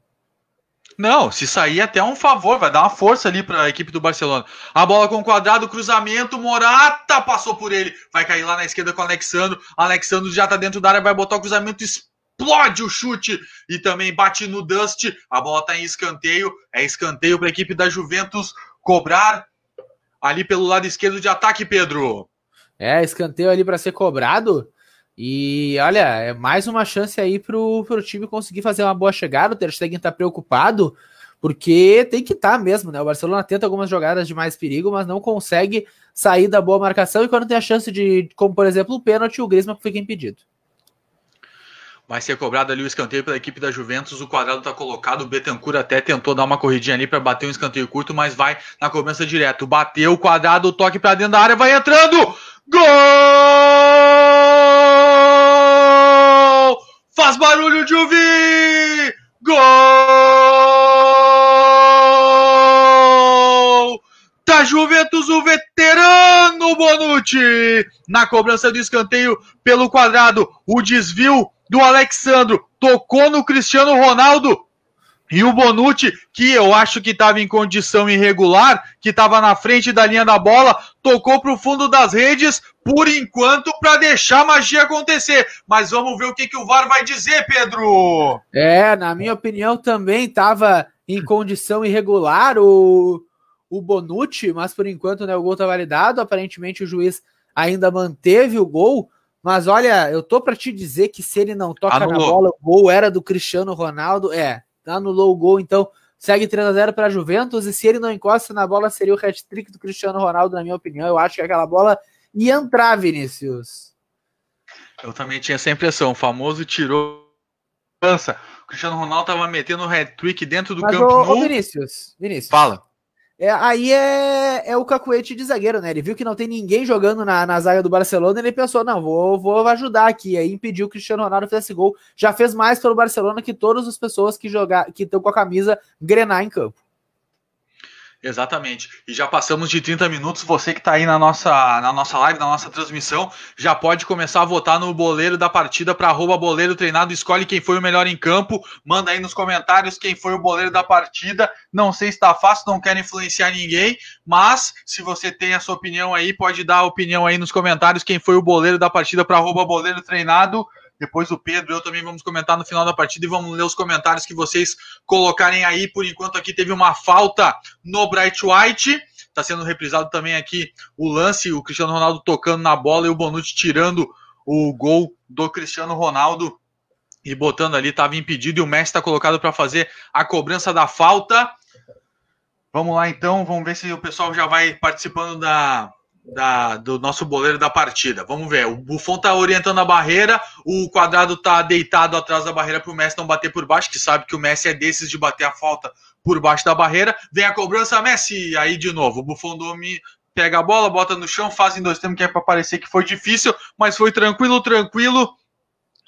Não, se sair até um favor, vai dar uma força ali para a equipe do Barcelona. A bola com o quadrado, cruzamento, Morata passou por ele, vai cair lá na esquerda com o Alexandro. Alexandro já tá dentro da área, vai botar o cruzamento, explode o chute e também bate no Dust. A bola tá em escanteio, é escanteio para a equipe da Juventus cobrar ali pelo lado esquerdo de ataque, Pedro. É, escanteio ali para ser cobrado. E olha, é mais uma chance aí pro, pro time conseguir fazer uma boa chegada. O Ter Stegen tá preocupado, porque tem que estar tá mesmo, né? O Barcelona tenta algumas jogadas de mais perigo, mas não consegue sair da boa marcação. E quando tem a chance de, como por exemplo o pênalti, o Griezmann fica impedido vai ser cobrado ali o escanteio pela equipe da Juventus. O quadrado está colocado. O Betancourt até tentou dar uma corridinha ali para bater um escanteio curto, mas vai na cobrança direto. Bateu o quadrado, o toque para dentro da área, vai entrando! Gol! Faz barulho, ouvir! Gol! Da Juventus, o veterano Bonucci! Na cobrança do escanteio pelo quadrado, o desvio do Alexandro, tocou no Cristiano Ronaldo, e o Bonucci, que eu acho que estava em condição irregular, que estava na frente da linha da bola, tocou para o fundo das redes, por enquanto, para deixar a magia acontecer. Mas vamos ver o que, que o VAR vai dizer, Pedro. É, na minha opinião, também estava em condição irregular o, o Bonucci, mas por enquanto né, o gol está validado. Aparentemente, o juiz ainda manteve o gol. Mas olha, eu tô para te dizer que se ele não toca Anulou. na bola, o gol era do Cristiano Ronaldo. É, tá, anulou o gol, então segue 3 a 0 para Juventus. E se ele não encosta na bola, seria o hat-trick do Cristiano Ronaldo, na minha opinião. Eu acho que aquela bola ia entrar, Vinícius. Eu também tinha essa impressão. O famoso tirou. O Cristiano Ronaldo tava metendo o hat-trick dentro do Mas campo. Ô, ô, Vinícius, Vinícius. Fala. É, aí é, é o cacuete de zagueiro, né? Ele viu que não tem ninguém jogando na, na zaga do Barcelona, ele pensou, não, vou, vou ajudar aqui. Aí impediu que o Cristiano Ronaldo fizesse gol. Já fez mais pelo Barcelona que todas as pessoas que estão que com a camisa grenar em campo. Exatamente. E já passamos de 30 minutos. Você que está aí na nossa, na nossa live, na nossa transmissão, já pode começar a votar no boleiro da partida para arroba boleiro treinado. Escolhe quem foi o melhor em campo. Manda aí nos comentários quem foi o boleiro da partida. Não sei se está fácil, não quero influenciar ninguém, mas se você tem a sua opinião aí, pode dar a opinião aí nos comentários quem foi o boleiro da partida para arroba boleiro treinado. Depois o Pedro e eu também vamos comentar no final da partida e vamos ler os comentários que vocês colocarem aí. Por enquanto, aqui teve uma falta no Bright White. Está sendo reprisado também aqui o lance, o Cristiano Ronaldo tocando na bola e o Bonucci tirando o gol do Cristiano Ronaldo e botando ali, estava impedido e o Messi está colocado para fazer a cobrança da falta. Vamos lá então, vamos ver se o pessoal já vai participando da, da, do nosso boleiro da partida. Vamos ver. O Buffon tá orientando a barreira, o quadrado tá deitado atrás da barreira para o Messi não bater por baixo, que sabe que o Messi é desses de bater a falta por baixo da barreira. Vem a cobrança, Messi! Aí de novo, o Buffon domina, pega a bola, bota no chão, faz em dois tempos, que é para parecer que foi difícil, mas foi tranquilo, tranquilo.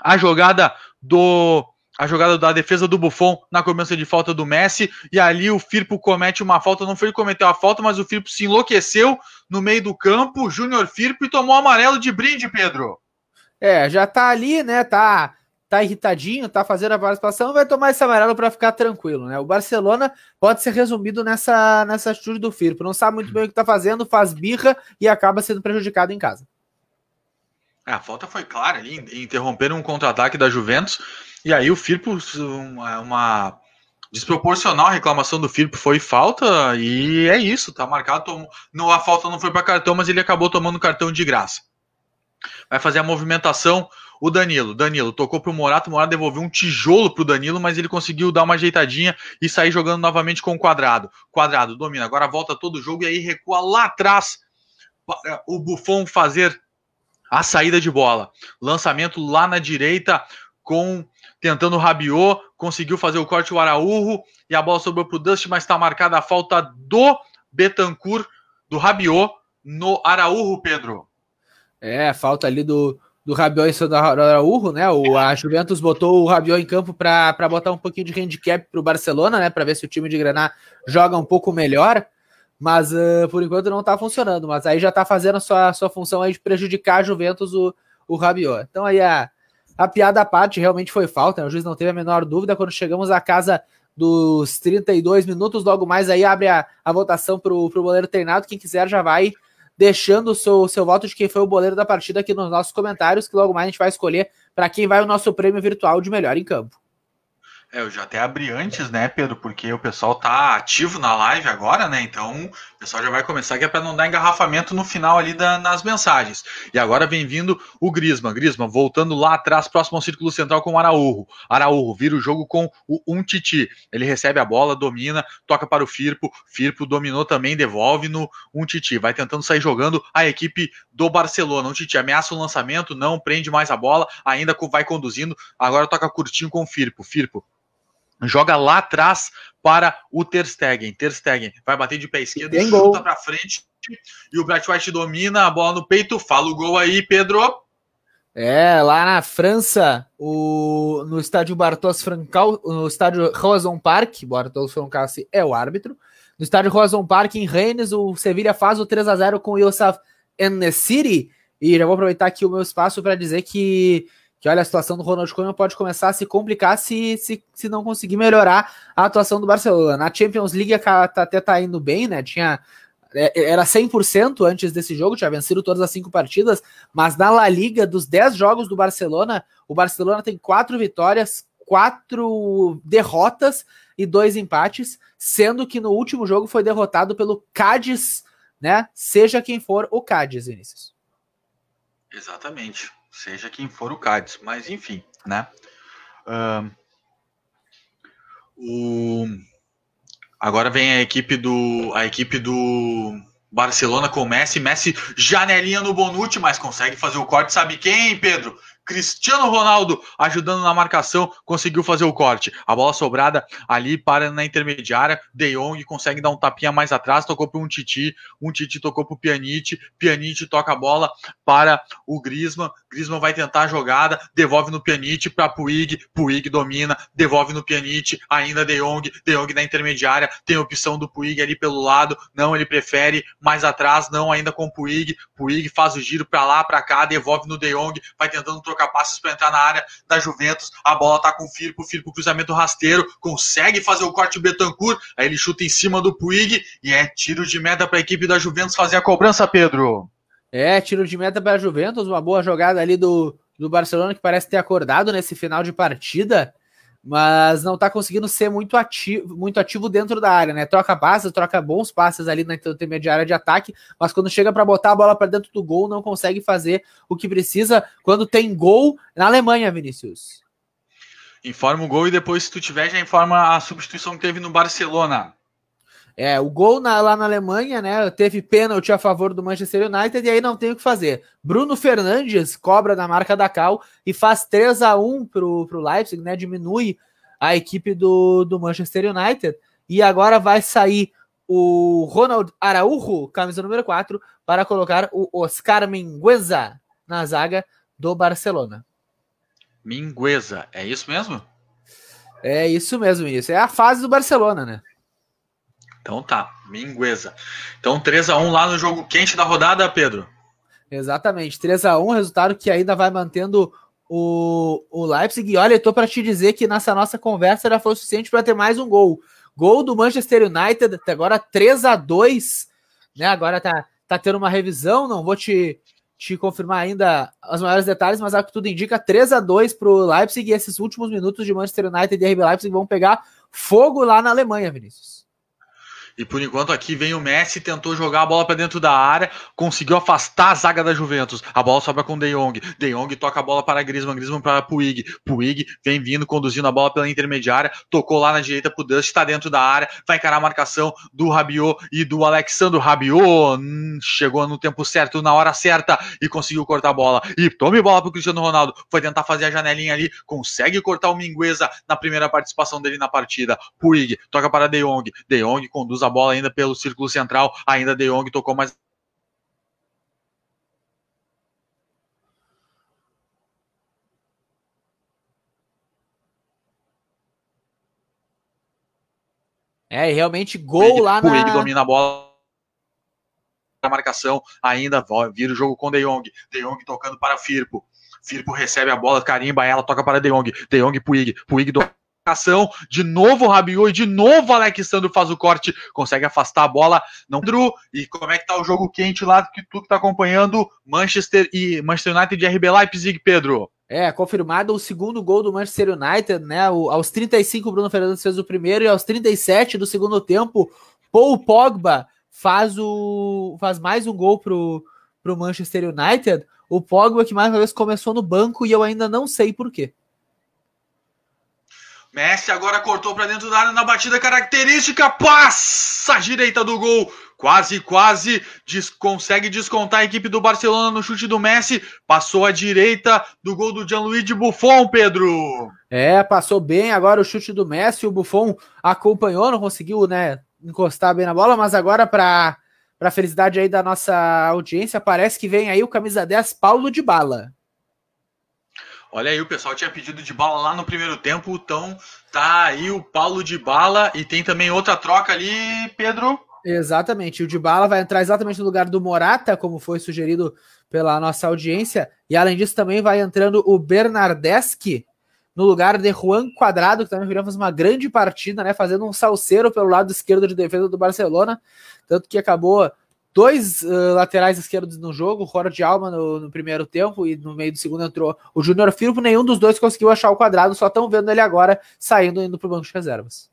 A jogada do a jogada da defesa do Buffon na cobrança de falta do Messi, e ali o Firpo comete uma falta, não foi ele que cometeu a falta, mas o Firpo se enlouqueceu, no meio do campo, Júnior Firpo, e tomou amarelo de brinde, Pedro. É, já tá ali, né? Tá, tá irritadinho, tá fazendo a participação, vai tomar esse amarelo para ficar tranquilo, né? O Barcelona pode ser resumido nessa, nessa atitude do Firpo. Não sabe muito bem o que tá fazendo, faz birra e acaba sendo prejudicado em casa. É, a falta foi clara ali, interrompendo um contra-ataque da Juventus. E aí o Firpo, uma, uma desproporcional a reclamação do Filipe, foi falta e é isso, tá marcado. Não, a falta não foi para cartão, mas ele acabou tomando cartão de graça. Vai fazer a movimentação o Danilo. Danilo tocou pro Morato, o Morato devolveu um tijolo pro Danilo, mas ele conseguiu dar uma ajeitadinha e sair jogando novamente com o Quadrado. Quadrado domina, agora volta todo o jogo e aí recua lá atrás para eh, o Buffon fazer a saída de bola. Lançamento lá na direita com tentando o Rabiot, conseguiu fazer o corte o Araújo e a bola sobrou para o Dust, mas está marcada a falta do Betancourt, do Rabiot, no Araújo, Pedro. É, falta ali do, do Rabiot em cima do Araújo, né? O, a Juventus botou o Rabiot em campo para botar um pouquinho de handicap para o Barcelona, né? Para ver se o time de Granada joga um pouco melhor. Mas uh, por enquanto não está funcionando. Mas aí já está fazendo a sua, a sua função aí de prejudicar a Juventus, o, o Rabiot. Então aí a a piada à parte realmente foi falta, né? o juiz não teve a menor dúvida. Quando chegamos à casa dos 32 minutos, logo mais aí abre a, a votação para o goleiro treinado. Quem quiser já vai deixando o seu, seu voto de quem foi o goleiro da partida aqui nos nossos comentários, que logo mais a gente vai escolher para quem vai o nosso prêmio virtual de melhor em campo. É, eu já até abri antes, né, Pedro? Porque o pessoal tá ativo na live agora, né? Então, pessoal já vai começar que é para não dar engarrafamento no final ali da, nas mensagens. E agora vem vindo o Grisma. Grisma voltando lá atrás, próximo ao círculo central com o Araújo. Araújo vira o jogo com o um Titi. Ele recebe a bola, domina, toca para o Firpo. Firpo dominou também, devolve no um Titi. Vai tentando sair jogando a equipe do Barcelona. Um Titi ameaça o lançamento, não prende mais a bola, ainda vai conduzindo. Agora toca curtinho com o Firpo. Firpo joga lá atrás para o Ter Stegen. Ter Stegen vai bater de pé esquerdo, Tem chuta para frente e o brad White domina a bola no peito. Fala o gol aí, Pedro. É, lá na França, o, no estádio Bartos Francal, no estádio Roison Park, Bartos Francalci assim, é o árbitro. No estádio Roison Park, em Rennes, o Sevilha faz o 3 a 0 com o Yossaf Enesiri. E já vou aproveitar aqui o meu espaço para dizer que que olha, a situação do Ronald Koeman pode começar a se complicar se, se, se não conseguir melhorar a atuação do Barcelona. Na Champions League tá, até tá indo bem, né? Tinha é, era 100% antes desse jogo, tinha vencido todas as cinco partidas, mas na La Liga, dos 10 jogos do Barcelona, o Barcelona tem quatro vitórias, quatro derrotas e dois empates, sendo que no último jogo foi derrotado pelo Cádiz, né? Seja quem for o Cádiz, Vinícius. Exatamente seja quem for o Cádiz, mas enfim, né? o... Agora vem a equipe do a equipe do Barcelona com Messi, Messi janelinha no Bonucci, mas consegue fazer o corte, sabe quem, Pedro? Cristiano Ronaldo ajudando na marcação, conseguiu fazer o corte. A bola sobrada ali para na intermediária. De Jong consegue dar um tapinha mais atrás, tocou para um Titi, um Titi tocou para o Pjanic, Pjanic toca a bola para o Griezmann. Griezmann vai tentar a jogada, devolve no Pjanic para Puig, Puig domina, devolve no Pjanic, ainda De Jong, De Jong na intermediária, tem a opção do Puig ali pelo lado, não, ele prefere mais atrás, não, ainda com Puig, Puig faz o giro para lá, para cá, devolve no De Jong, vai tentando trocar trocar passes para entrar na área da Juventus. A bola tá com o Firpo, o Firpo cruzamento rasteiro, consegue fazer o corte Betancourt, aí ele chuta em cima do Puig e é tiro de meta para a equipe da Juventus fazer a cobrança, Pedro. É, tiro de meta para a Juventus, uma boa jogada ali do, do Barcelona que parece ter acordado nesse final de partida mas não está conseguindo ser muito ativo, muito ativo dentro da área, né? Troca passes, troca bons passes ali na intermediária de ataque, mas quando chega para botar a bola para dentro do gol, não consegue fazer o que precisa quando tem gol na Alemanha, Vinícius. Informa o gol e depois, se tu tiver, já informa a substituição que teve no Barcelona. É, o gol na, lá na Alemanha, né? Teve pênalti a favor do Manchester United e aí não tem o que fazer. Bruno Fernandes cobra da marca da Cal e faz 3 a 1 pro, pro Leipzig, né? Diminui a equipe do, do Manchester United. E agora vai sair o Ronald Araújo, camisa número 4, para colocar o Oscar Mingueza na zaga do Barcelona. Mingueza, é isso mesmo? É isso mesmo, isso. É a fase do Barcelona, né? Então tá, Mingueza. Então 3 a 1 lá no jogo quente da rodada, Pedro. Exatamente, 3 a 1 resultado que ainda vai mantendo o, o Leipzig. E olha, eu tô para te dizer que nessa nossa conversa já foi o suficiente para ter mais um gol. Gol do Manchester United, até agora 3 a 2 né? Agora tá, tá tendo uma revisão, não vou te, te confirmar ainda os maiores detalhes, mas o que tudo indica, 3 a 2 para o Leipzig. E esses últimos minutos de Manchester United e RB Leipzig vão pegar fogo lá na Alemanha, Vinícius. E por enquanto aqui vem o Messi, tentou jogar a bola para dentro da área, conseguiu afastar a zaga da Juventus. A bola sobra com De Jong. De Jong toca a bola para Griezmann, Griezmann para Puig. Puig vem vindo, conduzindo a bola pela intermediária, tocou lá na direita pro Dust, está dentro da área, vai encarar a marcação do Rabiot e do Alexandre Rabiot. Hum, chegou no tempo certo, na hora certa e conseguiu cortar a bola. E tome bola pro Cristiano Ronaldo, foi tentar fazer a janelinha ali, consegue cortar o Mingueza na primeira participação dele na partida. Puig toca para De Jong. De Jong conduz a bola ainda pelo círculo central, ainda De Jong tocou mais É, realmente gol lá na. Ele domina a bola. A marcação ainda vira o jogo com De Jong. De Jong tocando para Firpo. Firpo recebe a bola, carimba ela, toca para De Jong. De Jong, Puig. Puig do marcação, de novo o Rabiot e de novo o Alexandre faz o corte, consegue afastar a bola, não Andrew, e como é que tá o jogo quente lá que tu que tá acompanhando Manchester e Manchester United de RB Leipzig, Pedro? É, confirmado o segundo gol do Manchester United, né? O, aos 35 o Bruno Fernandes fez o primeiro e aos 37 do segundo tempo, Paul Pogba faz o faz mais um gol pro pro Manchester United. O Pogba que mais uma vez começou no banco e eu ainda não sei por quê. Messi agora cortou para dentro da área na batida característica, passa à direita do gol. Quase, quase des consegue descontar a equipe do Barcelona no chute do Messi. Passou à direita do gol do Gianluigi Buffon, Pedro. É, passou bem agora o chute do Messi. O Buffon acompanhou, não conseguiu né, encostar bem na bola, mas agora para para felicidade aí da nossa audiência, parece que vem aí o camisa 10 Paulo de Bala. Olha aí, o pessoal tinha pedido de bala lá no primeiro tempo, então tá aí o Paulo de bala e tem também outra troca ali, Pedro. Exatamente, o de bala vai entrar exatamente no lugar do Morata, como foi sugerido pela nossa audiência, e além disso também vai entrando o Bernardeschi no lugar de Juan Quadrado, que também viramos uma grande partida, né, fazendo um salseiro pelo lado esquerdo de defesa do Barcelona, tanto que acabou dois uh, laterais esquerdos no jogo, o de Alma no, no, primeiro tempo e no meio do segundo entrou o Júnior Firpo, nenhum dos dois conseguiu achar o quadrado, só estão vendo ele agora saindo indo para o banco de reservas.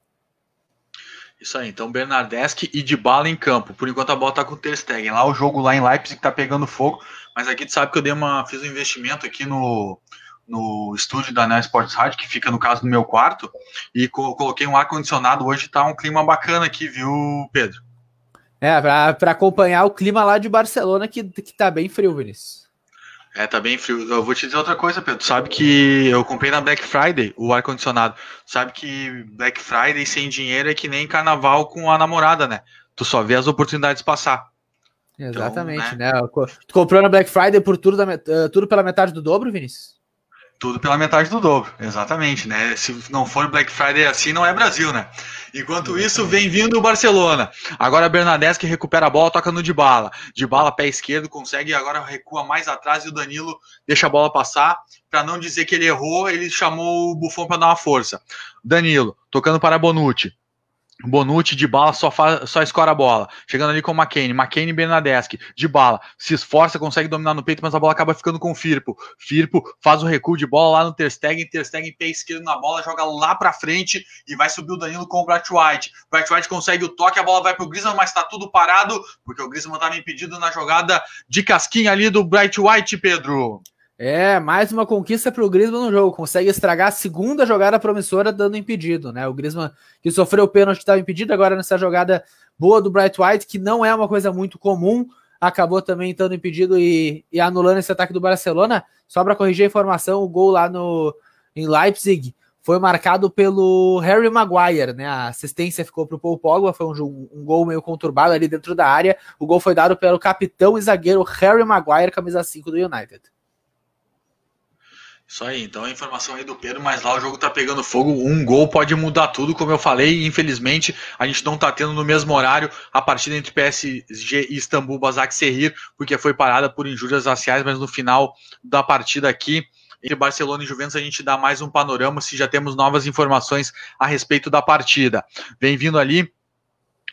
Isso aí, então Bernardeschi e de bala em campo. Por enquanto a bola tá com o Ter Stegen. Lá o jogo lá em Leipzig tá pegando fogo, mas aqui tu sabe que eu dei uma fiz um investimento aqui no no estúdio da Neo Sports Rádio, que fica no caso no meu quarto, e co coloquei um ar condicionado. Hoje tá um clima bacana aqui, viu, Pedro? É, para acompanhar o clima lá de Barcelona, que, que tá bem frio, Vinícius. É, tá bem frio. Eu vou te dizer outra coisa, Pedro. Sabe que eu comprei na Black Friday o ar-condicionado. Sabe que Black Friday sem dinheiro é que nem carnaval com a namorada, né? Tu só vê as oportunidades passar. Exatamente, então, né? né? Tu comprou na Black Friday por tudo, da, eh, tudo pela metade do dobro, Vinícius? Tudo pela metade do dobro, exatamente, né? Se não for Black Friday assim, não é Brasil, né? Enquanto isso, vem vindo o Barcelona. Agora Bernadette que recupera a bola, toca no de Bala de Bala pé esquerdo, consegue agora recua mais atrás e o Danilo deixa a bola passar. Para não dizer que ele errou, ele chamou o Buffon para dar uma força. Danilo, tocando para Bonucci. Bonucci de bala só, faz, só escora a bola. Chegando ali com o McCain. McCain Bernadeschi de bala. Se esforça, consegue dominar no peito, mas a bola acaba ficando com o Firpo. Firpo faz o recuo de bola lá no Terstegen. Terstegen pé esquerdo na bola, joga lá pra frente e vai subir o Danilo com o Brad White. Bright White consegue o toque, a bola vai pro Grisman, mas tá tudo parado porque o Grisman tava impedido na jogada de casquinha ali do Bright White, Pedro. É, mais uma conquista para o Griezmann no jogo. Consegue estragar a segunda jogada promissora dando impedido, né? O Griezmann que sofreu o pênalti estava impedido, agora nessa jogada boa do Bright White, que não é uma coisa muito comum, acabou também estando impedido e, e anulando esse ataque do Barcelona. Só para corrigir a informação, o gol lá no em Leipzig foi marcado pelo Harry Maguire, né? A assistência ficou para o Paul Pogba, foi um, um, gol meio conturbado ali dentro da área. O gol foi dado pelo capitão e zagueiro Harry Maguire, camisa 5 do United. Isso aí, então é a informação aí do Pedro, mas lá o jogo tá pegando fogo, um gol pode mudar tudo, como eu falei, infelizmente a gente não tá tendo no mesmo horário a partida entre PSG e Istambul Bazak Serrir, porque foi parada por injúrias raciais, mas no final da partida aqui, entre Barcelona e Juventus, a gente dá mais um panorama, se já temos novas informações a respeito da partida. Vem vindo ali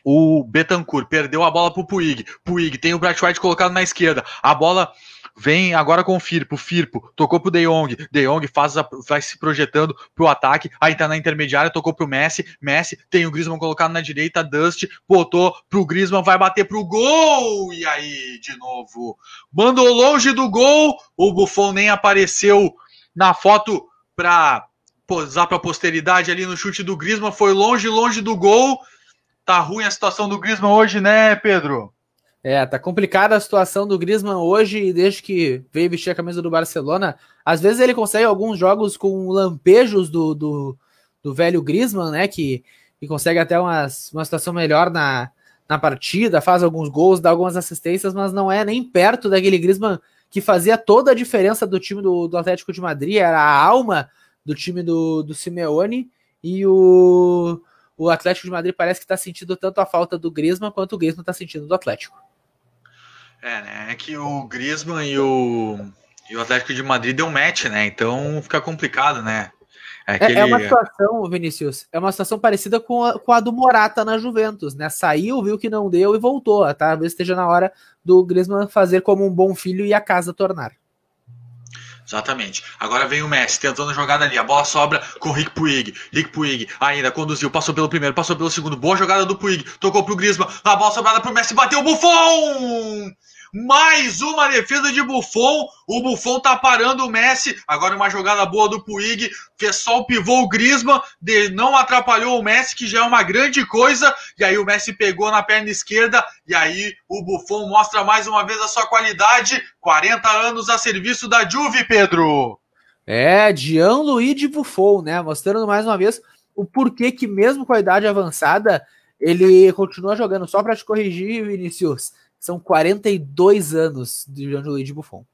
o Betancourt, perdeu a bola pro Puig, Puig tem o Brad White colocado na esquerda, a bola vem agora com o Firpo, Firpo tocou pro De Jong, De Jong faz a, vai se projetando pro ataque, aí tá na intermediária, tocou pro Messi, Messi tem o Griezmann colocado na direita, Dust botou pro Griezmann, vai bater pro gol, e aí de novo, mandou longe do gol, o Buffon nem apareceu na foto pra posar pra posteridade ali no chute do Griezmann, foi longe, longe do gol, tá ruim a situação do Griezmann hoje, né Pedro? É, tá complicada a situação do Griezmann hoje e desde que veio vestir a camisa do Barcelona, às vezes ele consegue alguns jogos com lampejos do, do, do velho Griezmann, né, que, que consegue até umas, uma situação melhor na, na partida, faz alguns gols, dá algumas assistências, mas não é nem perto daquele Griezmann que fazia toda a diferença do time do, do Atlético de Madrid, era a alma do time do, do Simeone e o, o Atlético de Madrid parece que está sentindo tanto a falta do Griezmann quanto o Griezmann está sentindo do Atlético. É, né? É que o Griezmann e o, e o Atlético de Madrid deu match, né? Então fica complicado, né? É, é, é aquele... é uma situação, Vinícius, é uma situação parecida com a, com a do Morata na Juventus, né? Saiu, viu que não deu e voltou. Tá? Talvez esteja na hora do Griezmann fazer como um bom filho e a casa tornar. Exatamente. Agora vem o Messi tentando jogada ali. A bola sobra com o Rick Puig. Rick Puig ainda conduziu, passou pelo primeiro, passou pelo segundo. Boa jogada do Puig. Tocou pro Griezmann. A bola sobrada pro Messi, bateu o Buffon! Mais uma defesa de Buffon. O Buffon tá parando o Messi. Agora uma jogada boa do Puig. Fez só o pivô o Grisma. Não atrapalhou o Messi, que já é uma grande coisa. E aí o Messi pegou na perna esquerda. E aí o Buffon mostra mais uma vez a sua qualidade. 40 anos a serviço da Juve, Pedro. É, de Buffon, né? Mostrando mais uma vez o porquê que, mesmo com a idade avançada, ele continua jogando. Só para te corrigir, Vinícius, são 42 anos de de Buffon.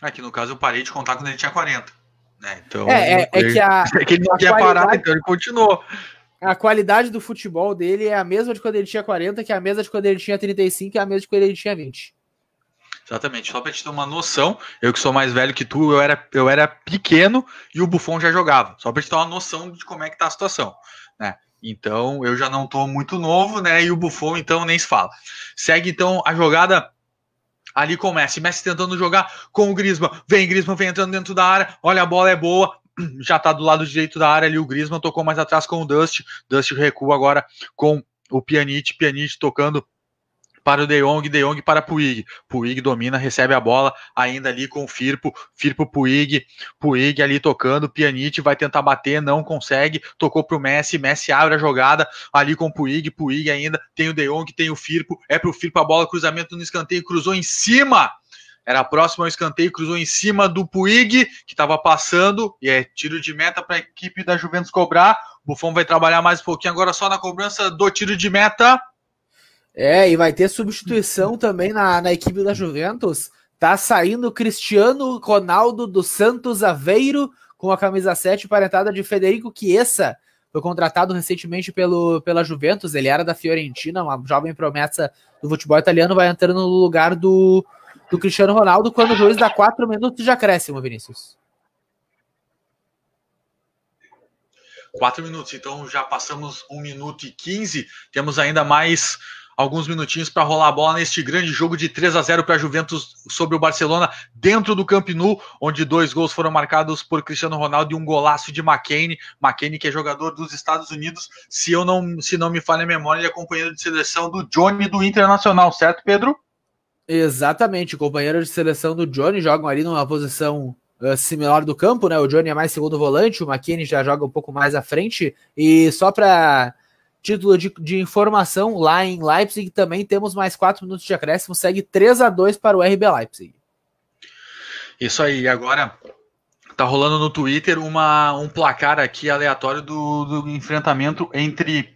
Aqui é no caso eu parei de contar quando ele tinha 40. Né? Então, é, é, é que a, (laughs) é que ele não tinha parado, então ele continuou. A qualidade do futebol dele é a mesma de quando ele tinha 40, que é a mesma de quando ele tinha 35, que é a mesma de quando ele tinha 20. Exatamente. Só para te dar uma noção, eu que sou mais velho que tu, eu era, eu era pequeno e o Buffon já jogava. Só para te dar uma noção de como é que tá a situação. Então eu já não estou muito novo, né? E o Buffon, então, nem se fala. Segue então a jogada ali com o Messi. Messi tentando jogar com o Griezmann. Vem Griezmann, vem entrando dentro da área. Olha, a bola é boa. (clears throat) Já está do lado direito da área ali o Griezmann. Tocou mais atrás com o Dust. Dust recua agora com o Pianite. Pianite tocando para o De Jong, De Jong para Puig. Puig domina, recebe a bola, ainda ali com o Firpo, Firpo Puig, Puig ali tocando, Pjanic vai tentar bater, não consegue, tocou para o Messi, Messi abre a jogada, ali com Puig, Puig ainda, tem o De Jong, tem o Firpo, é para o Firpo a bola, cruzamento no escanteio, cruzou em cima era próximo ao escanteio, cruzou em cima do Puig, que estava passando, e é tiro de meta para a equipe da Juventus cobrar. Buffon vai trabalhar mais um pouquinho agora só na cobrança do tiro de meta. É, e vai ter substituição uhum. também na, na equipe da Juventus. Tá saindo Cristiano Ronaldo do Santos Aveiro com a camisa 7 parentada de Federico Chiesa. Foi contratado recentemente pelo, pela Juventus, ele era da Fiorentina, uma jovem promessa do futebol italiano, vai entrando no lugar do, do Cristiano Ronaldo quando o juiz dá 4 minutos já acréscimo, Vinícius. Quatro minutos, então já passamos um minuto e quinze. Temos ainda mais alguns minutinhos para rolar a bola neste grande jogo de 3 a 0 para a Juventus sobre o Barcelona dentro do Camp Nou, onde dois gols foram marcados por Cristiano Ronaldo e um golaço de McCain, McCain que é jogador dos Estados Unidos, se eu não se não me falha a memória, ele é companheiro de seleção do Johnny do Internacional, certo, Pedro? Exatamente, companheiro de seleção do Johnny, jogam ali numa posição uh, similar do campo, né? O Johnny é mais segundo volante, o McKinney já joga um pouco mais à frente. E só para título de, de, informação lá em Leipzig. Também temos mais quatro minutos de acréscimo. Segue 3 a 2 para o RB Leipzig. Isso aí. Agora tá rolando no Twitter uma, um placar aqui aleatório do, do enfrentamento entre,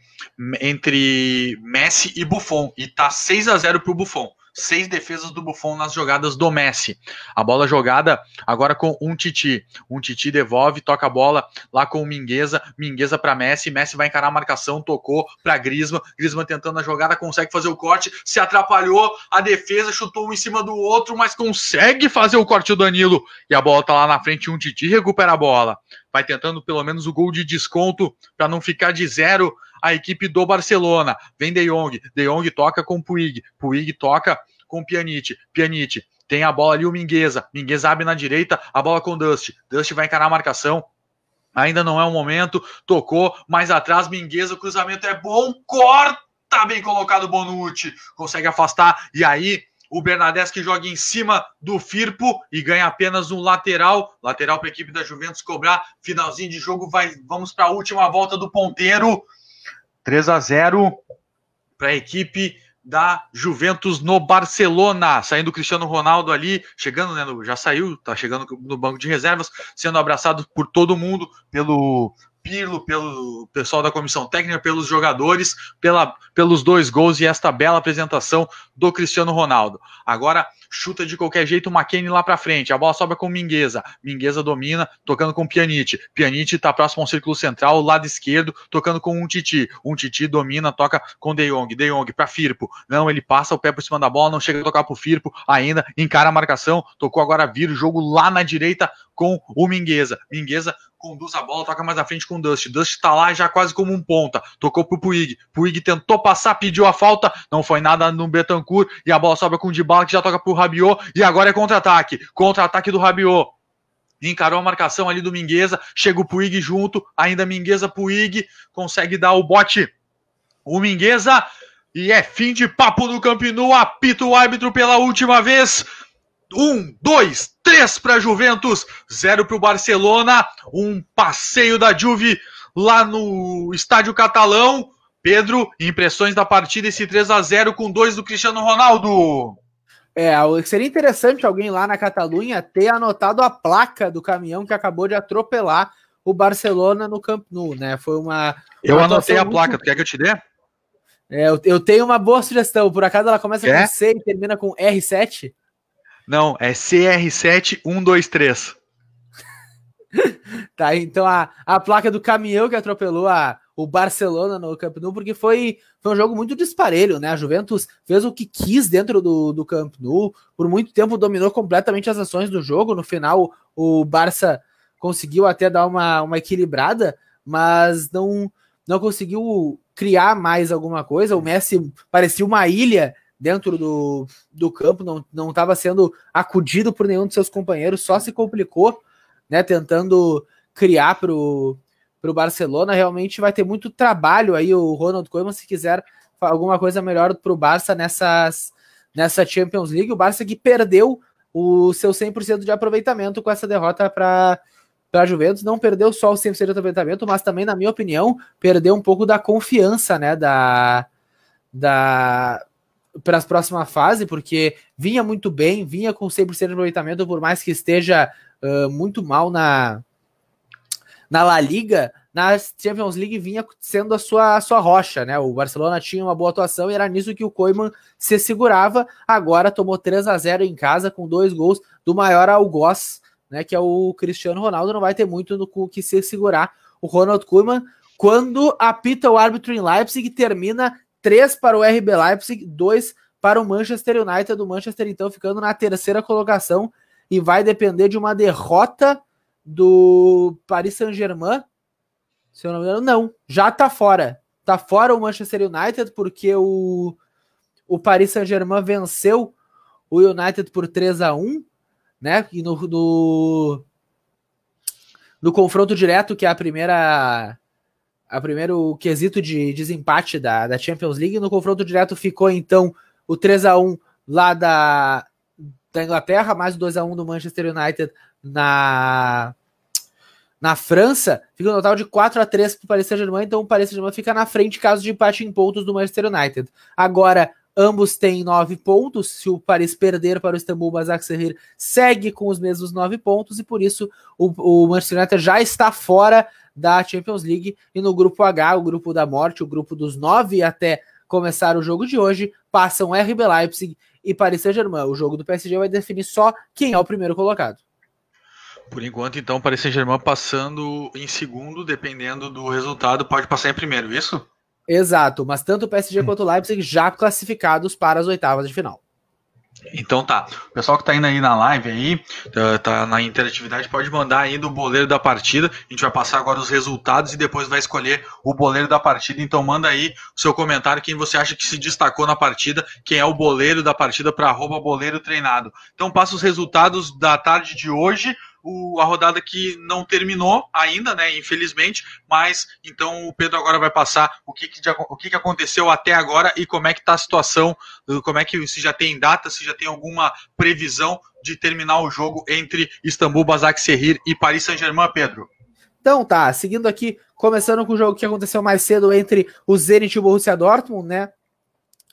entre Messi e Buffon. E tá 6 a 0 para o Buffon seis defesas do Buffon nas jogadas do Messi. A bola jogada agora com um Titi. Um Titi devolve, toca a bola lá com o Mingueza. Mingueza para Messi. Messi vai encarar a marcação, tocou para Grisma. Grisma tentando a jogada, consegue fazer o corte, se atrapalhou. A defesa chutou um em cima do outro, mas consegue fazer o corte o Danilo. E a bola tá lá na frente. Um Titi recupera a bola. Vai tentando pelo menos o gol de desconto para não ficar de zero a equipe do Barcelona. Vem De Jong, De Jong toca com Puig, Puig toca com Pjanic, Pjanic tem a bola ali o Mingueza, Mingueza abre na direita, a bola com Dust, Dust vai encarar a marcação, ainda não é o momento, tocou mais atrás, Mingueza, o cruzamento é bom, corta, bem colocado Bonucci, consegue afastar, e aí o que joga em cima do Firpo e ganha apenas um lateral. Lateral para a equipe da Juventus cobrar. Finalzinho de jogo, vai, vamos para a última volta do ponteiro. 3 a 0 para a equipe da Juventus no Barcelona, saindo o Cristiano Ronaldo ali, chegando, né, no, já saiu, tá chegando no banco de reservas, sendo abraçado por todo mundo pelo Pirlo, pelo pessoal da comissão técnica, pelos jogadores, pela, pelos dois gols e esta bela apresentação do Cristiano Ronaldo. Agora chuta de qualquer jeito o McKennie lá para frente, a bola sobra com Mingueza, Mingueza domina, tocando com Pianite, Pianite tá próximo ao círculo central, lado esquerdo, tocando com um Titi, um Titi domina, toca com De Jong, De Jong para Firpo, não, ele passa o pé por cima da bola, não chega a tocar pro Firpo, ainda encara a marcação, tocou agora, vira o jogo lá na direita com o Mingueza, Mingueza conduz a bola, toca mais na frente com o Dust. Dust tá lá já quase como um ponta. Tocou pro Puig. Puig tentou passar, pediu a falta, não foi nada no Betancourt. E a bola sobra com o Dibala, que já toca pro Rabiot. E agora é contra-ataque. Contra-ataque do Rabiot. Encarou a marcação ali do Mingueza, chega o Puig junto, ainda Mingueza, Puig, consegue dar o bote. O Mingueza, e é fim de papo no Campinu, apita o árbitro pela última vez. Um, dois, três para a Juventus, zero para o Barcelona. Um passeio da Juve lá no estádio catalão. Pedro, impressões da partida, esse 3 a 0 com dois do Cristiano Ronaldo. É, seria interessante alguém lá na Catalunha ter anotado a placa do caminhão que acabou de atropelar o Barcelona no Camp Nou, né? Foi uma. uma eu anotei a placa, muito... quer que eu te dê? É, eu, eu, tenho uma boa sugestão. Por acaso ela começa quer? com C e termina com R7. Não, é CR7123. (laughs) tá, então a, a placa do caminhão que atropelou a, o Barcelona no Camp Nou, porque foi, foi um jogo muito disparelho, né? A Juventus fez o que quis dentro do, do Camp Nou, por muito tempo dominou completamente as ações do jogo, no final o Barça conseguiu até dar uma, uma equilibrada, mas não, não conseguiu criar mais alguma coisa, o Messi parecia uma ilha dentro do, do campo, não estava sendo acudido por nenhum dos seus companheiros, só se complicou, né? Tentando criar para o Barcelona. Realmente vai ter muito trabalho aí o Ronald Koeman se quiser alguma coisa melhor para o Barça nessas, nessa Champions League. O Barça que perdeu o seu 100% de aproveitamento com essa derrota para para a Juventus, não perdeu só o 100% de aproveitamento, mas também, na minha opinião, perdeu um pouco da confiança, né, da, da, para a próxima fase, porque vinha muito bem, vinha com 100% de aproveitamento, por mais que esteja uh, muito mal na, na La Liga, na Champions League vinha sendo a sua, a sua rocha, né? O Barcelona tinha uma boa atuação e era nisso que o Koeman se segurava. Agora tomou 3 a 0 em casa com dois gols do maior algoz, né? Que é o Cristiano Ronaldo. Não vai ter muito no que se segurar o Ronald Koeman quando apita o árbitro em Leipzig e termina 3 para o RB Leipzig, 2 para o Manchester United. O Manchester, então, ficando na terceira colocação e vai depender de uma derrota do Paris Saint-Germain. Se eu não me engano, não. Já tá fora. Tá fora o Manchester United, porque o, o Paris Saint-Germain venceu o United por 3 a 1 né? E no, no, no confronto direto, que é a primeira a primeiro quesito de desempate da, da Champions League. No confronto direto ficou então o 3 a 1 lá da, da Inglaterra, mais o 2 a 1 do Manchester United na na França, fica um total de 4 a 3 para o Paris Saint-Germain, então o Paris Saint-Germain fica na frente caso de empate em pontos do Manchester United. Agora, ambos têm 9 pontos, se o Paris perder para o Istambul, Basaksehir segue com os mesmos 9 pontos, e por isso o, o Manchester United já está fora da Champions League. E no grupo H, o grupo da morte, o grupo dos nove até começar o jogo de hoje, passam RB Leipzig e Paris Saint-Germain. O jogo do PSG vai definir só quem é o primeiro colocado. Por enquanto, então, Paris Saint-Germain passando em segundo, dependendo do resultado, pode passar em primeiro, isso? Exato, mas tanto o PSG hum. quanto o Leipzig já classificados para as oitavas de final. Então tá, o pessoal que tá indo aí na live aí, tá, tá na interatividade, pode mandar aí o boleiro da partida. A gente vai passar agora os resultados e depois vai escolher o boleiro da partida. Então manda aí o seu comentário, quem você acha que se destacou na partida, quem é o boleiro da partida para arroba boleiro treinado. Então passa os resultados da tarde de hoje o, a rodada que não terminou ainda, né? Infelizmente, mas então o Pedro agora vai passar o que, que, o que, que aconteceu até agora e como é que está a situação, como é que se já tem data, se já tem alguma previsão de terminar o jogo entre Istambul, Basak Serrir e Paris Saint-Germain, Pedro. Então tá, seguindo aqui, começando com o jogo que aconteceu mais cedo entre o Zenit e o Borussia Dortmund, né?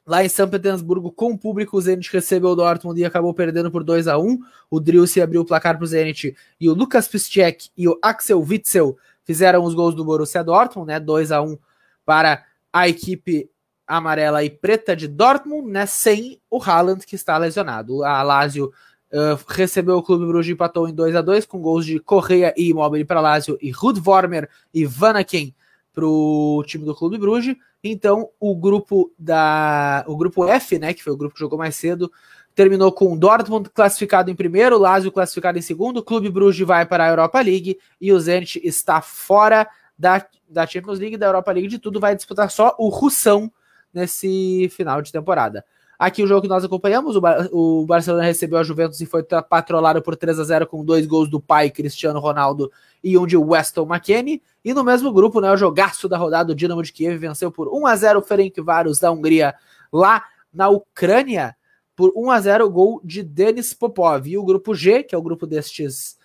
Lá em São Petersburgo, com o público, o Zenit recebeu o Dortmund e acabou perdendo por 2 a 1 O Drill se abriu o placar para o Zenit e o Lucas Piszczek e o Axel Witzel fizeram os gols do Borussia Dortmund, né? 2 a 1 para a equipe amarela e preta de Dortmund, né? Sem o Haaland, que está lesionado. A Lazio Uh, recebeu o Clube Bruges e empatou em 2 a 2 com gols de Correia e Immobile para Lazio e Rudvormer e Vanaken para o time do Clube Bruges. Então, o grupo da o grupo F, né, que foi o grupo que jogou mais cedo, terminou com Dortmund classificado em primeiro, Lazio classificado em segundo, o Clube Bruges vai para a Europa League e o Zenit está fora da, da Champions League, da Europa League, de tudo, vai disputar só o Russão nesse final de temporada. Aqui o jogo que nós acompanhamos, o, Bar o Barcelona recebeu a Juventus e foi patrolado por 3 a 0 com dois gols do pai Cristiano Ronaldo e um de Weston McKennie. E no mesmo grupo, né, o jogaço da rodada, o Dinamo de Kiev venceu por 1 a 0 o Ferencváros da Hungria lá na Ucrânia por 1 a 0 o gol de Denis Popov. E o grupo G, que é o grupo destes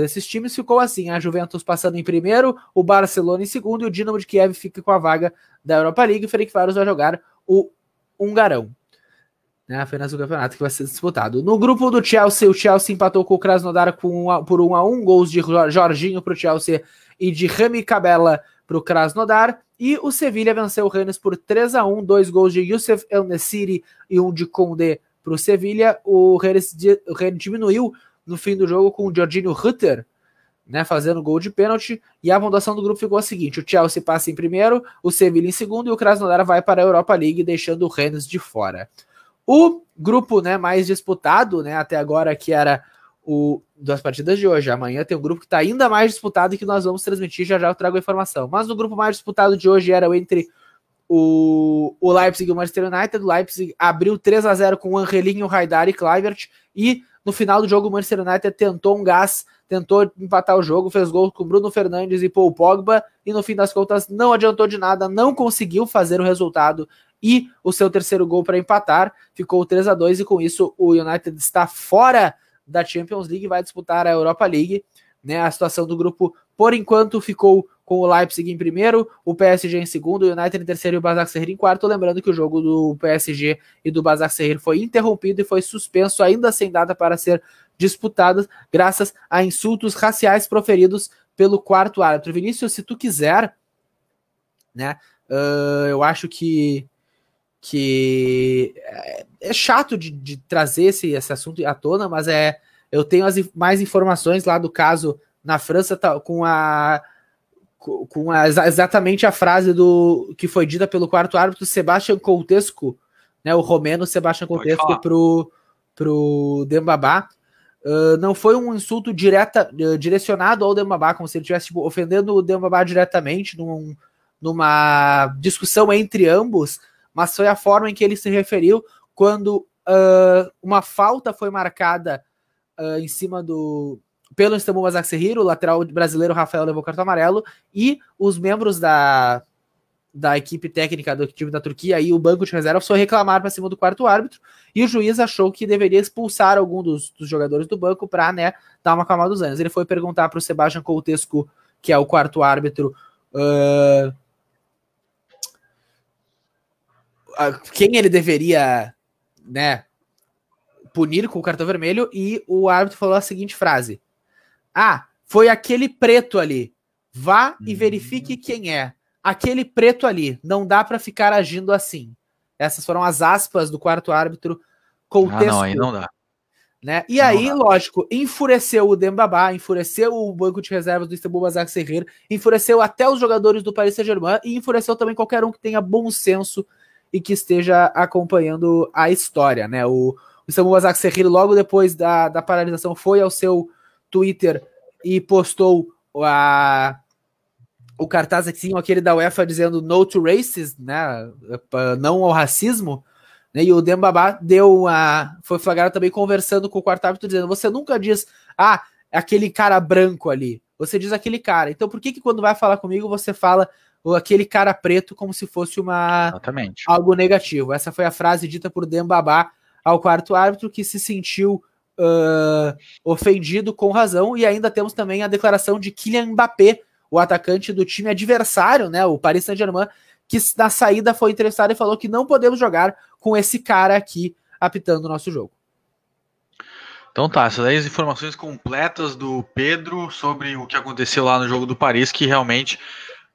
desses times ficou assim, a Juventus passando em primeiro, o Barcelona em segundo e o Dinamo de Kiev fica com a vaga da Europa League, o Ferencváros vai jogar o Hungarão. Né, apenas o campeonato que vai ser disputado. No grupo do Chelsea, o Chelsea empatou com o Krasnodar com um a, por 1 um a 1 um, gols de Jorginho para o Chelsea e de Rami Cabela para o Krasnodar. E o Sevilha venceu o Rennes por 3 a 1 dois gols de Youssef El Nesiri e um de Condé para o Sevilha. O Rennes, o Rennes diminuiu no fim do jogo com o Jorginho Rutter, né, fazendo gol de pênalti, e a pontuação do grupo ficou a seguinte: o Chelsea passa em primeiro, o Sevilla em segundo e o Krasnodar vai para a Europa League, deixando o Rennes de fora. O grupo né, mais disputado, né, até agora, que era o das partidas de hoje. Amanhã tem um grupo que está ainda mais disputado e que nós vamos transmitir. Já já eu trago a informação. Mas o grupo mais disputado de hoje era entre o, o Leipzig e o Manchester United. O Leipzig abriu 3 a 0 com o Angelinho, Raidar e Kluivert. E no final do jogo, o Manchester United tentou um gás, tentou empatar o jogo, fez gol com Bruno Fernandes e Paul Pogba. E no fim das contas, não adiantou de nada, não conseguiu fazer o resultado e o seu terceiro gol para empatar. Ficou 3 a 2 e com isso o United está fora da Champions League e vai disputar a Europa League. Né? A situação do grupo, por enquanto, ficou com o Leipzig em primeiro, o PSG em segundo, o United em terceiro e o Basaksehir em quarto. Lembrando que o jogo do PSG e do Basaksehir foi interrompido e foi suspenso ainda sem data para ser disputado, graças a insultos raciais proferidos pelo quarto árbitro. Vinícius, se tu quiser, né? Uh, eu acho que que é, é chato de, de trazer esse, esse assunto à tona, mas é eu tenho as, mais informações lá do caso na França tá, com a com a, exatamente a frase do que foi dita pelo quarto árbitro Sebastian Coutesco, né, o romeno Sebastian Coutesco pro pro Dembabá. Uh, não foi um insulto direta, uh, direcionado ao Dembabá, como se ele estivesse tipo, ofendendo o Dembabá diretamente num, numa discussão entre ambos, mas foi a forma em que ele se referiu quando uh, uma falta foi marcada uh, em cima do. pelo Istambul Mazakserhir, o lateral brasileiro Rafael levou cartão amarelo, e os membros da, da equipe técnica do time da Turquia e o banco de reserva foi reclamar para cima do quarto árbitro e o juiz achou que deveria expulsar algum dos, dos jogadores do banco para né, dar uma calma dos anos. Ele foi perguntar para o Sebastião Coutescu, que é o quarto árbitro, uh, quem ele deveria, né, punir com o cartão vermelho e o árbitro falou a seguinte frase: Ah, foi aquele preto ali. Vá e uhum. verifique quem é. Aquele preto ali. Não dá para ficar agindo assim. Essas foram as aspas do quarto árbitro Ah, não, aí não dá. Né? E não aí, dá. lógico, enfureceu o Dembabá, enfureceu o banco de reservas do Istambul Bazar Serrer, enfureceu até os jogadores do Paris Saint-Germain e enfureceu também qualquer um que tenha bom senso e que esteja acompanhando a história, né? O, o Samu Azak Serril, logo depois da, da paralisação, foi ao seu Twitter e postou a, o cartaz aqui, aquele da UEFA dizendo no to racism, né? Não ao racismo. Né? E o Dembabá deu a foi flagrado também conversando com o quarto árbitro dizendo: "Você nunca diz: "Ah, aquele cara branco ali". Você diz aquele cara. Então por que que quando vai falar comigo você fala ou aquele cara preto como se fosse uma Exatamente. algo negativo. Essa foi a frase dita por Dembabá ao quarto árbitro que se sentiu uh, ofendido com razão e ainda temos também a declaração de Kylian Mbappé, o atacante do time adversário, né, o Paris Saint-Germain, que na saída foi entrevistado e falou que não podemos jogar com esse cara aqui apitando o nosso jogo. Então tá, essas aí as informações completas do Pedro sobre o que aconteceu lá no jogo do Paris, que realmente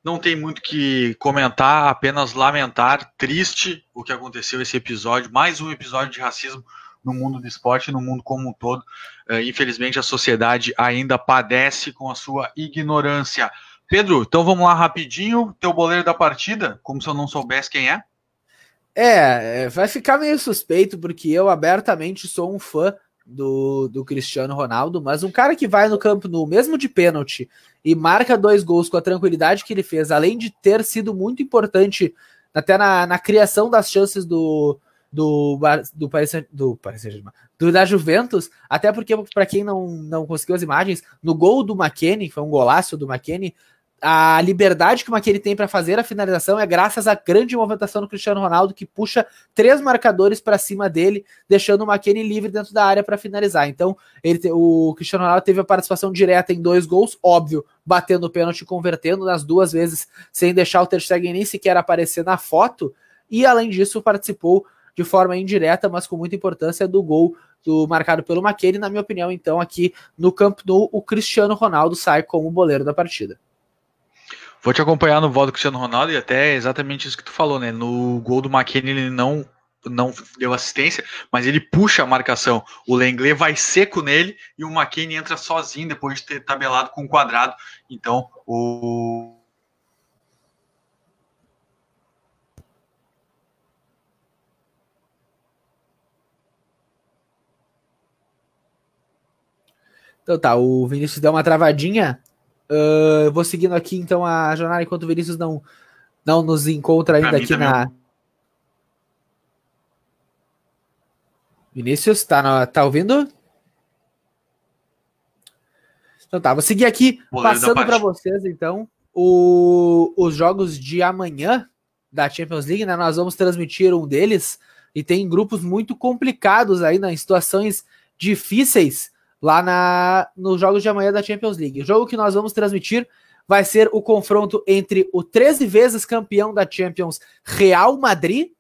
não tem muito que comentar, apenas lamentar, triste o que aconteceu esse episódio, mais um episódio de racismo no mundo do esporte, no mundo como um todo. Eh, infelizmente, a sociedade ainda padece com a sua ignorância. Pedro, então vamos lá rapidinho. Teu boleiro da partida, como se eu não soubesse quem é. É, eh, vai ficar meio suspeito, porque eu abertamente sou um fã do, do Cristiano Ronaldo, mas um cara que vai no campo no mesmo de pênalti e marca dois gols com a tranquilidade que ele fez, além de ter sido muito importante até na, na criação das chances do do do Paris, do Paris do da Juventus, até porque para quem não, não conseguiu as imagens, no gol do McKenny, foi um golaço do McKenny, a liberdade que o Maquele tem para fazer a finalização é graças à grande movimentação do Cristiano Ronaldo, que puxa três marcadores para cima dele, deixando o Maquele livre dentro da área para finalizar. Então, ele te, o Cristiano Ronaldo teve a participação direta em dois gols, óbvio, batendo o pênalti e convertendo nas duas vezes, sem deixar o Ter Stegen nem sequer aparecer na foto. E, além disso, participou de forma indireta, mas com muita importância, do gol do marcado pelo Maquele. Na minha opinião, então, aqui no Camp Nou, o Cristiano Ronaldo sai como boleiro da partida. Vou te acompanhar no voto do Cristiano Ronaldo e até exatamente isso que tu falou, né? No gol do McKinney ele não não deu assistência, mas ele puxa a marcação. O Lenglet vai seco nele e o McKinney entra sozinho depois de ter tabelado com o um quadrado. Então, o Então tá, o Vinícius deu uma travadinha, Uh, vou seguindo aqui então a jornada enquanto o Vinícius não, não nos encontra ainda aqui na. Vinícius, tá, tá ouvindo? Então tá, vou seguir aqui, passando para vocês então o, os jogos de amanhã da Champions League, né? Nós vamos transmitir um deles e tem grupos muito complicados aí, né? Em situações difíceis lá na, nos jogos de amanhã da Champions League. O jogo que nós vamos transmitir vai ser o confronto entre o 13 vezes campeão da Champions Real Madrid,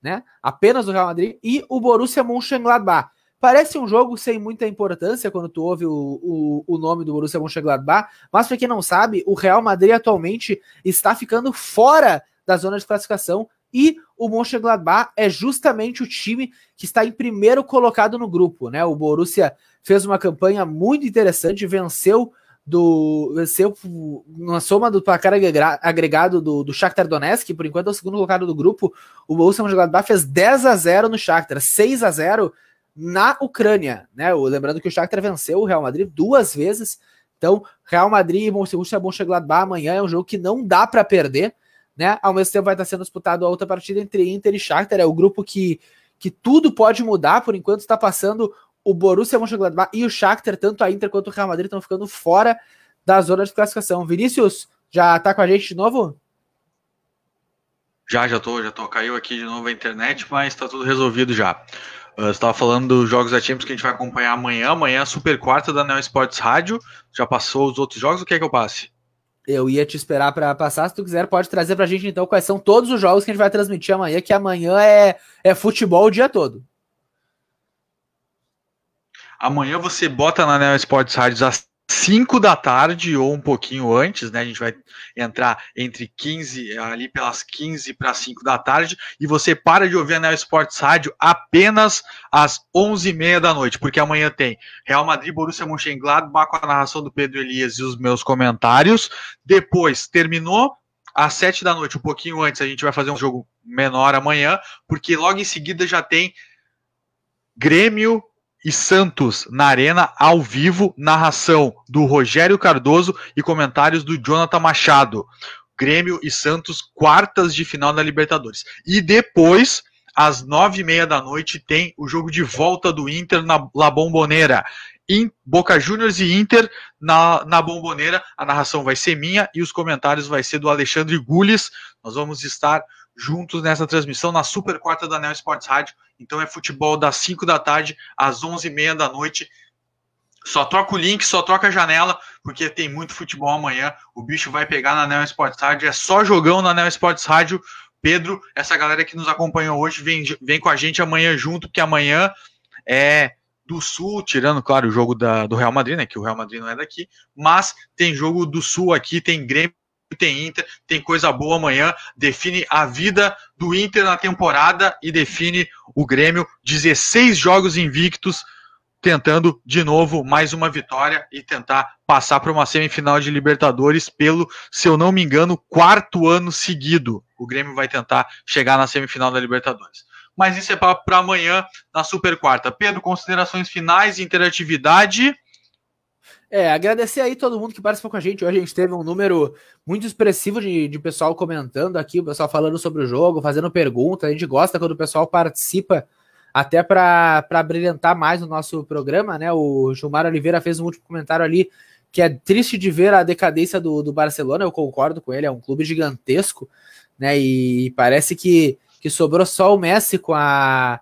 né? Apenas o Real Madrid e o Borussia Mönchengladbach. Parece um jogo sem muita importância quando tu ouve o, o, o nome do Borussia Mönchengladbach, mas para quem não sabe, o Real Madrid atualmente está ficando fora da zona de classificação e o Mönchengladbach é justamente o time que está em primeiro colocado no grupo, né? O Borussia fez uma campanha muito interessante, venceu do venceu na soma do placar agregado do, do Shakhtar Donetsk, por enquanto é o segundo colocado do grupo, o Borussia Mönchengladbach fez 10 a 0 no Shakhtar, 6 a 0 na Ucrânia, né? Lembrando que o Shakhtar venceu o Real Madrid duas vezes, então Real Madrid e Borussia Mönchengladbach amanhã é um jogo que não dá para perder, né? Ao mesmo tempo vai estar sendo disputado a outra partida entre Inter e Shakhtar, é o grupo que que tudo pode mudar, por enquanto está passando o Borussia Mönchengladbach e o Shakhtar, tanto a Inter quanto o Real Madrid, estão ficando fora da zona de classificação. Vinícius, já tá com a gente de novo? Já, já tô, já tô. Caiu aqui de novo a internet, mas tá tudo resolvido já. Ah, você estava falando dos jogos da Champions que a gente vai acompanhar amanhã. Amanhã é a Super Quarta da Neo Sports Rádio. Já passou os outros jogos? O que é que eu passe? Eu ia te esperar para passar. Se tu quiser, pode trazer a gente então quais são todos os jogos que a gente vai transmitir amanhã, que amanhã é, é futebol o dia todo. Amanhã você bota na Neo Sports Rádios às 5 da tarde ou um pouquinho antes, né? A gente vai entrar entre 15, ali pelas 15 para 5 da tarde, e você para de ouvir a Neo Sports Rádio apenas às 11h30 da noite, porque amanhã tem Real Madrid, Borussia Mönchengladbach com a narração do Pedro Elias e os meus comentários. Depois, terminou, às 7 da noite, um pouquinho antes, a gente vai fazer um jogo menor amanhã, porque logo em seguida já tem Grêmio e Santos na Arena, ao vivo, narração do Rogério Cardoso e comentários do Jonathan Machado. Grêmio e Santos, quartas de final da Libertadores. E depois, às nove e meia da noite, tem o jogo de volta do Inter na La Bombonera. In, Boca Juniors e Inter na, na Bomboneira. A narração vai ser minha e os comentários vai ser do Alexandre Gules. Nós vamos estar juntos nessa transmissão na Super Quarta da Neo Sports Rádio. Então é futebol das 5 da tarde às 11h30 da noite. Só troca o link, só troca a janela, porque tem muito futebol amanhã. O bicho vai pegar na Neo Sports Rádio. É só jogão na Neo Sports Rádio. Pedro, essa galera que nos acompanhou hoje, vem, vem com a gente amanhã junto, porque amanhã é do Sul, tirando, claro, o jogo da, do Real Madrid, né? Que o Real Madrid não é daqui, mas tem jogo do Sul aqui, tem Grêmio tem Inter, tem coisa boa amanhã, define a vida do Inter na temporada e define o Grêmio. 16 jogos invictos, tentando de novo mais uma vitória e tentar passar para uma semifinal de Libertadores pelo, se eu não me engano, quarto ano seguido. O Grêmio vai tentar chegar na semifinal da Libertadores. Mas isso é para amanhã na Super Quarta. Pedro, considerações finais, interatividade. É, agradecer aí todo mundo que participou com a gente. Hoje a gente teve um número muito expressivo de, de pessoal comentando aqui, o pessoal falando sobre o jogo, fazendo perguntas. A gente gosta quando o pessoal participa, até para brilhantar mais o nosso programa, né? O Gilmar Oliveira fez um último comentário ali que é triste de ver a decadência do, do Barcelona. Eu concordo com ele, é um clube gigantesco, né? E parece que, que sobrou só o Messi com a,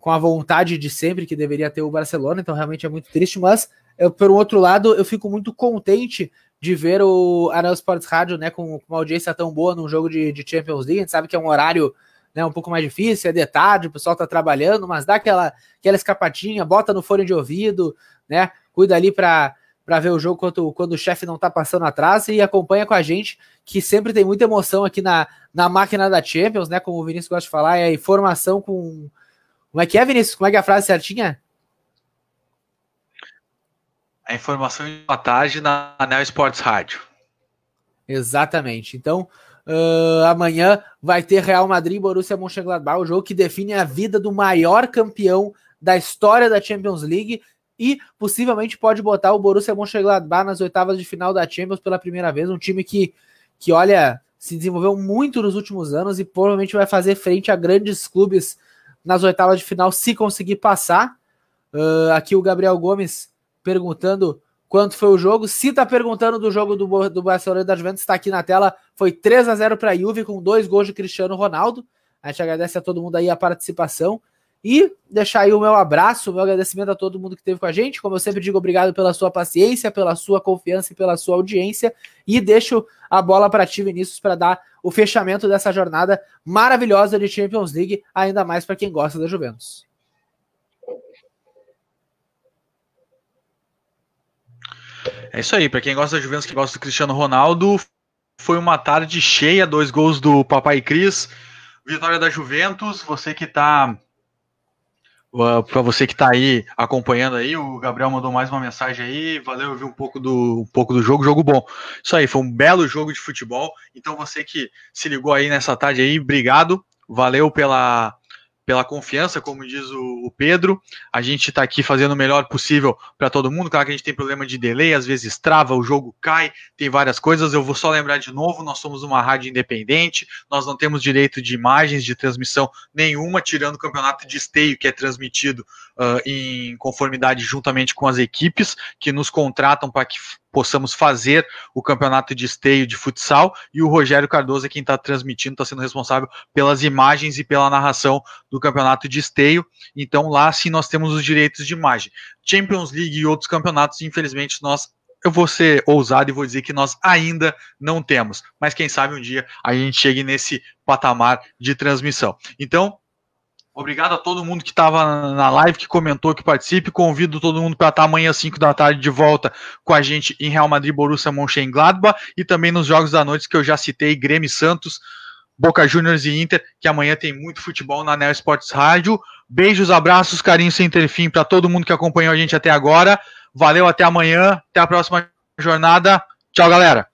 com a vontade de sempre que deveria ter o Barcelona, então realmente é muito triste, mas eu, por um outro lado, eu fico muito contente de ver o Arena Sports Rádio, né, com, com uma audiência tão boa num jogo de, de Champions League. A gente sabe que é um horário né, um pouco mais difícil, é de tarde, o pessoal tá trabalhando, mas dá aquela, aquela escapadinha, bota no fone de ouvido, né, cuida ali para para ver o jogo quando, quando o chefe não tá passando atrás e acompanha com a gente, que sempre tem muita emoção aqui na, na máquina da Champions, né, como o Vinícius gosta de falar, é informação com como é que é, Vinícius? Como é que é a frase certinha? a informação à tarde na Anel Esportes Rádio. Exatamente. Então, uh, amanhã vai ter Real Madrid e Borussia Mönchengladbach, o jogo que define a vida do maior campeão da história da Champions League e possivelmente pode botar o Borussia Mönchengladbach nas oitavas de final da Champions pela primeira vez, um time que, que olha, se desenvolveu muito nos últimos anos e provavelmente vai fazer frente a grandes clubes nas oitavas de final se conseguir passar. Uh, aqui o Gabriel Gomes perguntando quanto foi o jogo. Se tá perguntando do jogo do, do Barcelona e da Juventus, está aqui na tela. Foi 3 a 0 para a Juve com dois gols de Cristiano Ronaldo. A gente agradece a todo mundo aí a participação. E deixar aí o meu abraço, o meu agradecimento a todo mundo que esteve com a gente. Como eu sempre digo, obrigado pela sua paciência, pela sua confiança e pela sua audiência. E deixo a bola para ti, Vinícius, para dar o fechamento dessa jornada maravilhosa de Champions League, ainda mais para quem gosta da Juventus. É isso aí, para quem gosta da Juventus, que gosta do Cristiano Ronaldo, foi uma tarde cheia, dois gols do Papai Cris, vitória da Juventus, você que tá ah, para você que tá aí acompanhando aí, o Gabriel mandou mais uma mensagem aí, valeu ouvir um pouco do um pouco do jogo, jogo bom. Isso aí, foi um belo jogo de futebol. Então você que se ligou aí nessa tarde aí, obrigado, valeu pela pela confiança, como diz o, Pedro. A gente está aqui fazendo o melhor possível para todo mundo. Claro que a gente tem problema de delay, às vezes trava, o jogo cai, tem várias coisas. Eu vou só lembrar de novo: nós somos uma rádio independente, nós não temos direito de imagens de transmissão nenhuma, tirando o campeonato de esteio que é transmitido uh, em conformidade juntamente com as equipes que nos contratam para que possamos fazer o campeonato de esteio de futsal e o Rogério Cardoso é quem está transmitindo, está sendo responsável pelas imagens e pela narração do campeonato de esteio. Então lá sim nós temos os direitos de imagem. Champions League e outros campeonatos, infelizmente nós eu vou ser ousado e vou dizer que nós ainda não temos, mas quem sabe um dia a gente chegue nesse patamar de transmissão. Então, Obrigado a todo mundo que estava na live, que comentou, que participe. Convido todo mundo para estar tá amanhã às 5 da tarde de volta com a gente em Real Madrid, Borussia Mönchengladbach e também nos jogos da noite que eu já citei, Grêmio Santos, Boca Juniors e Inter, que amanhã tem muito futebol na Neo Sports Rádio. Beijos, abraços, carinho sem ter fim para todo mundo que acompanhou a gente até agora. Valeu, até amanhã, até a próxima jornada. Tchau, galera.